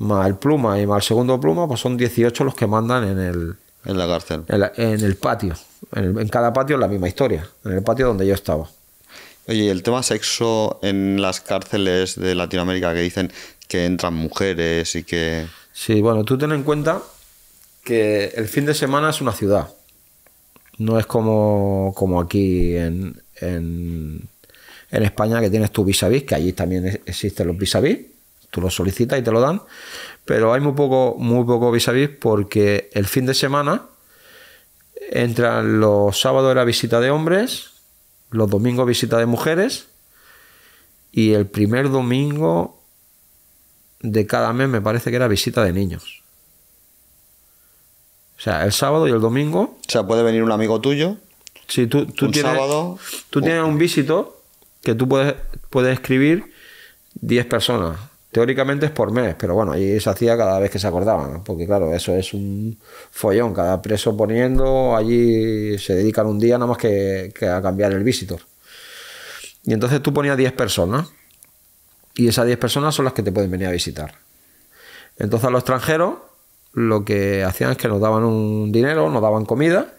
más el pluma y más el segundo pluma, pues son 18 los que mandan en el... En la cárcel. En, el patio. En, cada patio es la misma historia. En el patio donde yo estaba. Oye, ¿y el tema sexo en las cárceles de Latinoamérica que dicen que entran mujeres y que... Sí, bueno, tú ten en cuenta que el fin de semana es una ciudad. No es como, como aquí en, en, España que tienes tu vis vis que allí también existen los vis-a-vis. vis Tú lo solicitas y te lo dan, pero hay muy poco, muy poco vis a vis porque el fin de semana entran los sábados era visita de hombres, los domingos visita de mujeres y el primer domingo de cada mes me parece que era visita de niños. O sea, el sábado y el domingo. O sea, puede venir un amigo tuyo. Sí, tú, tienes, Tú tienes un visito que tú puedes, puedes escribir 10 personas. Teóricamente es por mes, pero bueno, allí se hacía cada vez que se acordaban, porque claro, eso es un follón, cada preso poniendo, allí se dedican un día nada más que, a cambiar el visitor. Y entonces tú ponías 10 personas, y esas 10 personas son las que te pueden venir a visitar. Entonces a los extranjeros lo que hacían es que nos daban un dinero, nos daban comida,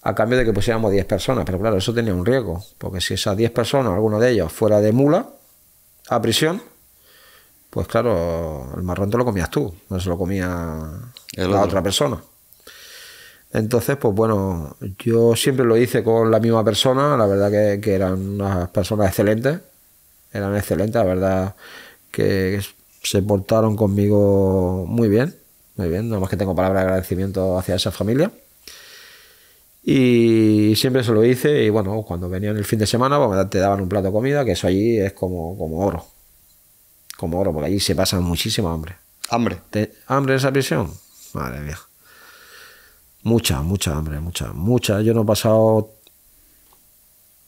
a cambio de que pusiéramos 10 personas, pero claro, eso tenía un riesgo, porque si esas 10 personas, alguno de ellos fuera de mula, a prisión, pues claro, el marrón te lo comías tú, no se lo comía la otra persona. Entonces, pues bueno, yo siempre lo hice con la misma persona, la verdad que, eran unas personas excelentes, eran excelentes, la verdad que se portaron conmigo muy bien, muy bien, nada más que tengo palabras de agradecimiento hacia esa familia. Y siempre se lo hice y bueno, cuando venían el fin de semana, pues te daban un plato de comida, que eso allí es como, como oro como oro, porque allí se pasa muchísima hambre. ¿Hambre? ¿Hambre en esa prisión? Madre mía. Mucha, mucha hambre, mucha, mucha. Yo no he pasado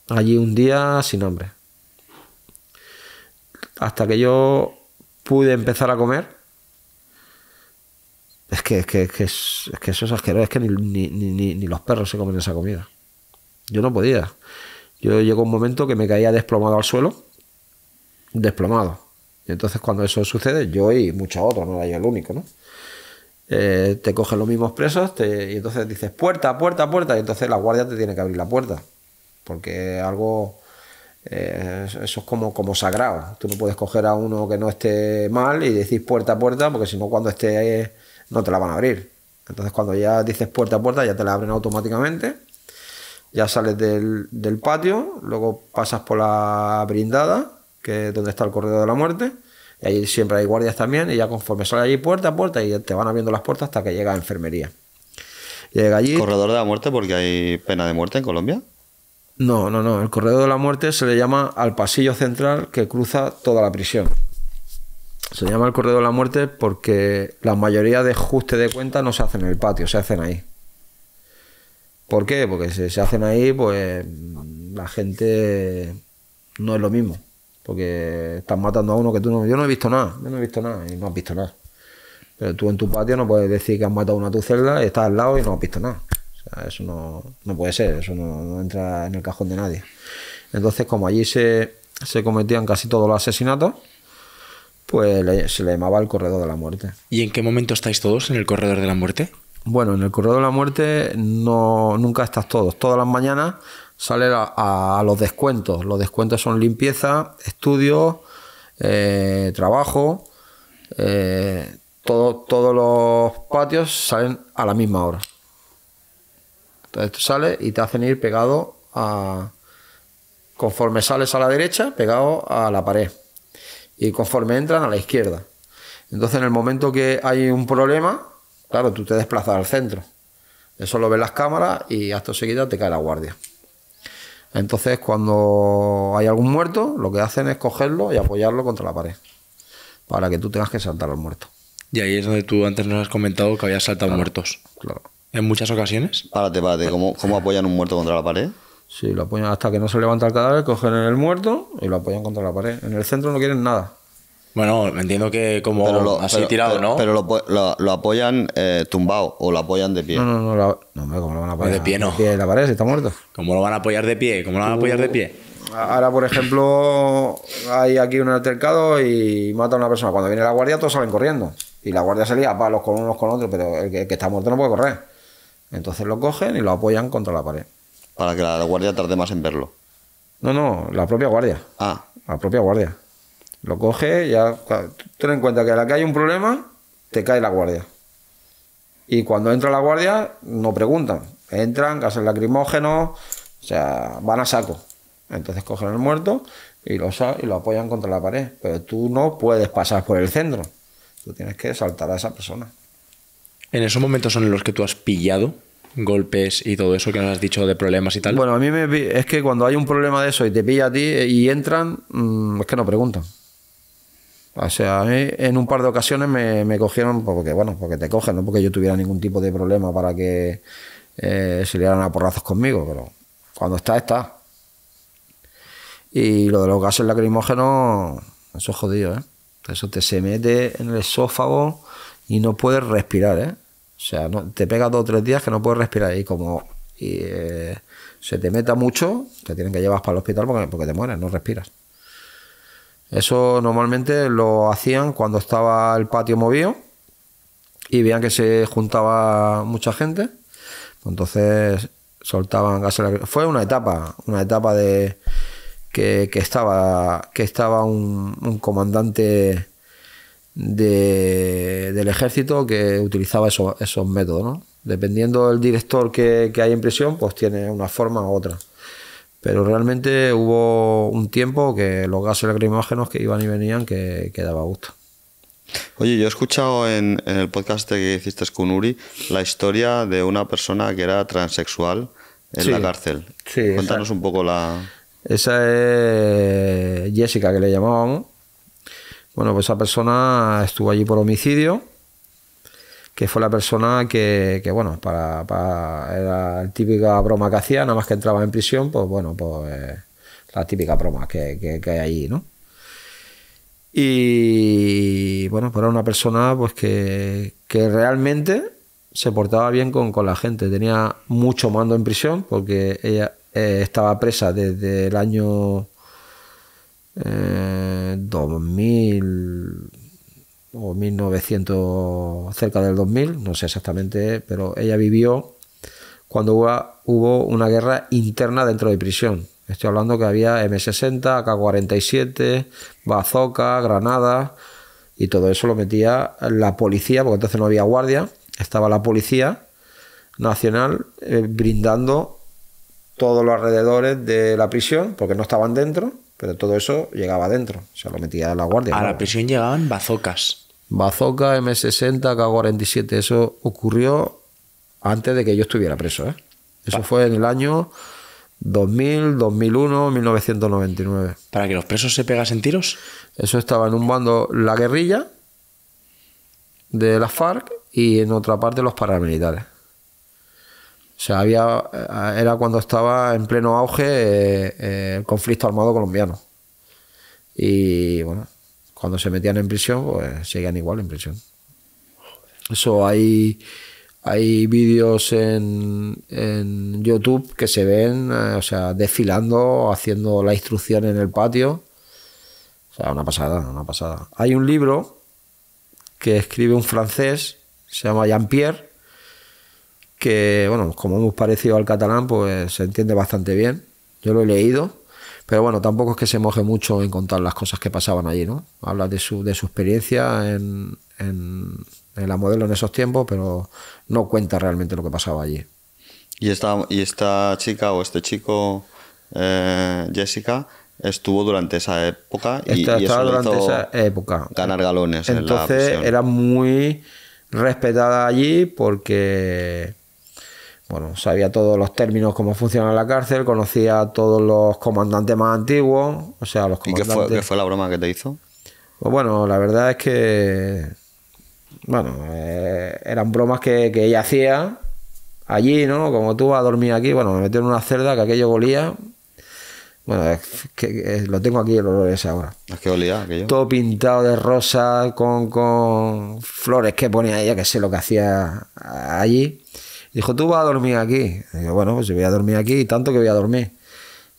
allí un día sin hambre. Hasta que yo pude empezar a comer. Es que, es que, es que, que eso es asqueroso, es que ni, ni, los perros se comen esa comida. Yo no podía. Yo llegó un momento que me caía desplomado al suelo. Desplomado. Y entonces cuando eso sucede, yo y muchos otros, no era yo el único, ¿no? Eh, te cogen los mismos presos y entonces dices puerta, puerta, puerta, y entonces la guardia te tiene que abrir la puerta, porque algo, eh, eso es como, como sagrado, tú no puedes coger a uno que no esté mal y decir puerta, puerta, porque si no cuando esté ahí no te la van a abrir. Entonces cuando ya dices puerta, puerta, ya te la abren automáticamente, ya sales del, del patio, luego pasas por la brindada que donde está el corredor de la muerte. Y ahí siempre hay guardias también. Y ya conforme sale allí puerta a puerta y te van abriendo las puertas hasta que llega a enfermería. Llega allí. ¿Corredor de la muerte porque hay pena de muerte en Colombia? No, no, no. El corredor de la muerte se le llama al pasillo central que cruza toda la prisión. Se llama el corredor de la muerte porque la mayoría de ajuste de cuentas no se hacen en el patio, se hacen ahí. ¿Por qué? Porque si se hacen ahí, pues la gente no es lo mismo. Porque estás matando a uno que tú no. Yo no he visto nada, yo no he visto nada y no has visto nada. Pero tú en tu patio no puedes decir que has matado a uno a tu celda y estás al lado y no has visto nada. O sea, eso no, puede ser, eso no, entra en el cajón de nadie. Entonces, como allí se, cometían casi todos los asesinatos, pues se le llamaba el corredor de la muerte. ¿Y en qué momento estáis todos en el corredor de la muerte? Bueno, en el corredor de la muerte no, nunca estás todos. Todas las mañanas sale a, los descuentos. Los descuentos son limpieza, estudio eh, trabajo. Eh, todos los patios salen a la misma hora. Entonces tú sales y te hacen ir pegado a. Conforme sales a la derecha, pegado a la pared. Y conforme entran a la izquierda. Entonces, en el momento que hay un problema, claro, tú te desplazas al centro. Eso lo ven las cámaras y hasta seguida te cae la guardia. Entonces, cuando hay algún muerto, lo que hacen es cogerlo y apoyarlo contra la pared, para que tú tengas que saltar al muerto. Y ahí es donde tú antes nos has comentado que habías saltado muertos. Claro. ¿En muchas ocasiones? Párate, párate. ¿Cómo, ¿Cómo apoyan un muerto contra la pared? Sí, lo apoyan hasta que no se levanta el cadáver, cogen el muerto y lo apoyan contra la pared. En el centro no quieren nada. Bueno, entiendo que como así tirado, ¿no? Pero lo, apoyan eh, tumbado o lo apoyan de pie. No, no, no, la, no lo van a apoyar? De pie no. De pie, la pared, si está muerto. ¿Cómo lo van a apoyar de pie? ¿Cómo lo van a apoyar de uh, pie? Ahora, por ejemplo, hay aquí un altercado y mata a una persona. Cuando viene la guardia, todos salen corriendo. Y la guardia salía a palos con unos con otros, pero el que está muerto no puede correr. Entonces lo cogen y lo apoyan contra la pared. Para que la guardia tarde más en verlo. No, no, la propia guardia. Ah. La propia guardia. Lo coge, ya. Ten en cuenta que a la que hay un problema, te cae la guardia. Y cuando entra la guardia, no preguntan. Entran, hacen lacrimógeno o sea, van a saco. Entonces cogen al muerto y lo, y lo apoyan contra la pared. Pero tú no puedes pasar por el centro. Tú tienes que saltar a esa persona. En esos momentos son en los que tú has pillado golpes y todo eso que nos has dicho de problemas y tal. Bueno, a mí me, es que cuando hay un problema de eso y te pilla a ti y entran, mm, es que no preguntan. O sea, a mí en un par de ocasiones me, cogieron porque, bueno, porque te cogen, no porque yo tuviera ningún tipo de problema para que eh, se lean a porrazos conmigo, pero cuando está, está. Y lo de los gases lacrimógenos, eso es jodido, ¿eh? Eso te se mete en el esófago y no puedes respirar, ¿eh? O sea, te pega dos o tres días que no puedes respirar y como eh, se te meta mucho, te tienen que llevar para el hospital porque, porque te mueres, no respiras. Eso normalmente lo hacían cuando estaba el patio movido y veían que se juntaba mucha gente. Entonces soltaban gas. Fue una etapa, una etapa de que, estaba, que estaba un, comandante del ejército que utilizaba esos, métodos. Dependiendo del director que hay en prisión, pues tiene una forma u otra. Pero realmente hubo un tiempo que los gases lacrimógenos que iban y venían que, que daba gusto. Oye, yo he escuchado en, el podcast este que hiciste con Uri la historia de una persona que era transexual en la cárcel. Sí, Cuéntanos un poco la... Esa es Jessica, que le llamábamos. Bueno, pues esa persona estuvo allí por homicidio que fue la persona que, bueno, para, era la típica broma que hacía, nada más que entraba en prisión, pues bueno, pues eh, la típica broma que, hay allí, ¿no? Y bueno, pues era una persona pues que, realmente se portaba bien con, la gente, tenía mucho mando en prisión porque ella eh, estaba presa desde el año 2000 eh, o 1900, cerca del 2000, no sé exactamente, pero ella vivió cuando hubo, una guerra interna dentro de prisión. Estoy hablando que había M60, AK-47, Bazoca, granadas y todo eso lo metía la policía, porque entonces no había guardia, estaba la policía nacional eh, brindando todos los alrededores de la prisión, porque no estaban dentro, pero todo eso llegaba dentro se lo metía la guardia. A la prisión llegaban bazocas. Bazooka, M60, K47, eso ocurrió antes de que yo estuviera preso. ¿eh? Eso fue en el año 2000, 2001, 1999. ¿Para que los presos se pegasen tiros? Eso estaba en un bando la guerrilla de las FARC y en otra parte los paramilitares. O sea, había, eh, era cuando estaba en pleno auge eh, el conflicto armado colombiano. Y bueno, cuando se metían en prisión, pues seguían igual en prisión. Eso hay, hay vídeos en, en YouTube que se ven, eh, o sea, desfilando, haciendo la instrucción en el patio. O sea, una pasada, una pasada. Hay un libro que escribe un francés, se llama Jean-Pierre, que, bueno, como hemos parecido al catalán, pues se entiende bastante bien. Yo lo he leído pero bueno, tampoco es que se moje mucho en contar las cosas que pasaban allí, ¿no? Habla de su, experiencia en, la modelo en esos tiempos, pero no cuenta realmente lo que pasaba allí. ¿Y esta, y esta chica o este chico, eh, Jessica, estuvo durante esa época y, durante esa época. ganar galones. Entonces era muy respetada allí porque bueno, sabía todos los términos, cómo funciona la cárcel, conocía a todos los comandantes más antiguos, o sea, los comandantes... ¿Y qué fue, qué fue la broma que te hizo? Pues bueno, la verdad es que, bueno, eh, eran bromas que, ella hacía allí, ¿no? Como tú a dormir aquí, bueno, me metí en una cerda que aquello olía Bueno, que, eh, lo tengo aquí el olor ese ahora. Es que olía aquello. Todo pintado de rosa, con, con flores que ponía ella, que sé lo que hacía allí. Dijo, tú vas a dormir aquí. bueno, pues yo voy a dormir aquí, tanto que voy a dormir.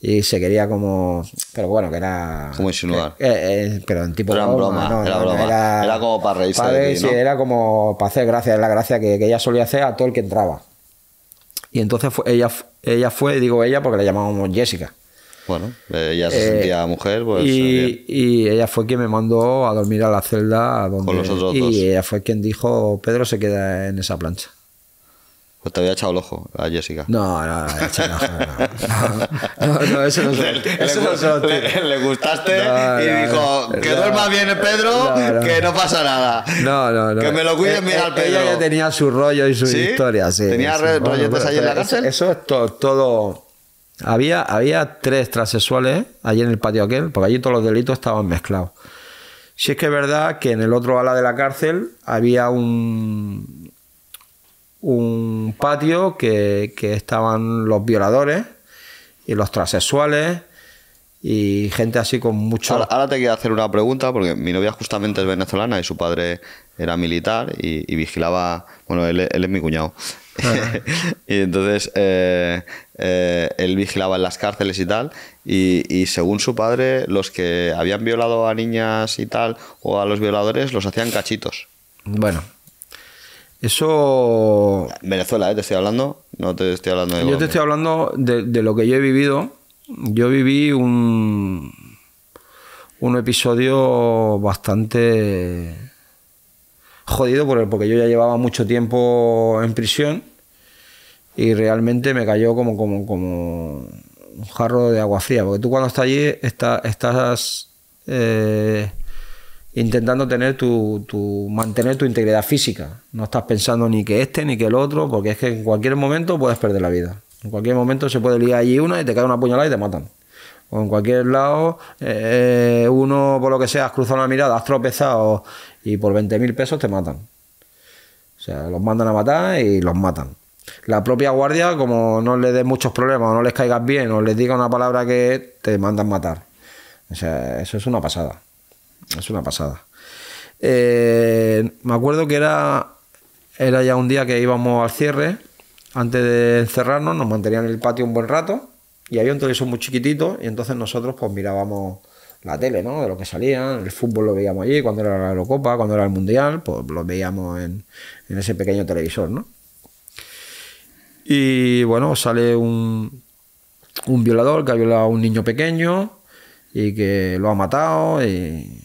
Y se quería como. Pero bueno, que era. Como insinuar. Eh, eh, pero en tipo. Era broma, era, broma. Era, como para reírse. era como para hacer gracia, era la gracia que, ella solía hacer a todo el que entraba. Y entonces ella, ella fue, digo ella porque la llamábamos Jessica. Bueno, ella se eh, sentía mujer, pues. Y, y, ella fue quien me mandó a dormir a la celda donde. Con y ella fue quien dijo: Pedro se queda en esa plancha. Pues te había echado el ojo a Jessica. No, no, no, no, no, no, eso no le, le, gustaste y dijo, que duerma bien el eh, Pedro, que no pasa nada. No, no, no. Que me lo cuide, e-, mira e-, al Pedro. Ella ya tenía su rollo y su historia, sí. ¿Tenía rolletes allí en la cárcel? Eso es todo... Había, había tres transexuales allí en el patio aquel, porque allí todos los delitos estaban mezclados. Si es que es verdad que en el otro ala de la cárcel había un, un patio que, estaban los violadores y los transexuales y gente así con mucho... Ahora, te quiero hacer una pregunta, porque mi novia justamente es venezolana y su padre era militar y, vigilaba... Bueno, él, es mi cuñado. y entonces eh, eh, él vigilaba en las cárceles y tal, y, y, según su padre, los que habían violado a niñas y tal, o a los violadores, los hacían cachitos. Bueno, eso. Venezuela, ¿eh? te estoy hablando. No te estoy hablando de. Yo te estoy hablando de, lo que yo he vivido. Yo viví un. Un episodio bastante. Jodido por el, porque yo ya llevaba mucho tiempo en prisión. Y realmente me cayó como, como, como un jarro de agua fría. Porque tú cuando estás allí estás. Eh, intentando tener tu, mantener tu integridad física. No estás pensando ni que este ni que el otro, porque es que en cualquier momento puedes perder la vida. En cualquier momento se puede liar allí una y te cae una puñalada y te matan. O en cualquier lado, eh, eh, uno, por lo que sea, has cruzado una mirada, has tropezado y por 20 mil pesos te matan. O sea, los mandan a matar y los matan. La propia guardia, como no le dé muchos problemas, o no les caigas bien, o les diga una palabra que te mandan matar. O sea, eso es una pasada. Es una pasada. Eh, me acuerdo que era, era ya un día que íbamos al cierre. Antes de encerrarnos, nos mantenían en el patio un buen rato y había un televisor muy chiquitito. Y entonces nosotros, pues mirábamos la tele, ¿no? De lo que salía. El fútbol lo veíamos allí, cuando era la Eurocopa, cuando era el Mundial, pues lo veíamos en, ese pequeño televisor, ¿no? Y bueno, sale un, un violador que ha violado a un niño pequeño y que lo ha matado y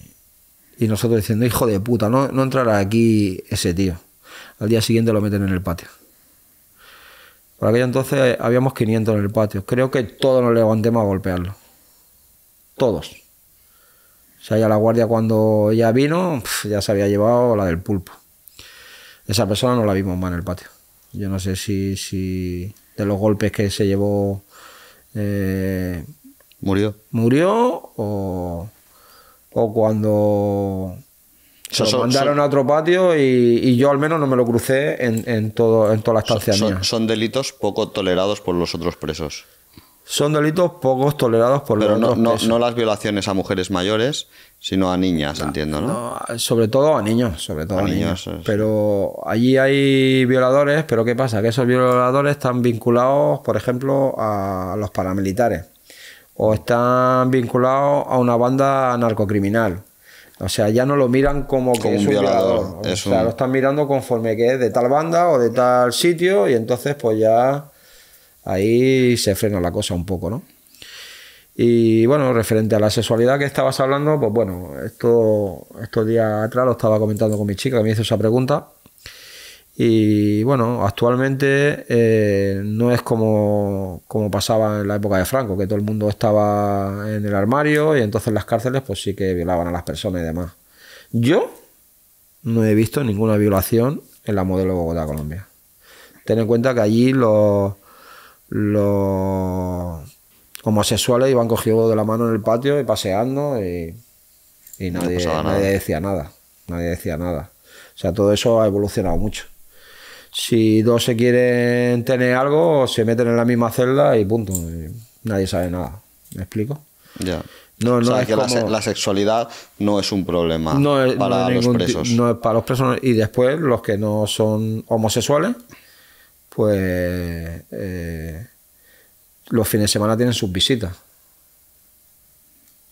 y nosotros diciendo, hijo de puta, no, entrará aquí ese tío. Al día siguiente lo meten en el patio. Por aquello entonces habíamos 500 en el patio. Creo que todos nos levantemos a golpearlo. Todos. O sea, ya la guardia cuando ya vino, ya se había llevado la del pulpo. Esa persona no la vimos más en el patio. Yo no sé si, si de los golpes que se llevó... Eh, murió. Murió o o cuando se mandaron a otro patio y, yo al menos no me lo crucé en, en todo, en toda la estancia Son delitos poco tolerados por los otros presos. Son delitos poco tolerados por los otros presos. no, no las violaciones a mujeres mayores, sino a niñas, entiendo, ¿no? Sobre todo a niños, sobre todo niños. Pero allí hay violadores, pero ¿qué pasa? Que esos violadores están vinculados, por ejemplo, a los paramilitares o están vinculados a una banda narcocriminal. O sea, ya no lo miran como, que es un violador. o sea, lo están mirando conforme que es de tal banda o de tal sitio y entonces pues ya ahí se frena la cosa un poco, ¿no? Y bueno, referente a la sexualidad que estabas hablando, pues bueno, esto, estos días atrás lo estaba comentando con mi chica me hizo esa pregunta. Y bueno, actualmente eh, no es como, pasaba en la época de Franco, que todo el mundo estaba en el armario y entonces las cárceles pues sí que violaban a las personas y demás. Yo no he visto ninguna violación en la modelo Bogotá, Colombia. Ten en cuenta que allí los, los homosexuales iban cogidos de la mano en el patio y paseando y, nadie decía nada. Nadie decía nada. O sea, todo eso ha evolucionado mucho. Si dos se quieren tener algo, se meten en la misma celda y punto. nadie sabe nada. ¿Me explico? Ya. que la, sexualidad no es un problema para los presos. No es para los presos. Y después, los que no son homosexuales, pues eh, los fines de semana tienen sus visitas.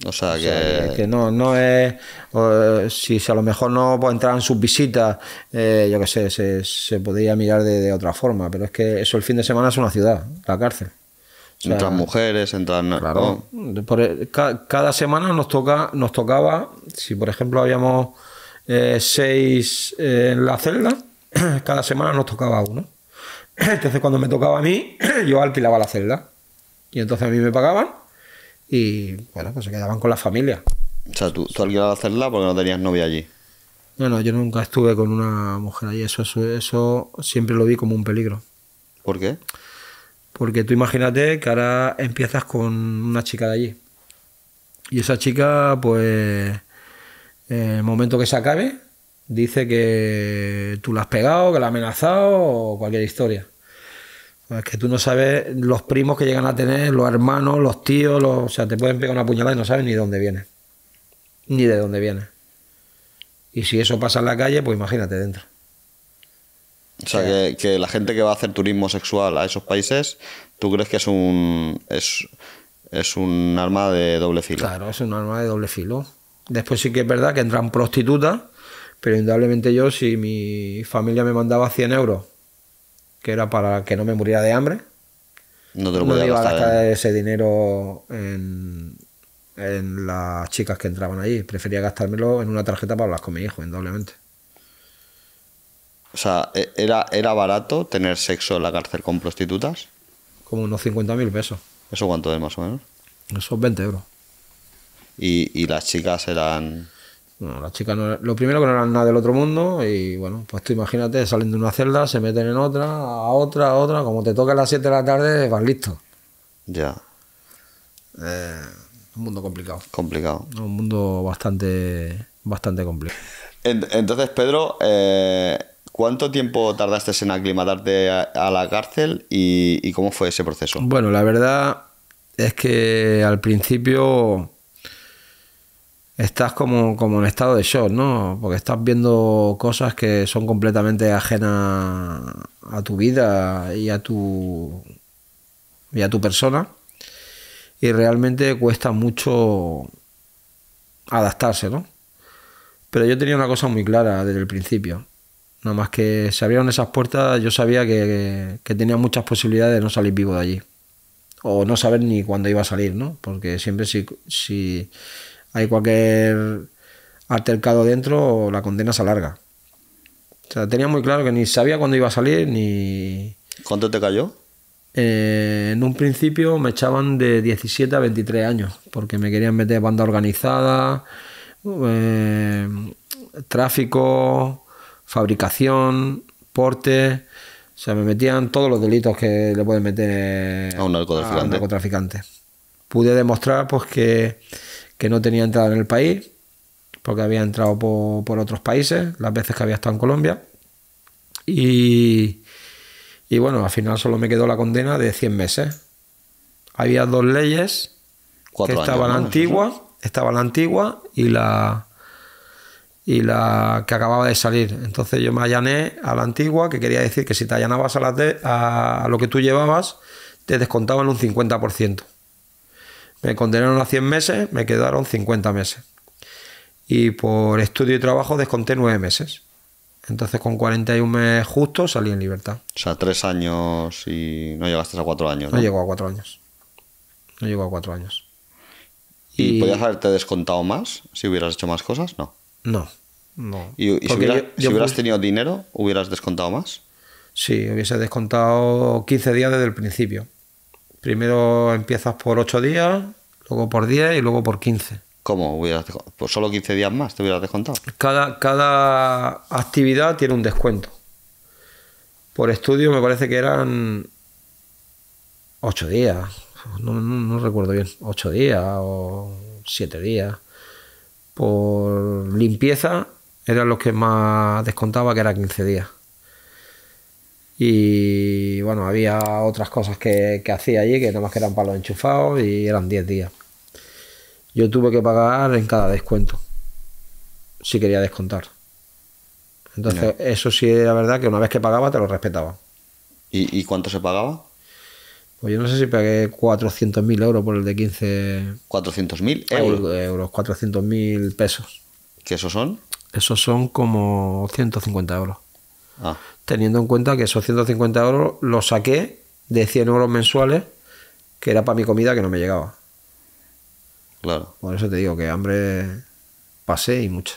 O sea, que... no, no es. si, a lo mejor no pues, entraban sus visitas, eh, yo qué sé, se, se podría mirar de, otra forma. Pero es que eso el fin de semana es una ciudad, la cárcel. entran mujeres, Claro. cada semana nos, toca, nos tocaba, si por ejemplo habíamos eh, seis eh, en la celda, cada semana nos tocaba uno. Entonces cuando me tocaba a mí, yo alquilaba la celda. Y entonces a mí me pagaban y bueno, pues se quedaban con la familia. O sea, ¿tú, tú alquilabas hacerla porque no tenías novia allí? No, yo nunca estuve con una mujer allí. Eso, eso, siempre lo vi como un peligro. ¿Por qué? Porque tú imagínate que ahora empiezas con una chica de allí. Y esa chica, pues, el momento que se acabe, dice que tú la has pegado, que la has amenazado o cualquier historia. Pues es que tú no sabes los primos que llegan a tener, los hermanos, los tíos, los, o sea, te pueden pegar una puñalada y no sabes ni de dónde viene. Ni de dónde viene. Y si eso pasa en la calle, pues imagínate dentro. O sea, que, la gente que va a hacer turismo sexual a esos países, ¿tú crees que es un es, es un arma de doble filo? Claro, es un arma de doble filo. Después sí que es verdad que entran prostitutas, pero indudablemente yo, si mi familia me mandaba 100 euros que era para que no me muriera de hambre. No te lo podía iba a gastar ¿eh? ese dinero en, las chicas que entraban allí. Prefería gastármelo en una tarjeta para hablar con mi hijo, indudablemente. O sea, e, ¿era, ¿era barato tener sexo en la cárcel con prostitutas? Como unos mil pesos. ¿Eso cuánto es más o menos? Eso es 20 euros. y las chicas eran...? Bueno, las chicas, no, lo primero que no eran nada del otro mundo y bueno, pues tú imagínate, salen de una celda, se meten en otra, a otra, a otra, como te toca a las 7 de la tarde, vas listo. Ya. Eh, un mundo complicado. Complicado. Un mundo bastante, bastante complejo. Entonces, Pedro, eh, ¿cuánto tiempo tardaste en aclimatarte a, la cárcel y cómo fue ese proceso? Bueno, la verdad es que al principio estás como, en estado de shock, ¿no? Porque estás viendo cosas que son completamente ajenas a tu vida y a tu, y a tu persona. Y realmente cuesta mucho adaptarse, ¿no? Pero yo tenía una cosa muy clara desde el principio. Nada más que se abrieron esas puertas, yo sabía que, que tenía muchas posibilidades de no salir vivo de allí. O no saber ni cuándo iba a salir, ¿no? Porque siempre si, si hay cualquier altercado dentro, la condena se alarga. O sea, tenía muy claro que ni sabía cuándo iba a salir ni... ¿Cuánto te cayó? Eh, en un principio me echaban de 17 a 23 años, porque me querían meter banda organizada, eh, tráfico, fabricación, porte. O sea, me metían todos los delitos que le pueden meter a A un narcotraficante. Pude demostrar pues que que no tenía entrada en el país, porque había entrado por, otros países, las veces que había estado en Colombia. Y, bueno, al final solo me quedó la condena de 100 meses. Había dos leyes, que estaban la antigua, estaba la antigua y la y la que acababa de salir. Entonces yo me allané a la antigua, que quería decir que si te allanabas a, la a, a lo que tú llevabas, te descontaban un 50%. Me condenaron a 100 meses, me quedaron 50 meses. Y por estudio y trabajo desconté 9 meses. Entonces con 41 meses justo salí en libertad. O sea, 3 años y no llegaste a 4 años. No, no llegó a 4 años. No llego a 4 años. ¿Y, podías haberte descontado más si hubieras hecho más cosas? No. No, ¿Y, si, hubieras tenido dinero, hubieras descontado más? Sí, hubiese descontado 15 días desde el principio. Primero empiezas por 8 días, luego por 10 y luego por 15. ¿Cómo? ¿Por pues solo 15 días más te hubieras descontado. Cada, cada actividad tiene un descuento. Por estudio me parece que eran 8 días. No, recuerdo bien. 8 días o 7 días. Por limpieza eran los que más descontaba, que era 15 días. Y bueno, había otras cosas que, hacía allí que nada más que eran palos enchufados y eran 10 días. Yo tuve que pagar en cada descuento, si quería descontar. Entonces, eso sí era verdad que una vez que pagaba te lo respetaba. ¿Y, cuánto se pagaba? Pues yo no sé si pagué 400.000 euros por el de 15. ¿400.000 euros? euros 400.000 pesos. ¿Qué esos son? Esos son como 150 euros. Ah teniendo en cuenta que esos 150 euros los saqué de 100 euros mensuales, que era para mi comida que no me llegaba. Claro. Por eso te digo que hambre pasé y mucho.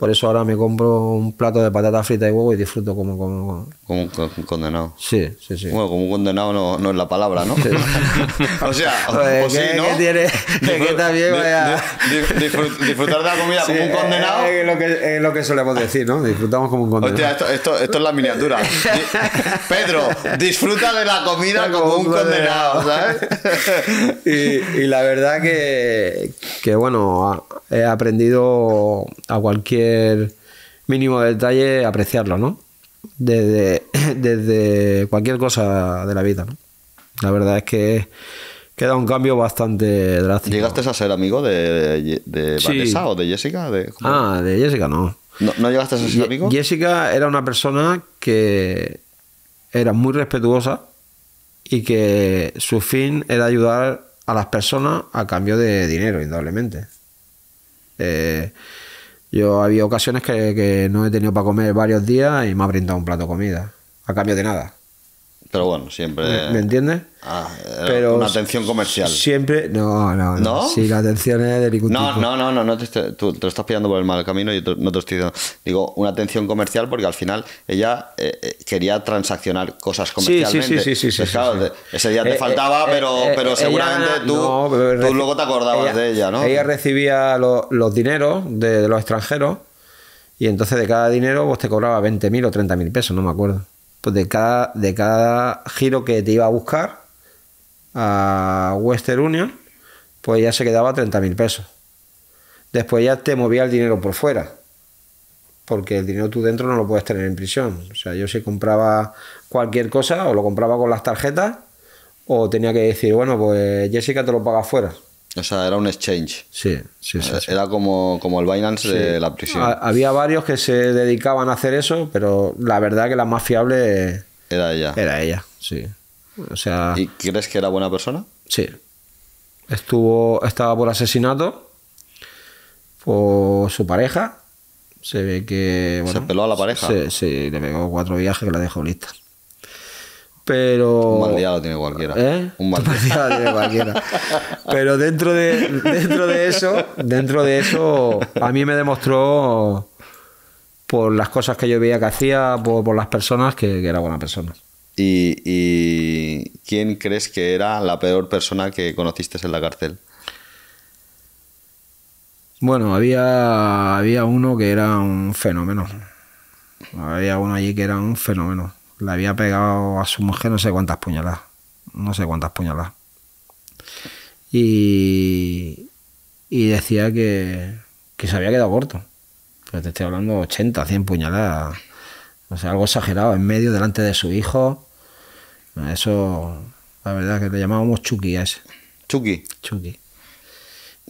Por eso ahora me compro un plato de patata frita y huevo y disfruto como, como, como... un condenado. Sí, sí, sí. Bueno, como un condenado no, no es la palabra, ¿no? o sea, pues, pues ¿no? tiene, qué también disfrutar de la comida como un condenado. Es, lo que, lo que solemos decir, ¿no? Disfrutamos como un condenado. Hostia, esto, esto, esto es la miniatura. Pedro, disfruta de la comida como, un condenado, ¿sabes? y, y, la verdad que, que bueno, he aprendido a cualquier mínimo detalle, apreciarlo, ¿no? Desde, desde cualquier cosa de la vida, La verdad es que queda un cambio bastante drástico. ¿Llegaste a ser amigo de, de, Vanessa o de Jessica? ah, de Jessica no. no. llegaste a ser amigo? Jessica era una persona que era muy respetuosa y que su fin era ayudar a las personas a cambio de dinero, indudablemente. Eh, yo había ocasiones que, no he tenido para comer varios días y me ha brindado un plato de comida, a cambio de nada. Pero bueno, siempre... ¿me entiendes? Ah, eh, una atención comercial. Siempre. No, no, no. la atención es de ningún no, no, no, no, Te, estás pillando por el mal camino y yo no te estoy diciendo. Digo, una atención comercial porque al final ella eh, eh, quería transaccionar cosas comercialmente. Sí, sí, sí. sí, Ese día te faltaba, pero, pero seguramente tú, tú luego te acordabas de ella, ¿no? Ella recibía los dineros de, los extranjeros y entonces de cada dinero vos pues, te cobraba 20.000 o 30.000 pesos, no me acuerdo. Pues de cada, de cada giro que te iba a buscar a Western Union, pues ya se quedaba 30 mil pesos. Después ya te movía el dinero por fuera, porque el dinero tú dentro no lo puedes tener en prisión. O sea, yo si compraba cualquier cosa, o lo compraba con las tarjetas, o tenía que decir, bueno, pues Jessica te lo paga fuera. O sea, era un exchange. Sí, sí, sí. Era Como, como el Binance de la prisión. Había varios que se dedicaban a hacer eso, pero la verdad que la más fiable era ella. Era ella, sí. ¿Y crees que era buena persona? Sí. Estuvo. Estaba por asesinato. Por su pareja. Se ve que. se peló a la pareja. Sí, sí, le pegó cuatro viajes que la dejó lista. Pero. Un mal día tiene cualquiera. ¿Eh? Un mal día. tiene cualquiera. Pero dentro de, dentro de eso, dentro de eso, a mí me demostró por las cosas que yo veía que hacía, por, las personas, que era buena persona y, quién crees que era la peor persona que conociste en la cárcel? Bueno, había, uno que era un fenómeno. Había uno allí que era un fenómeno. Le había pegado a su mujer no sé cuántas puñaladas. No sé cuántas puñaladas. Y, y decía que, que se había quedado corto. Pero te estoy hablando 80, 100 puñaladas o sea, algo exagerado, en medio, delante de su hijo. Eso, la verdad, que le llamábamos Chucky a ese. Chucky. Chucky.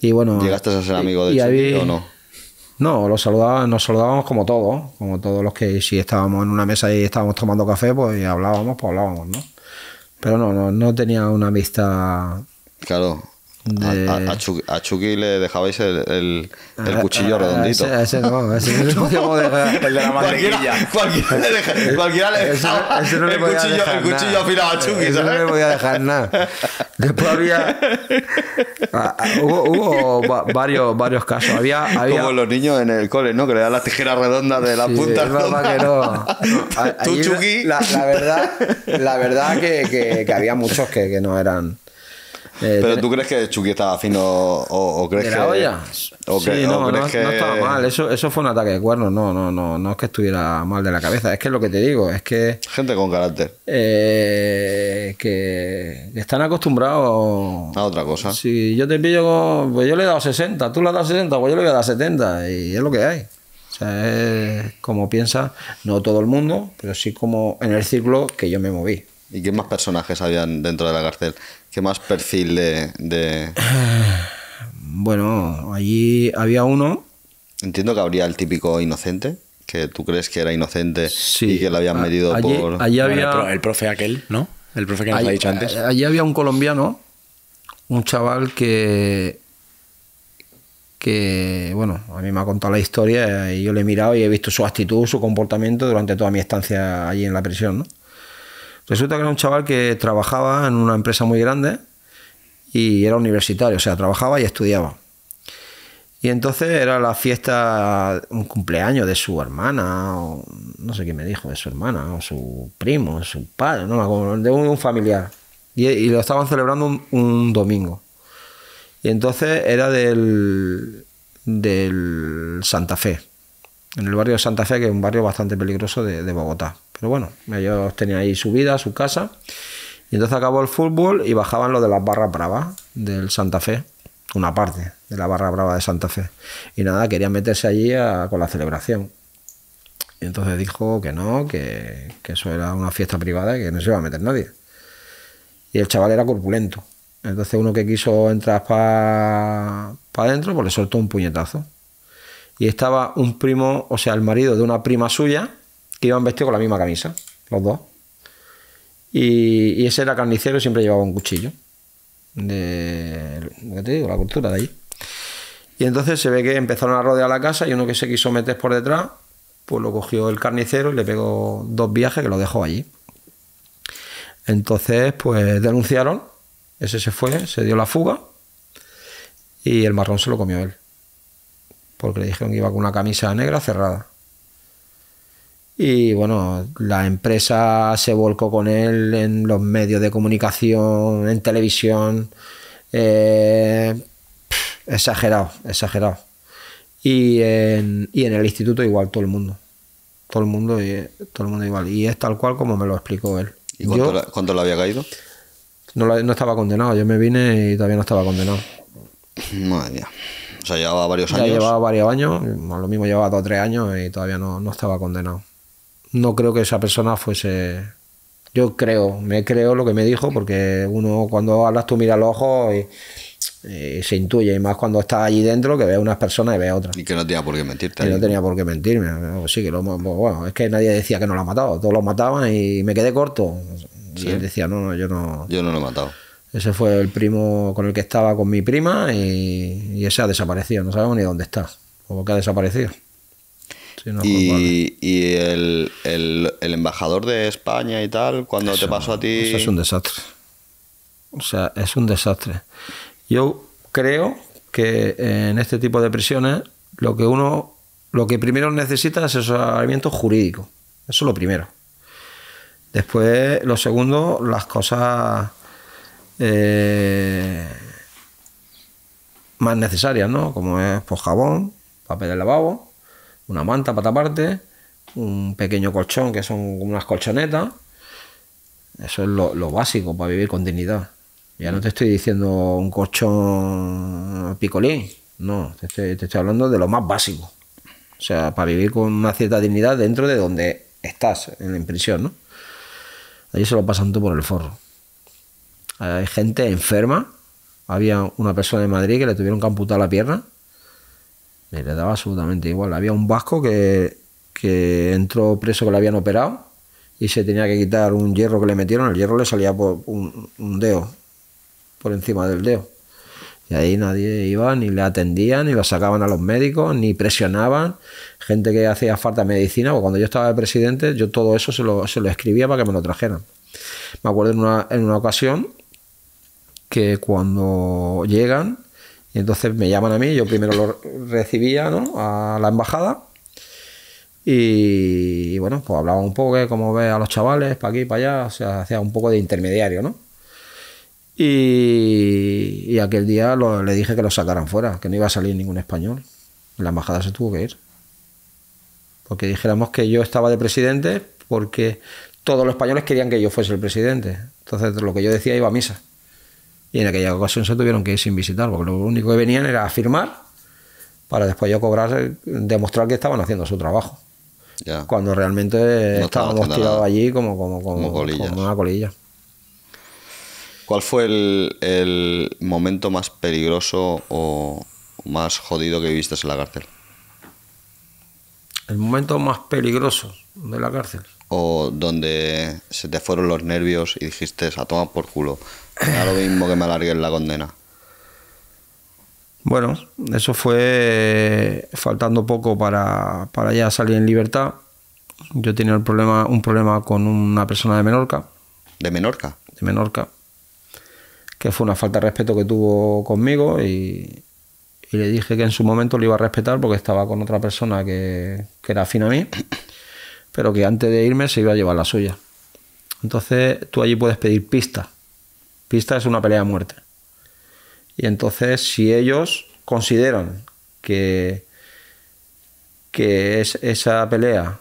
Y bueno. ¿Llegaste a ser amigo de Chucky o no? No, lo saludaba, nos saludábamos como todos, como todos los que si estábamos en una mesa y estábamos tomando café, pues hablábamos, pues hablábamos, ¿no? Pero no, no, no tenía una vista. Claro, a, Chucky, le dejabais el, el, ah, cuchillo ah, ah, redondito. Ese, ese, no, ese es El de la mantequilla. Cualquiera, le, cualquiera le dejaba el, cuchillo, afilado a Chucky, No le podía dejar nada. Después había. hubo, varios, varios casos. Había, Como los niños en el cole, ¿no? Que le dan las tijeras redondas de las puntas No, no. Tú, Chucky. La, verdad, la verdad que, que, que había muchos que, que no eran. Eh, ¿Pero tú crees que Chucky estaba fino o, crees que... no, no, estaba mal. Eso, fue un ataque de cuernos. No, no, no, no es que estuviera mal de la cabeza. Es que es lo que te digo. Es que... Gente con carácter. Eh, que están acostumbrados... A otra cosa. Si yo te pillo con... Pues yo le he dado 60. Tú le has dado 60, pues yo le voy a 70. Y es lo que hay. O sea, es como piensa, no todo el mundo, pero sí como en el círculo que yo me moví. ¿Y qué más personajes habían dentro de la cárcel? ¿Qué más perfil de, Bueno, allí había uno. Entiendo que habría el típico inocente, que tú crees que era inocente y que lo habían ah, medido por... Allí había... el, profe aquel, ¿no? El profe que nos ha dicho antes. Allí había un colombiano, un chaval que... que, bueno, a mí me ha contado la historia y yo le he mirado y he visto su actitud, su comportamiento durante toda mi estancia allí en la prisión, ¿no? Resulta que era un chaval que trabajaba en una empresa muy grande y era universitario, o sea, trabajaba y estudiaba. Y entonces era la fiesta, un cumpleaños de su hermana, no sé qué me dijo, de su hermana, o su primo, o su padre, no de un, familiar. Y, lo estaban celebrando un, un, domingo. Y entonces era del, del Santa Fe en el barrio de Santa Fe, que es un barrio bastante peligroso de, Bogotá. Pero bueno, ellos tenían ahí su vida, su casa. Y entonces acabó el fútbol y bajaban lo de la barra bravas del Santa Fe, una parte de la barra brava de Santa Fe. Y nada, querían meterse allí con la celebración. Y entonces dijo que no, que, eso era una fiesta privada que no se iba a meter nadie. Y el chaval era corpulento. Entonces uno que quiso entrar para pa adentro, pues le soltó un puñetazo y estaba un primo, o sea, el marido de una prima suya, que iban vestidos con la misma camisa, los dos. Y, ese era carnicero y siempre llevaba un cuchillo. De, ¿qué te digo? La cultura de ahí. Y entonces se ve que empezaron a rodear la casa y uno que se quiso meter por detrás, pues lo cogió el carnicero y le pegó dos viajes que lo dejó allí. Entonces, pues denunciaron, ese se fue, se dio la fuga y el marrón se lo comió él porque le dijeron que iba con una camisa negra cerrada. Y bueno, la empresa se volcó con él en los medios de comunicación, en televisión. Eh, exagerado, exagerado. Y en, el instituto igual, todo el mundo. Todo el mundo, todo el mundo igual. Y es tal cual como me lo explicó él. ¿Y cuánto, yo, había caído? No, no estaba condenado, yo me vine y todavía no estaba condenado. Madre mía. O sea, llevaba varios años. ya Llevaba varios años, lo mismo llevaba dos o tres años y todavía no, estaba condenado. No creo que esa persona fuese yo creo, me creo lo que me dijo, porque uno cuando hablas tú mira los ojos y, se intuye, y más cuando está allí dentro que ve a unas personas y ve a otras. Y que no tenía por qué mentirte. Que no tenía por qué mentirme. Sí, que bueno, es que nadie decía que no lo ha matado, todos lo mataban y me quedé corto. Y decía, no, yo no. Yo no lo he matado. Ese fue el primo con el que estaba con mi prima y, ese ha desaparecido. No sabemos ni dónde está. O que ha desaparecido. y, el, embajador de España y tal, cuando te pasó a ti. Eso es un desastre. O sea, es un desastre. Yo creo que en este tipo de prisiones lo que uno, lo que primero necesita es asesoramiento jurídico. Eso es lo primero. Después, lo segundo, las cosas eh, más necesarias, ¿no? Como es pues, jabón, papel de lavabo, una manta para taparte, un pequeño colchón que son unas colchonetas. Eso es lo, básico para vivir con dignidad. Ya no te estoy diciendo un colchón picolín, no, te estoy, hablando de lo más básico. O sea, para vivir con una cierta dignidad dentro de donde estás, en, la prisión, ¿no? Allí se lo pasan tú por el forro. Hay gente enferma. Había una persona en Madrid que le tuvieron que amputar la pierna. Me le daba absolutamente igual. Había un vasco que, que entró preso que le habían operado y se tenía que quitar un hierro que le metieron. El hierro le salía por un, dedo, por encima del dedo. Y ahí nadie iba, ni le atendían, ni lo sacaban a los médicos, ni presionaban. Gente que hacía falta medicina, porque cuando yo estaba de presidente, yo todo eso se lo, se lo escribía para que me lo trajeran. Me acuerdo en una, en una ocasión que cuando llegan, entonces me llaman a mí, yo primero lo recibía ¿no? a la embajada y, bueno, pues hablaba un poco como cómo ve a los chavales, para aquí, para allá, o sea, hacía un poco de intermediario, ¿no? Y, aquel día le dije que lo sacaran fuera, que no iba a salir ningún español. La embajada se tuvo que ir. Porque dijéramos que yo estaba de presidente porque todos los españoles querían que yo fuese el presidente. Entonces lo que yo decía iba a misa. Y en aquella ocasión se tuvieron que ir sin visitar, porque lo único que venían era a firmar para después yo cobrar, demostrar que estaban haciendo su trabajo. Cuando realmente estábamos tirados allí como, como, como, una colilla. ¿Cuál fue el, momento más peligroso o más jodido que viviste en la cárcel? El momento más peligroso de la cárcel. O donde se te fueron los nervios y dijiste, a tomar por culo, Da lo mismo que me en la condena. Bueno, eso fue faltando poco para, para ya salir en libertad. Yo tenía el problema, un problema con una persona de Menorca. ¿De Menorca? De Menorca. Que fue una falta de respeto que tuvo conmigo y, le dije que en su momento lo iba a respetar porque estaba con otra persona que, que era afín a mí, pero que antes de irme se iba a llevar la suya. Entonces tú allí puedes pedir pistas pista es una pelea a muerte. Y entonces, si ellos consideran que, es, esa pelea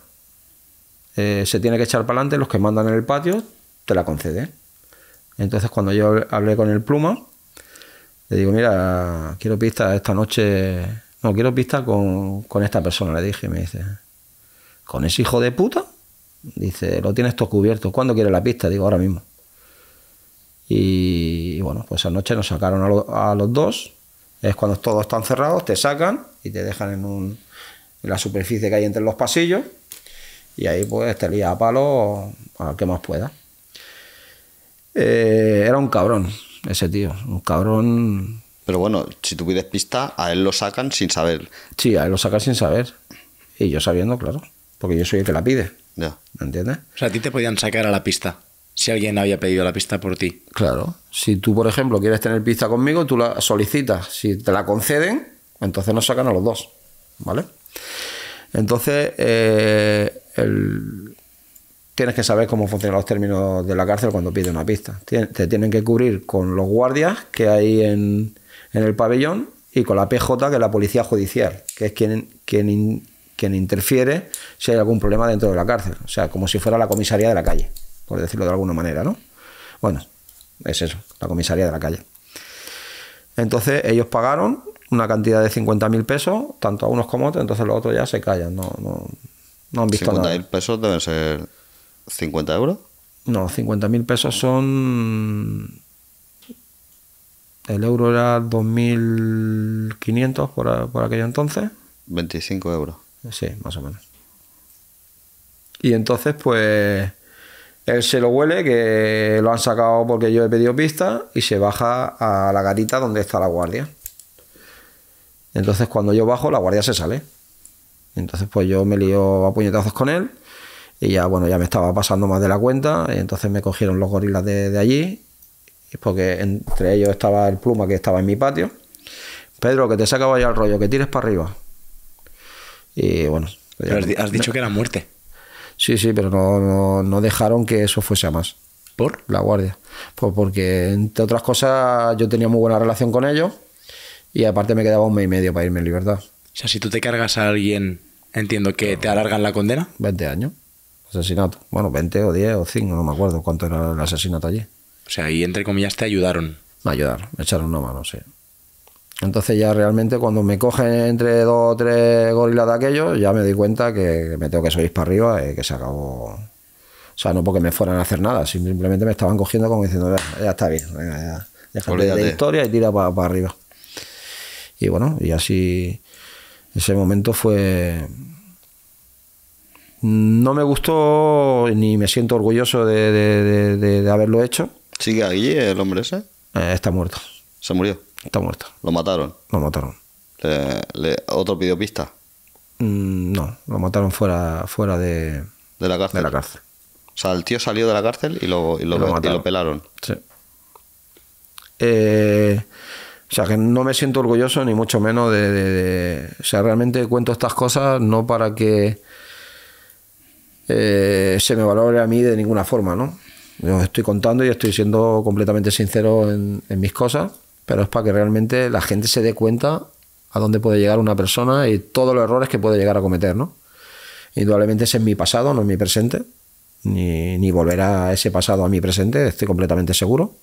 eh, se tiene que echar para adelante, los que mandan en el patio te la conceden. Entonces, cuando yo hablé con el Pluma, le digo, mira, quiero pista esta noche. No, quiero pista con, con esta persona, le dije. Me dice, ¿con ese hijo de puta? Dice, lo tienes todo cubierto. ¿Cuándo quieres la pista? Digo, ahora mismo. Y, bueno, pues anoche nos sacaron a, los dos. Es cuando todos están cerrados, te sacan y te dejan en, un, en la superficie que hay entre los pasillos. Y ahí pues te lía a palo A que más pueda. Eh, era un cabrón ese tío, un cabrón. Pero bueno, si tú pides pista, a él lo sacan sin saber. Sí, a él lo sacan sin saber. Y yo sabiendo, claro. Porque yo soy el que la pide. Ya. ¿Me entiendes? O sea, a ti te podían sacar a la pista si alguien había pedido la pista por ti. Claro. Si tú, por ejemplo, quieres tener pista conmigo, tú la solicitas. Si te la conceden, entonces nos sacan a los dos. ¿Vale? Entonces, eh, tienes que saber cómo funcionan los términos de la cárcel cuando pide una pista. Te tienen que cubrir con los guardias que hay en, el pabellón y con la PJ, que es la policía judicial, que es quien, quien interfiere si hay algún problema dentro de la cárcel. O sea, como si fuera la comisaría de la calle por decirlo de alguna manera, ¿no? Bueno, es eso, la comisaría de la calle. Entonces ellos pagaron una cantidad de 50.000 pesos, tanto a unos como a otros, entonces los otros ya se callan, no, no, no han visto nada. ¿50.000 pesos deben ser 50 euros? No, 50.000 pesos son... El euro era 2.500 por, por aquello entonces. 25 euros. Sí, más o menos. Y entonces, pues, él se lo huele, que lo han sacado porque yo he pedido pista, y se baja a la garita donde está la guardia. Entonces, cuando yo bajo, la guardia se sale. Entonces, pues yo me lío a puñetazos con él, y ya, bueno, ya me estaba pasando más de la cuenta, y entonces me cogieron los gorilas de, allí, porque entre ellos estaba el pluma que estaba en mi patio. Pedro, que te sacaba ya el rollo, que tires para arriba. Y bueno. has, dicho que era muerte. Sí, sí, pero no, no, dejaron que eso fuese a más. ¿Por? La guardia. Pues porque, entre otras cosas, yo tenía muy buena relación con ellos y aparte me quedaba un mes y medio para irme en libertad. O sea, si tú te cargas a alguien, entiendo que te alargan la condena. 20 años. Asesinato. Bueno, 20 o 10 o 5, no me acuerdo cuánto era el asesinato allí. O sea, y entre comillas te ayudaron. Me ayudaron, me echaron una mano, sí. Entonces ya realmente cuando me cogen entre dos o tres gorilas de aquellos, ya me di cuenta que me tengo que subir para arriba y que se acabó. O sea, no porque me fueran a hacer nada, simplemente me estaban cogiendo como diciendo, ya, está bien, venga, ya, déjate de historia y tira para arriba. Y bueno, y así ese momento fue... No me gustó ni me siento orgulloso de, haberlo hecho. ¿Sigue allí el hombre ese? Eh, está muerto. ¿Se murió? Está muerto. ¿Lo mataron? Lo mataron. otro pidió pista? Mm, no, lo mataron fuera, fuera de, la cárcel? de la cárcel. O sea, el tío salió de la cárcel y lo, y pelaron. Sí. Eh, o sea, que no me siento orgulloso ni mucho menos de, O sea, realmente cuento estas cosas no para que eh, se me valore a mí de ninguna forma, ¿no? Yo estoy contando y estoy siendo completamente sincero en mis cosas pero es para que realmente la gente se dé cuenta a dónde puede llegar una persona y todos los errores que puede llegar a cometer, ¿no? Indudablemente ese es mi pasado, no es mi presente, ni, ni volverá ese pasado a mi presente, estoy completamente seguro.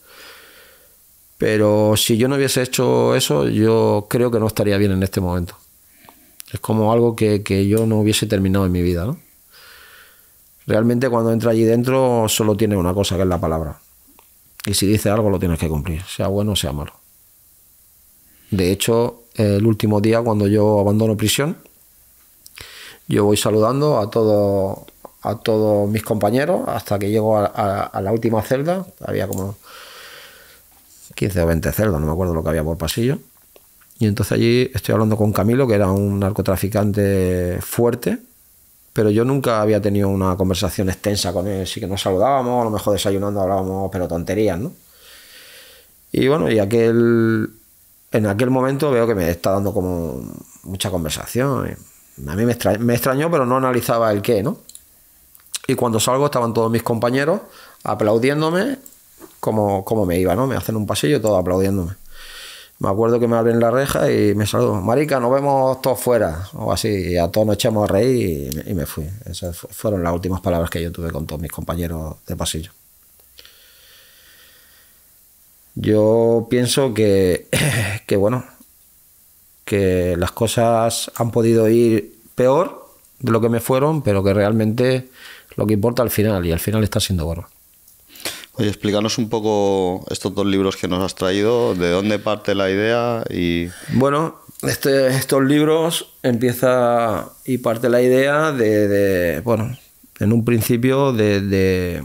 Pero si yo no hubiese hecho eso, yo creo que no estaría bien en este momento. Es como algo que, que yo no hubiese terminado en mi vida, ¿no? Realmente cuando entra allí dentro solo tiene una cosa que es la palabra. Y si dice algo lo tienes que cumplir, sea bueno o sea malo. De hecho, el último día cuando yo abandono prisión, yo voy saludando a todos a todos mis compañeros hasta que llego a, la última celda. Había como 15 o 20 celdas, no me acuerdo lo que había por pasillo. Y entonces allí estoy hablando con Camilo, que era un narcotraficante fuerte, pero yo nunca había tenido una conversación extensa con él. Sí que nos saludábamos, a lo mejor desayunando hablábamos, pero tonterías, ¿no? Y bueno, y aquel, en aquel momento veo que me está dando como mucha conversación. A mí me, extrañó, pero no analizaba el qué, ¿no? Y cuando salgo estaban todos mis compañeros aplaudiéndome como, como me iba, ¿no? Me hacen un pasillo todo aplaudiéndome. Me acuerdo que me abren la reja y me saludo, Marica, nos vemos todos fuera. O así. Y a todos nos echamos a reír y me fui. Esas fueron las últimas palabras que yo tuve con todos mis compañeros de pasillo. Yo pienso que, que bueno, que las cosas han podido ir peor de lo que me fueron, pero que realmente lo que importa al final, y al final está siendo bueno. Oye, explícanos un poco estos dos libros que nos has traído, de dónde parte la idea y... Bueno, este, estos libros empieza y parte la idea de, bueno, en un principio de,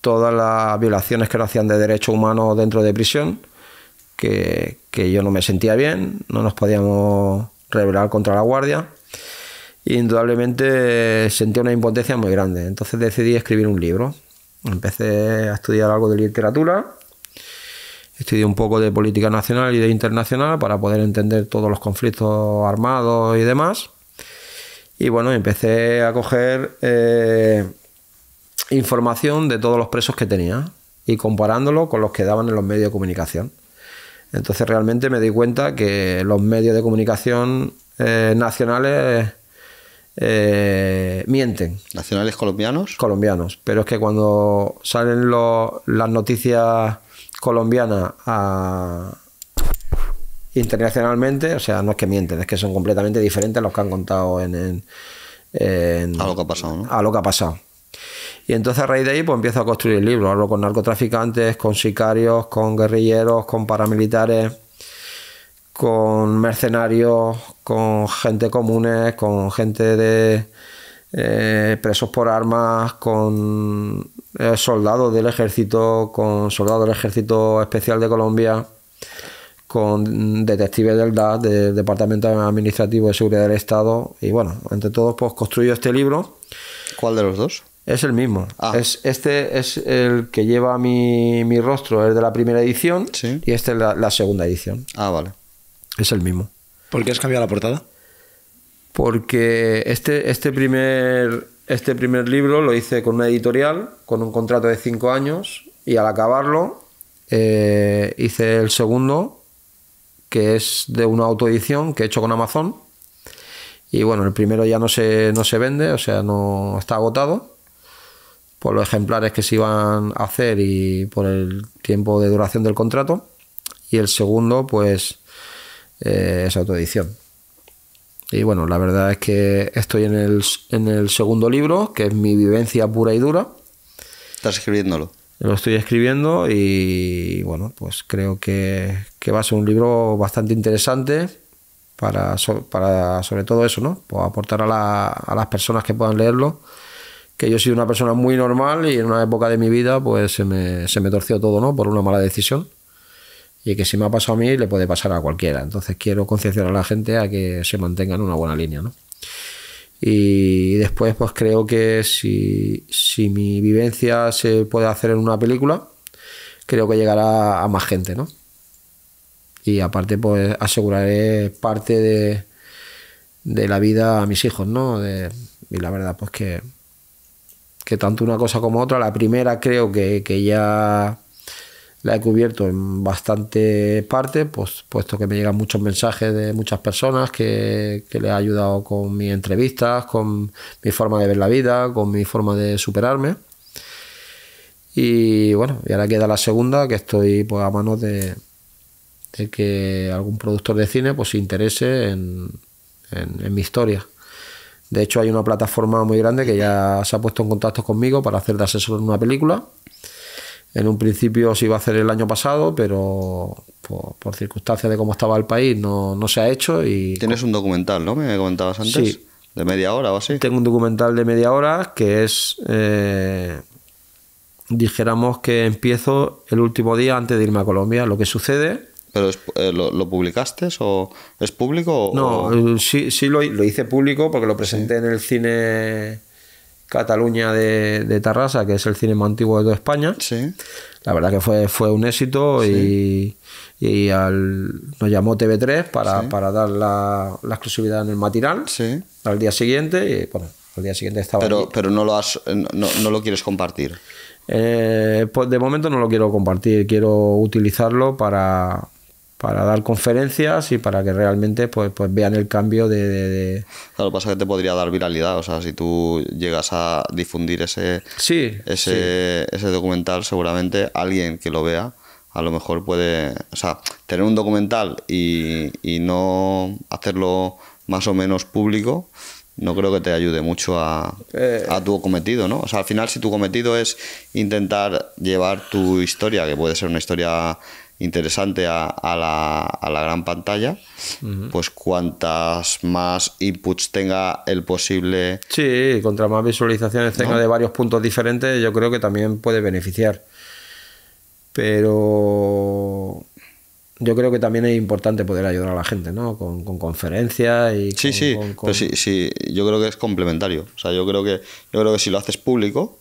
todas las violaciones que lo hacían de derechos humanos dentro de prisión, que, yo no me sentía bien, no nos podíamos rebelar contra la guardia. indudablemente sentía una impotencia muy grande. Entonces decidí escribir un libro. Empecé a estudiar algo de literatura, estudié un poco de política nacional y de internacional para poder entender todos los conflictos armados y demás. Y bueno, empecé a coger eh, información de todos los presos que tenía y comparándolo con los que daban en los medios de comunicación. Entonces realmente me di cuenta que los medios de comunicación eh, nacionales eh, mienten. ¿Nacionales colombianos? Colombianos. Pero es que cuando salen las noticias colombianas a, internacionalmente, o sea, no es que mienten, es que son completamente diferentes a los que han contado en, a lo que ha pasado. A lo que ha pasado. Y entonces a raíz de ahí pues empiezo a construir el libro. Hablo con narcotraficantes, con sicarios, con guerrilleros, con paramilitares, con mercenarios, con gente comunes, con gente de eh, presos por armas, con eh, soldados del ejército, con soldados del ejército especial de Colombia con detectives del DAS, del Departamento Administrativo de Seguridad del Estado. Y bueno, entre todos, pues construyo este libro. ¿Cuál de los dos? Es el mismo. Ah. Es, este es el que lleva mi, mi rostro, es de la primera edición. Y este es la, segunda edición. Ah, vale. Es el mismo. ¿Por qué has cambiado la portada? Porque este, este, primer, este primer libro lo hice con una editorial, con un contrato de cinco años. Y al acabarlo, eh, hice el segundo, que es de una autoedición que he hecho con Amazon. Y bueno, el primero ya no se, no se vende, o sea, no está agotado por los ejemplares que se iban a hacer y por el tiempo de duración del contrato. Y el segundo, pues, eh, es autoedición. Y bueno, la verdad es que estoy en el, en el segundo libro, que es mi vivencia pura y dura. Estás escribiéndolo. Lo estoy escribiendo y bueno, pues creo que, va a ser un libro bastante interesante para, para sobre todo eso, ¿no? Pues aportar a, a las personas que puedan leerlo que yo he sido una persona muy normal y en una época de mi vida pues se me, torció todo, ¿no? Por una mala decisión. Y que si me ha pasado a mí, le puede pasar a cualquiera. Entonces quiero concienciar a la gente a que se mantenga en una buena línea, ¿no? Y después, pues creo que si, si mi vivencia se puede hacer en una película, creo que llegará a más gente, ¿no? Y aparte, pues aseguraré parte de, de la vida a mis hijos, ¿no? y la verdad, pues que que tanto una cosa como otra, la primera creo que, ya la he cubierto en bastante parte, pues, puesto que me llegan muchos mensajes de muchas personas que, que les ha ayudado con mis entrevistas, con mi forma de ver la vida, con mi forma de superarme. Y bueno, y ahora queda la segunda, que estoy pues, a manos de, que algún productor de cine pues, se interese en, en mi historia. De hecho, hay una plataforma muy grande que ya se ha puesto en contacto conmigo para hacer de asesor en una película. En un principio se iba a hacer el año pasado, pero por, circunstancias de cómo estaba el país no, se ha hecho. y Tienes un documental, ¿no? Me comentabas antes. Sí. ¿De media hora o así? Tengo un documental de media hora que es... Eh, dijéramos que empiezo el último día antes de irme a Colombia. Lo que sucede ¿Pero eh, lo, publicaste o es público? no, eh, sí, lo, hice público porque lo presenté en el cine Cataluña de, de, Tarrasa, que es el cine más antiguo de toda España. Sí. La verdad que fue, fue un éxito y, y al, nos llamó TV3 para, dar la, exclusividad en el matinal sí. al día siguiente y bueno, al día siguiente estaba... Pero, pero no, lo has, eh, no, lo quieres compartir. Pues de momento no lo quiero compartir, quiero utilizarlo para, para dar conferencias y para que realmente pues, pues vean el cambio de, lo que pasa pasa que te podría dar viralidad, o sea, si tú llegas a difundir ese, sí, ese, ese documental, seguramente alguien que lo vea a lo mejor puede, o sea, tener un documental y, no hacerlo más o menos público, no creo que te ayude mucho a, eh. a, tu cometido, ¿no? O sea, al final si tu cometido es intentar llevar tu historia, que puede ser una historia interesante a, la, a la, gran pantalla, pues cuantas más inputs tenga el posible... Sí, contra más visualizaciones tenga de varios puntos diferentes, yo creo que también puede beneficiar. Pero yo creo que también es importante poder ayudar a la gente, ¿no? Con, con conferencias y... Con, sí, sí. sí, sí, yo creo que es complementario. O sea, yo creo que, yo creo que si lo haces público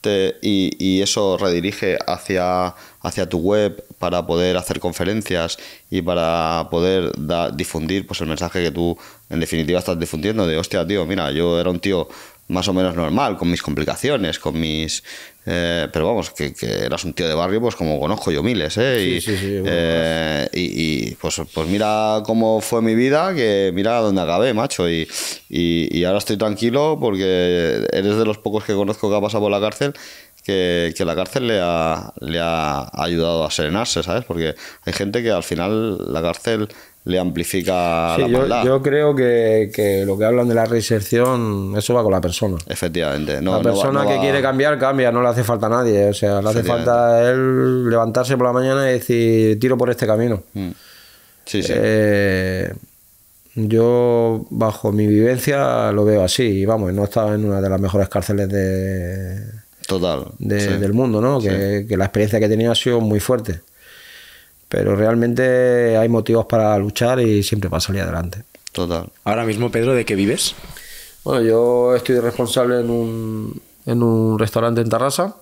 te, y, y, eso redirige hacia, hacia tu web para poder hacer conferencias y para poder difundir pues el mensaje que tú en definitiva estás difundiendo de hostia tío mira yo era un tío más o menos normal con mis complicaciones con mis eh, pero vamos que, eras un tío de barrio pues como conozco yo miles ¿eh? y, sí, sí, eh, y, pues, pues mira cómo fue mi vida que mira dónde acabé macho y, y, y ahora estoy tranquilo porque eres de los pocos que conozco que ha pasado por la cárcel que, la cárcel le ha, ayudado a serenarse, ¿sabes? Porque hay gente que al final la cárcel le amplifica la Yo, creo que, lo que hablan de la reinserción, eso va con la persona. Efectivamente. la persona que quiere cambiar, cambia, no le hace falta a nadie. O sea, le hace falta él levantarse por la mañana y decir, tiro por este camino. Mm. Sí, sí. Eh, yo, bajo mi vivencia, lo veo así. Y vamos, no estaba en una de las mejores cárceles de Total, del mundo, ¿no? Que, la experiencia que he tenido ha sido muy fuerte. Pero realmente hay motivos para luchar y siempre para salir adelante. Total. Ahora mismo, Pedro, ¿de qué vives? Bueno, yo estoy responsable en un, en un restaurante en Tarrasa.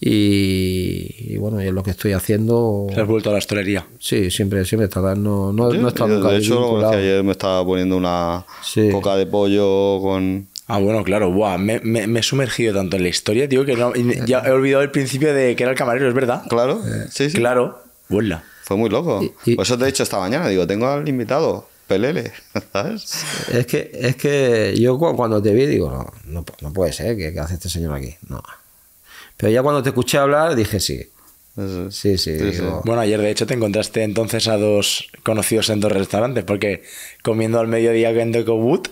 Y, bueno, es lo que estoy haciendo. has vuelto a la hostelería? Sí, siempre, siempre ¿eh? no, no, sí, nunca. De hecho, ayer me estaba poniendo una coca de pollo con, Ah, bueno, claro, buah, me, he sumergido tanto en la historia, digo que no, ya he olvidado el principio de que era el camarero, es verdad. Claro, eh, sí, sí. Claro, vuela. Fue muy loco. Y, Por eso te he dicho esta mañana, digo, tengo al invitado, Pelele, ¿sabes? Es que, es que yo cuando te vi, digo, no, no, puede ser, ¿qué, hace este señor aquí? No. Pero ya cuando te escuché hablar, dije, sí. Sí, sí. Bueno, ayer de hecho te encontraste entonces a dos conocidos en dos restaurantes, porque comiendo al mediodía en Deco Wood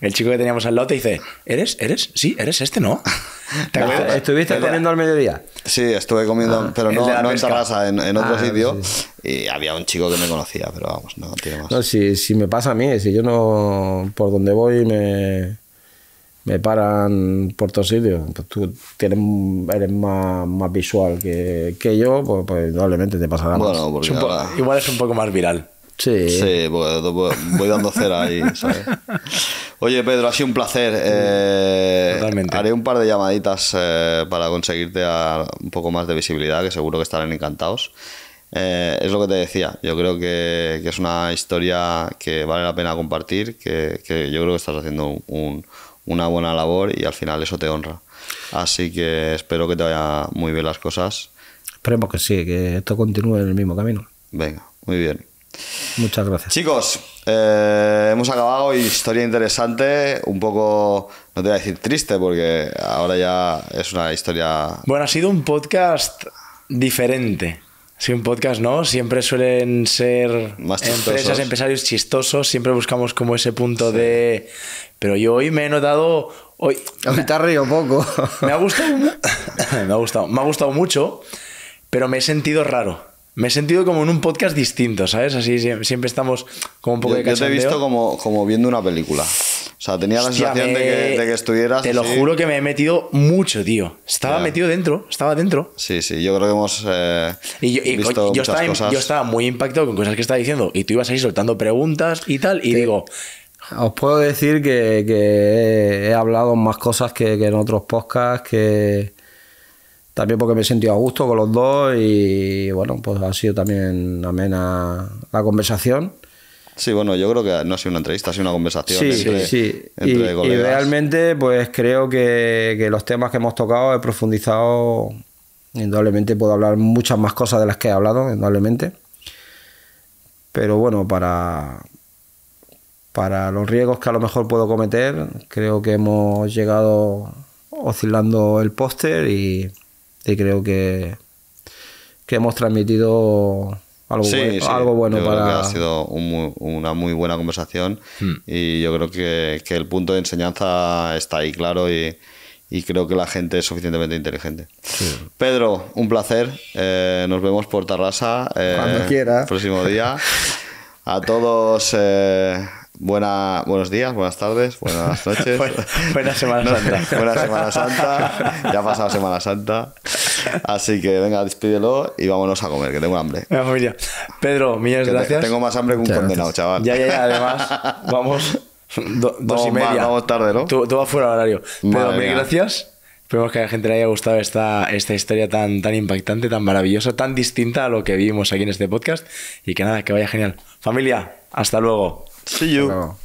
el chico que teníamos al lote dice, ¿eres? ¿Eres? Sí, eres este, ¿no? ¿Te no te ah, estuviste comiendo al mediodía? Sí, estuve comiendo, ah. pero no, en Tarrasa, en, en otro ah, sitio. Y había un chico que me conocía, pero vamos, no tiene más. No, si, si me pasa a mí, si yo no, por donde voy me me paran por todos sitios. Pues tú tienes, eres más, más visual que, que yo, pues, pues probablemente te pasará bueno, más. igual es un poco más viral. Sí. Pues, pues, voy dando cera ahí, Oye, Pedro, ha sido un placer. Eh, haré un par de llamaditas eh, para conseguirte un poco más de visibilidad, que seguro que estarán encantados. Eh, es lo que te decía, yo creo que, es una historia que vale la pena compartir, que, yo creo que estás haciendo una buena labor y al final eso te honra. Así que espero que te vayan muy bien las cosas. Esperemos que sí, que esto continúe en el mismo camino. Venga, muy bien. Muchas gracias. Chicos, eh, hemos acabado historia interesante, un poco, no te voy a decir triste, porque ahora ya es una historia... Bueno, ha sido un podcast diferente. Sí, un podcast, ¿no? Siempre suelen ser empresas, empresarios chistosos, siempre buscamos como ese punto de... Pero yo hoy me he notado... Hoy... Ahorita río poco. Me ha gustado... me ha gustado, me ha gustado mucho, pero me he sentido raro me he sentido como en un podcast distinto, ¿sabes? Así siempre estamos como un poco de Yo te he visto como, como viendo una película. O sea, tenía la sensación de, que, de, que, estuvieras. Te lo juro que me he metido mucho, tío. Estaba metido dentro, estaba dentro. Sí, sí, yo creo que hemos. Eh, y yo, estaba, cosas. yo, estaba, muy impactado con cosas que estaba diciendo y tú ibas ahí soltando preguntas y tal, y digo. Os puedo decir que, he hablado más cosas que, que en otros podcasts, que también porque me he sentido a gusto con los dos y bueno, pues ha sido también amena la conversación. Sí, bueno, yo creo que no ha sido una entrevista, ha sido una conversación. Sí, entre, sí, y, realmente, pues creo que, que, los temas que hemos tocado he profundizado. Indudablemente puedo hablar muchas más cosas de las que he hablado, indudablemente. Pero bueno, para, para los riesgos que a lo mejor puedo cometer, creo que hemos llegado oscilando el póster y, y creo que, hemos transmitido algo, bueno, algo bueno para... Creo que ha sido una muy buena conversación hmm. y yo creo que, el punto de enseñanza está ahí claro y, creo que la gente es suficientemente inteligente. Pedro, un placer. Eh, nos vemos por Tarrasa. Eh, Cuando Próximo día. A todos... Eh, buenos días, buenas tardes, buenas noches. buena, Semana Santa. buena Semana Santa. Ya ha pasado Semana Santa. Así que venga, despídelo y vámonos a comer, que tengo hambre. familia. Pedro, millones gracias. tengo más hambre que un condenado, chaval. Ya, ya, ya. Además, vamos dos y media. vamos tarde, ¿no? Tú, tú vas fuera de horario. Pedro, mil gracias. Esperemos que a la gente le haya gustado esta, esta historia tan, tan impactante, tan maravillosa, tan distinta a lo que vimos aquí en este podcast. Y que nada, que vaya genial. Familia, hasta luego. See you. Hello.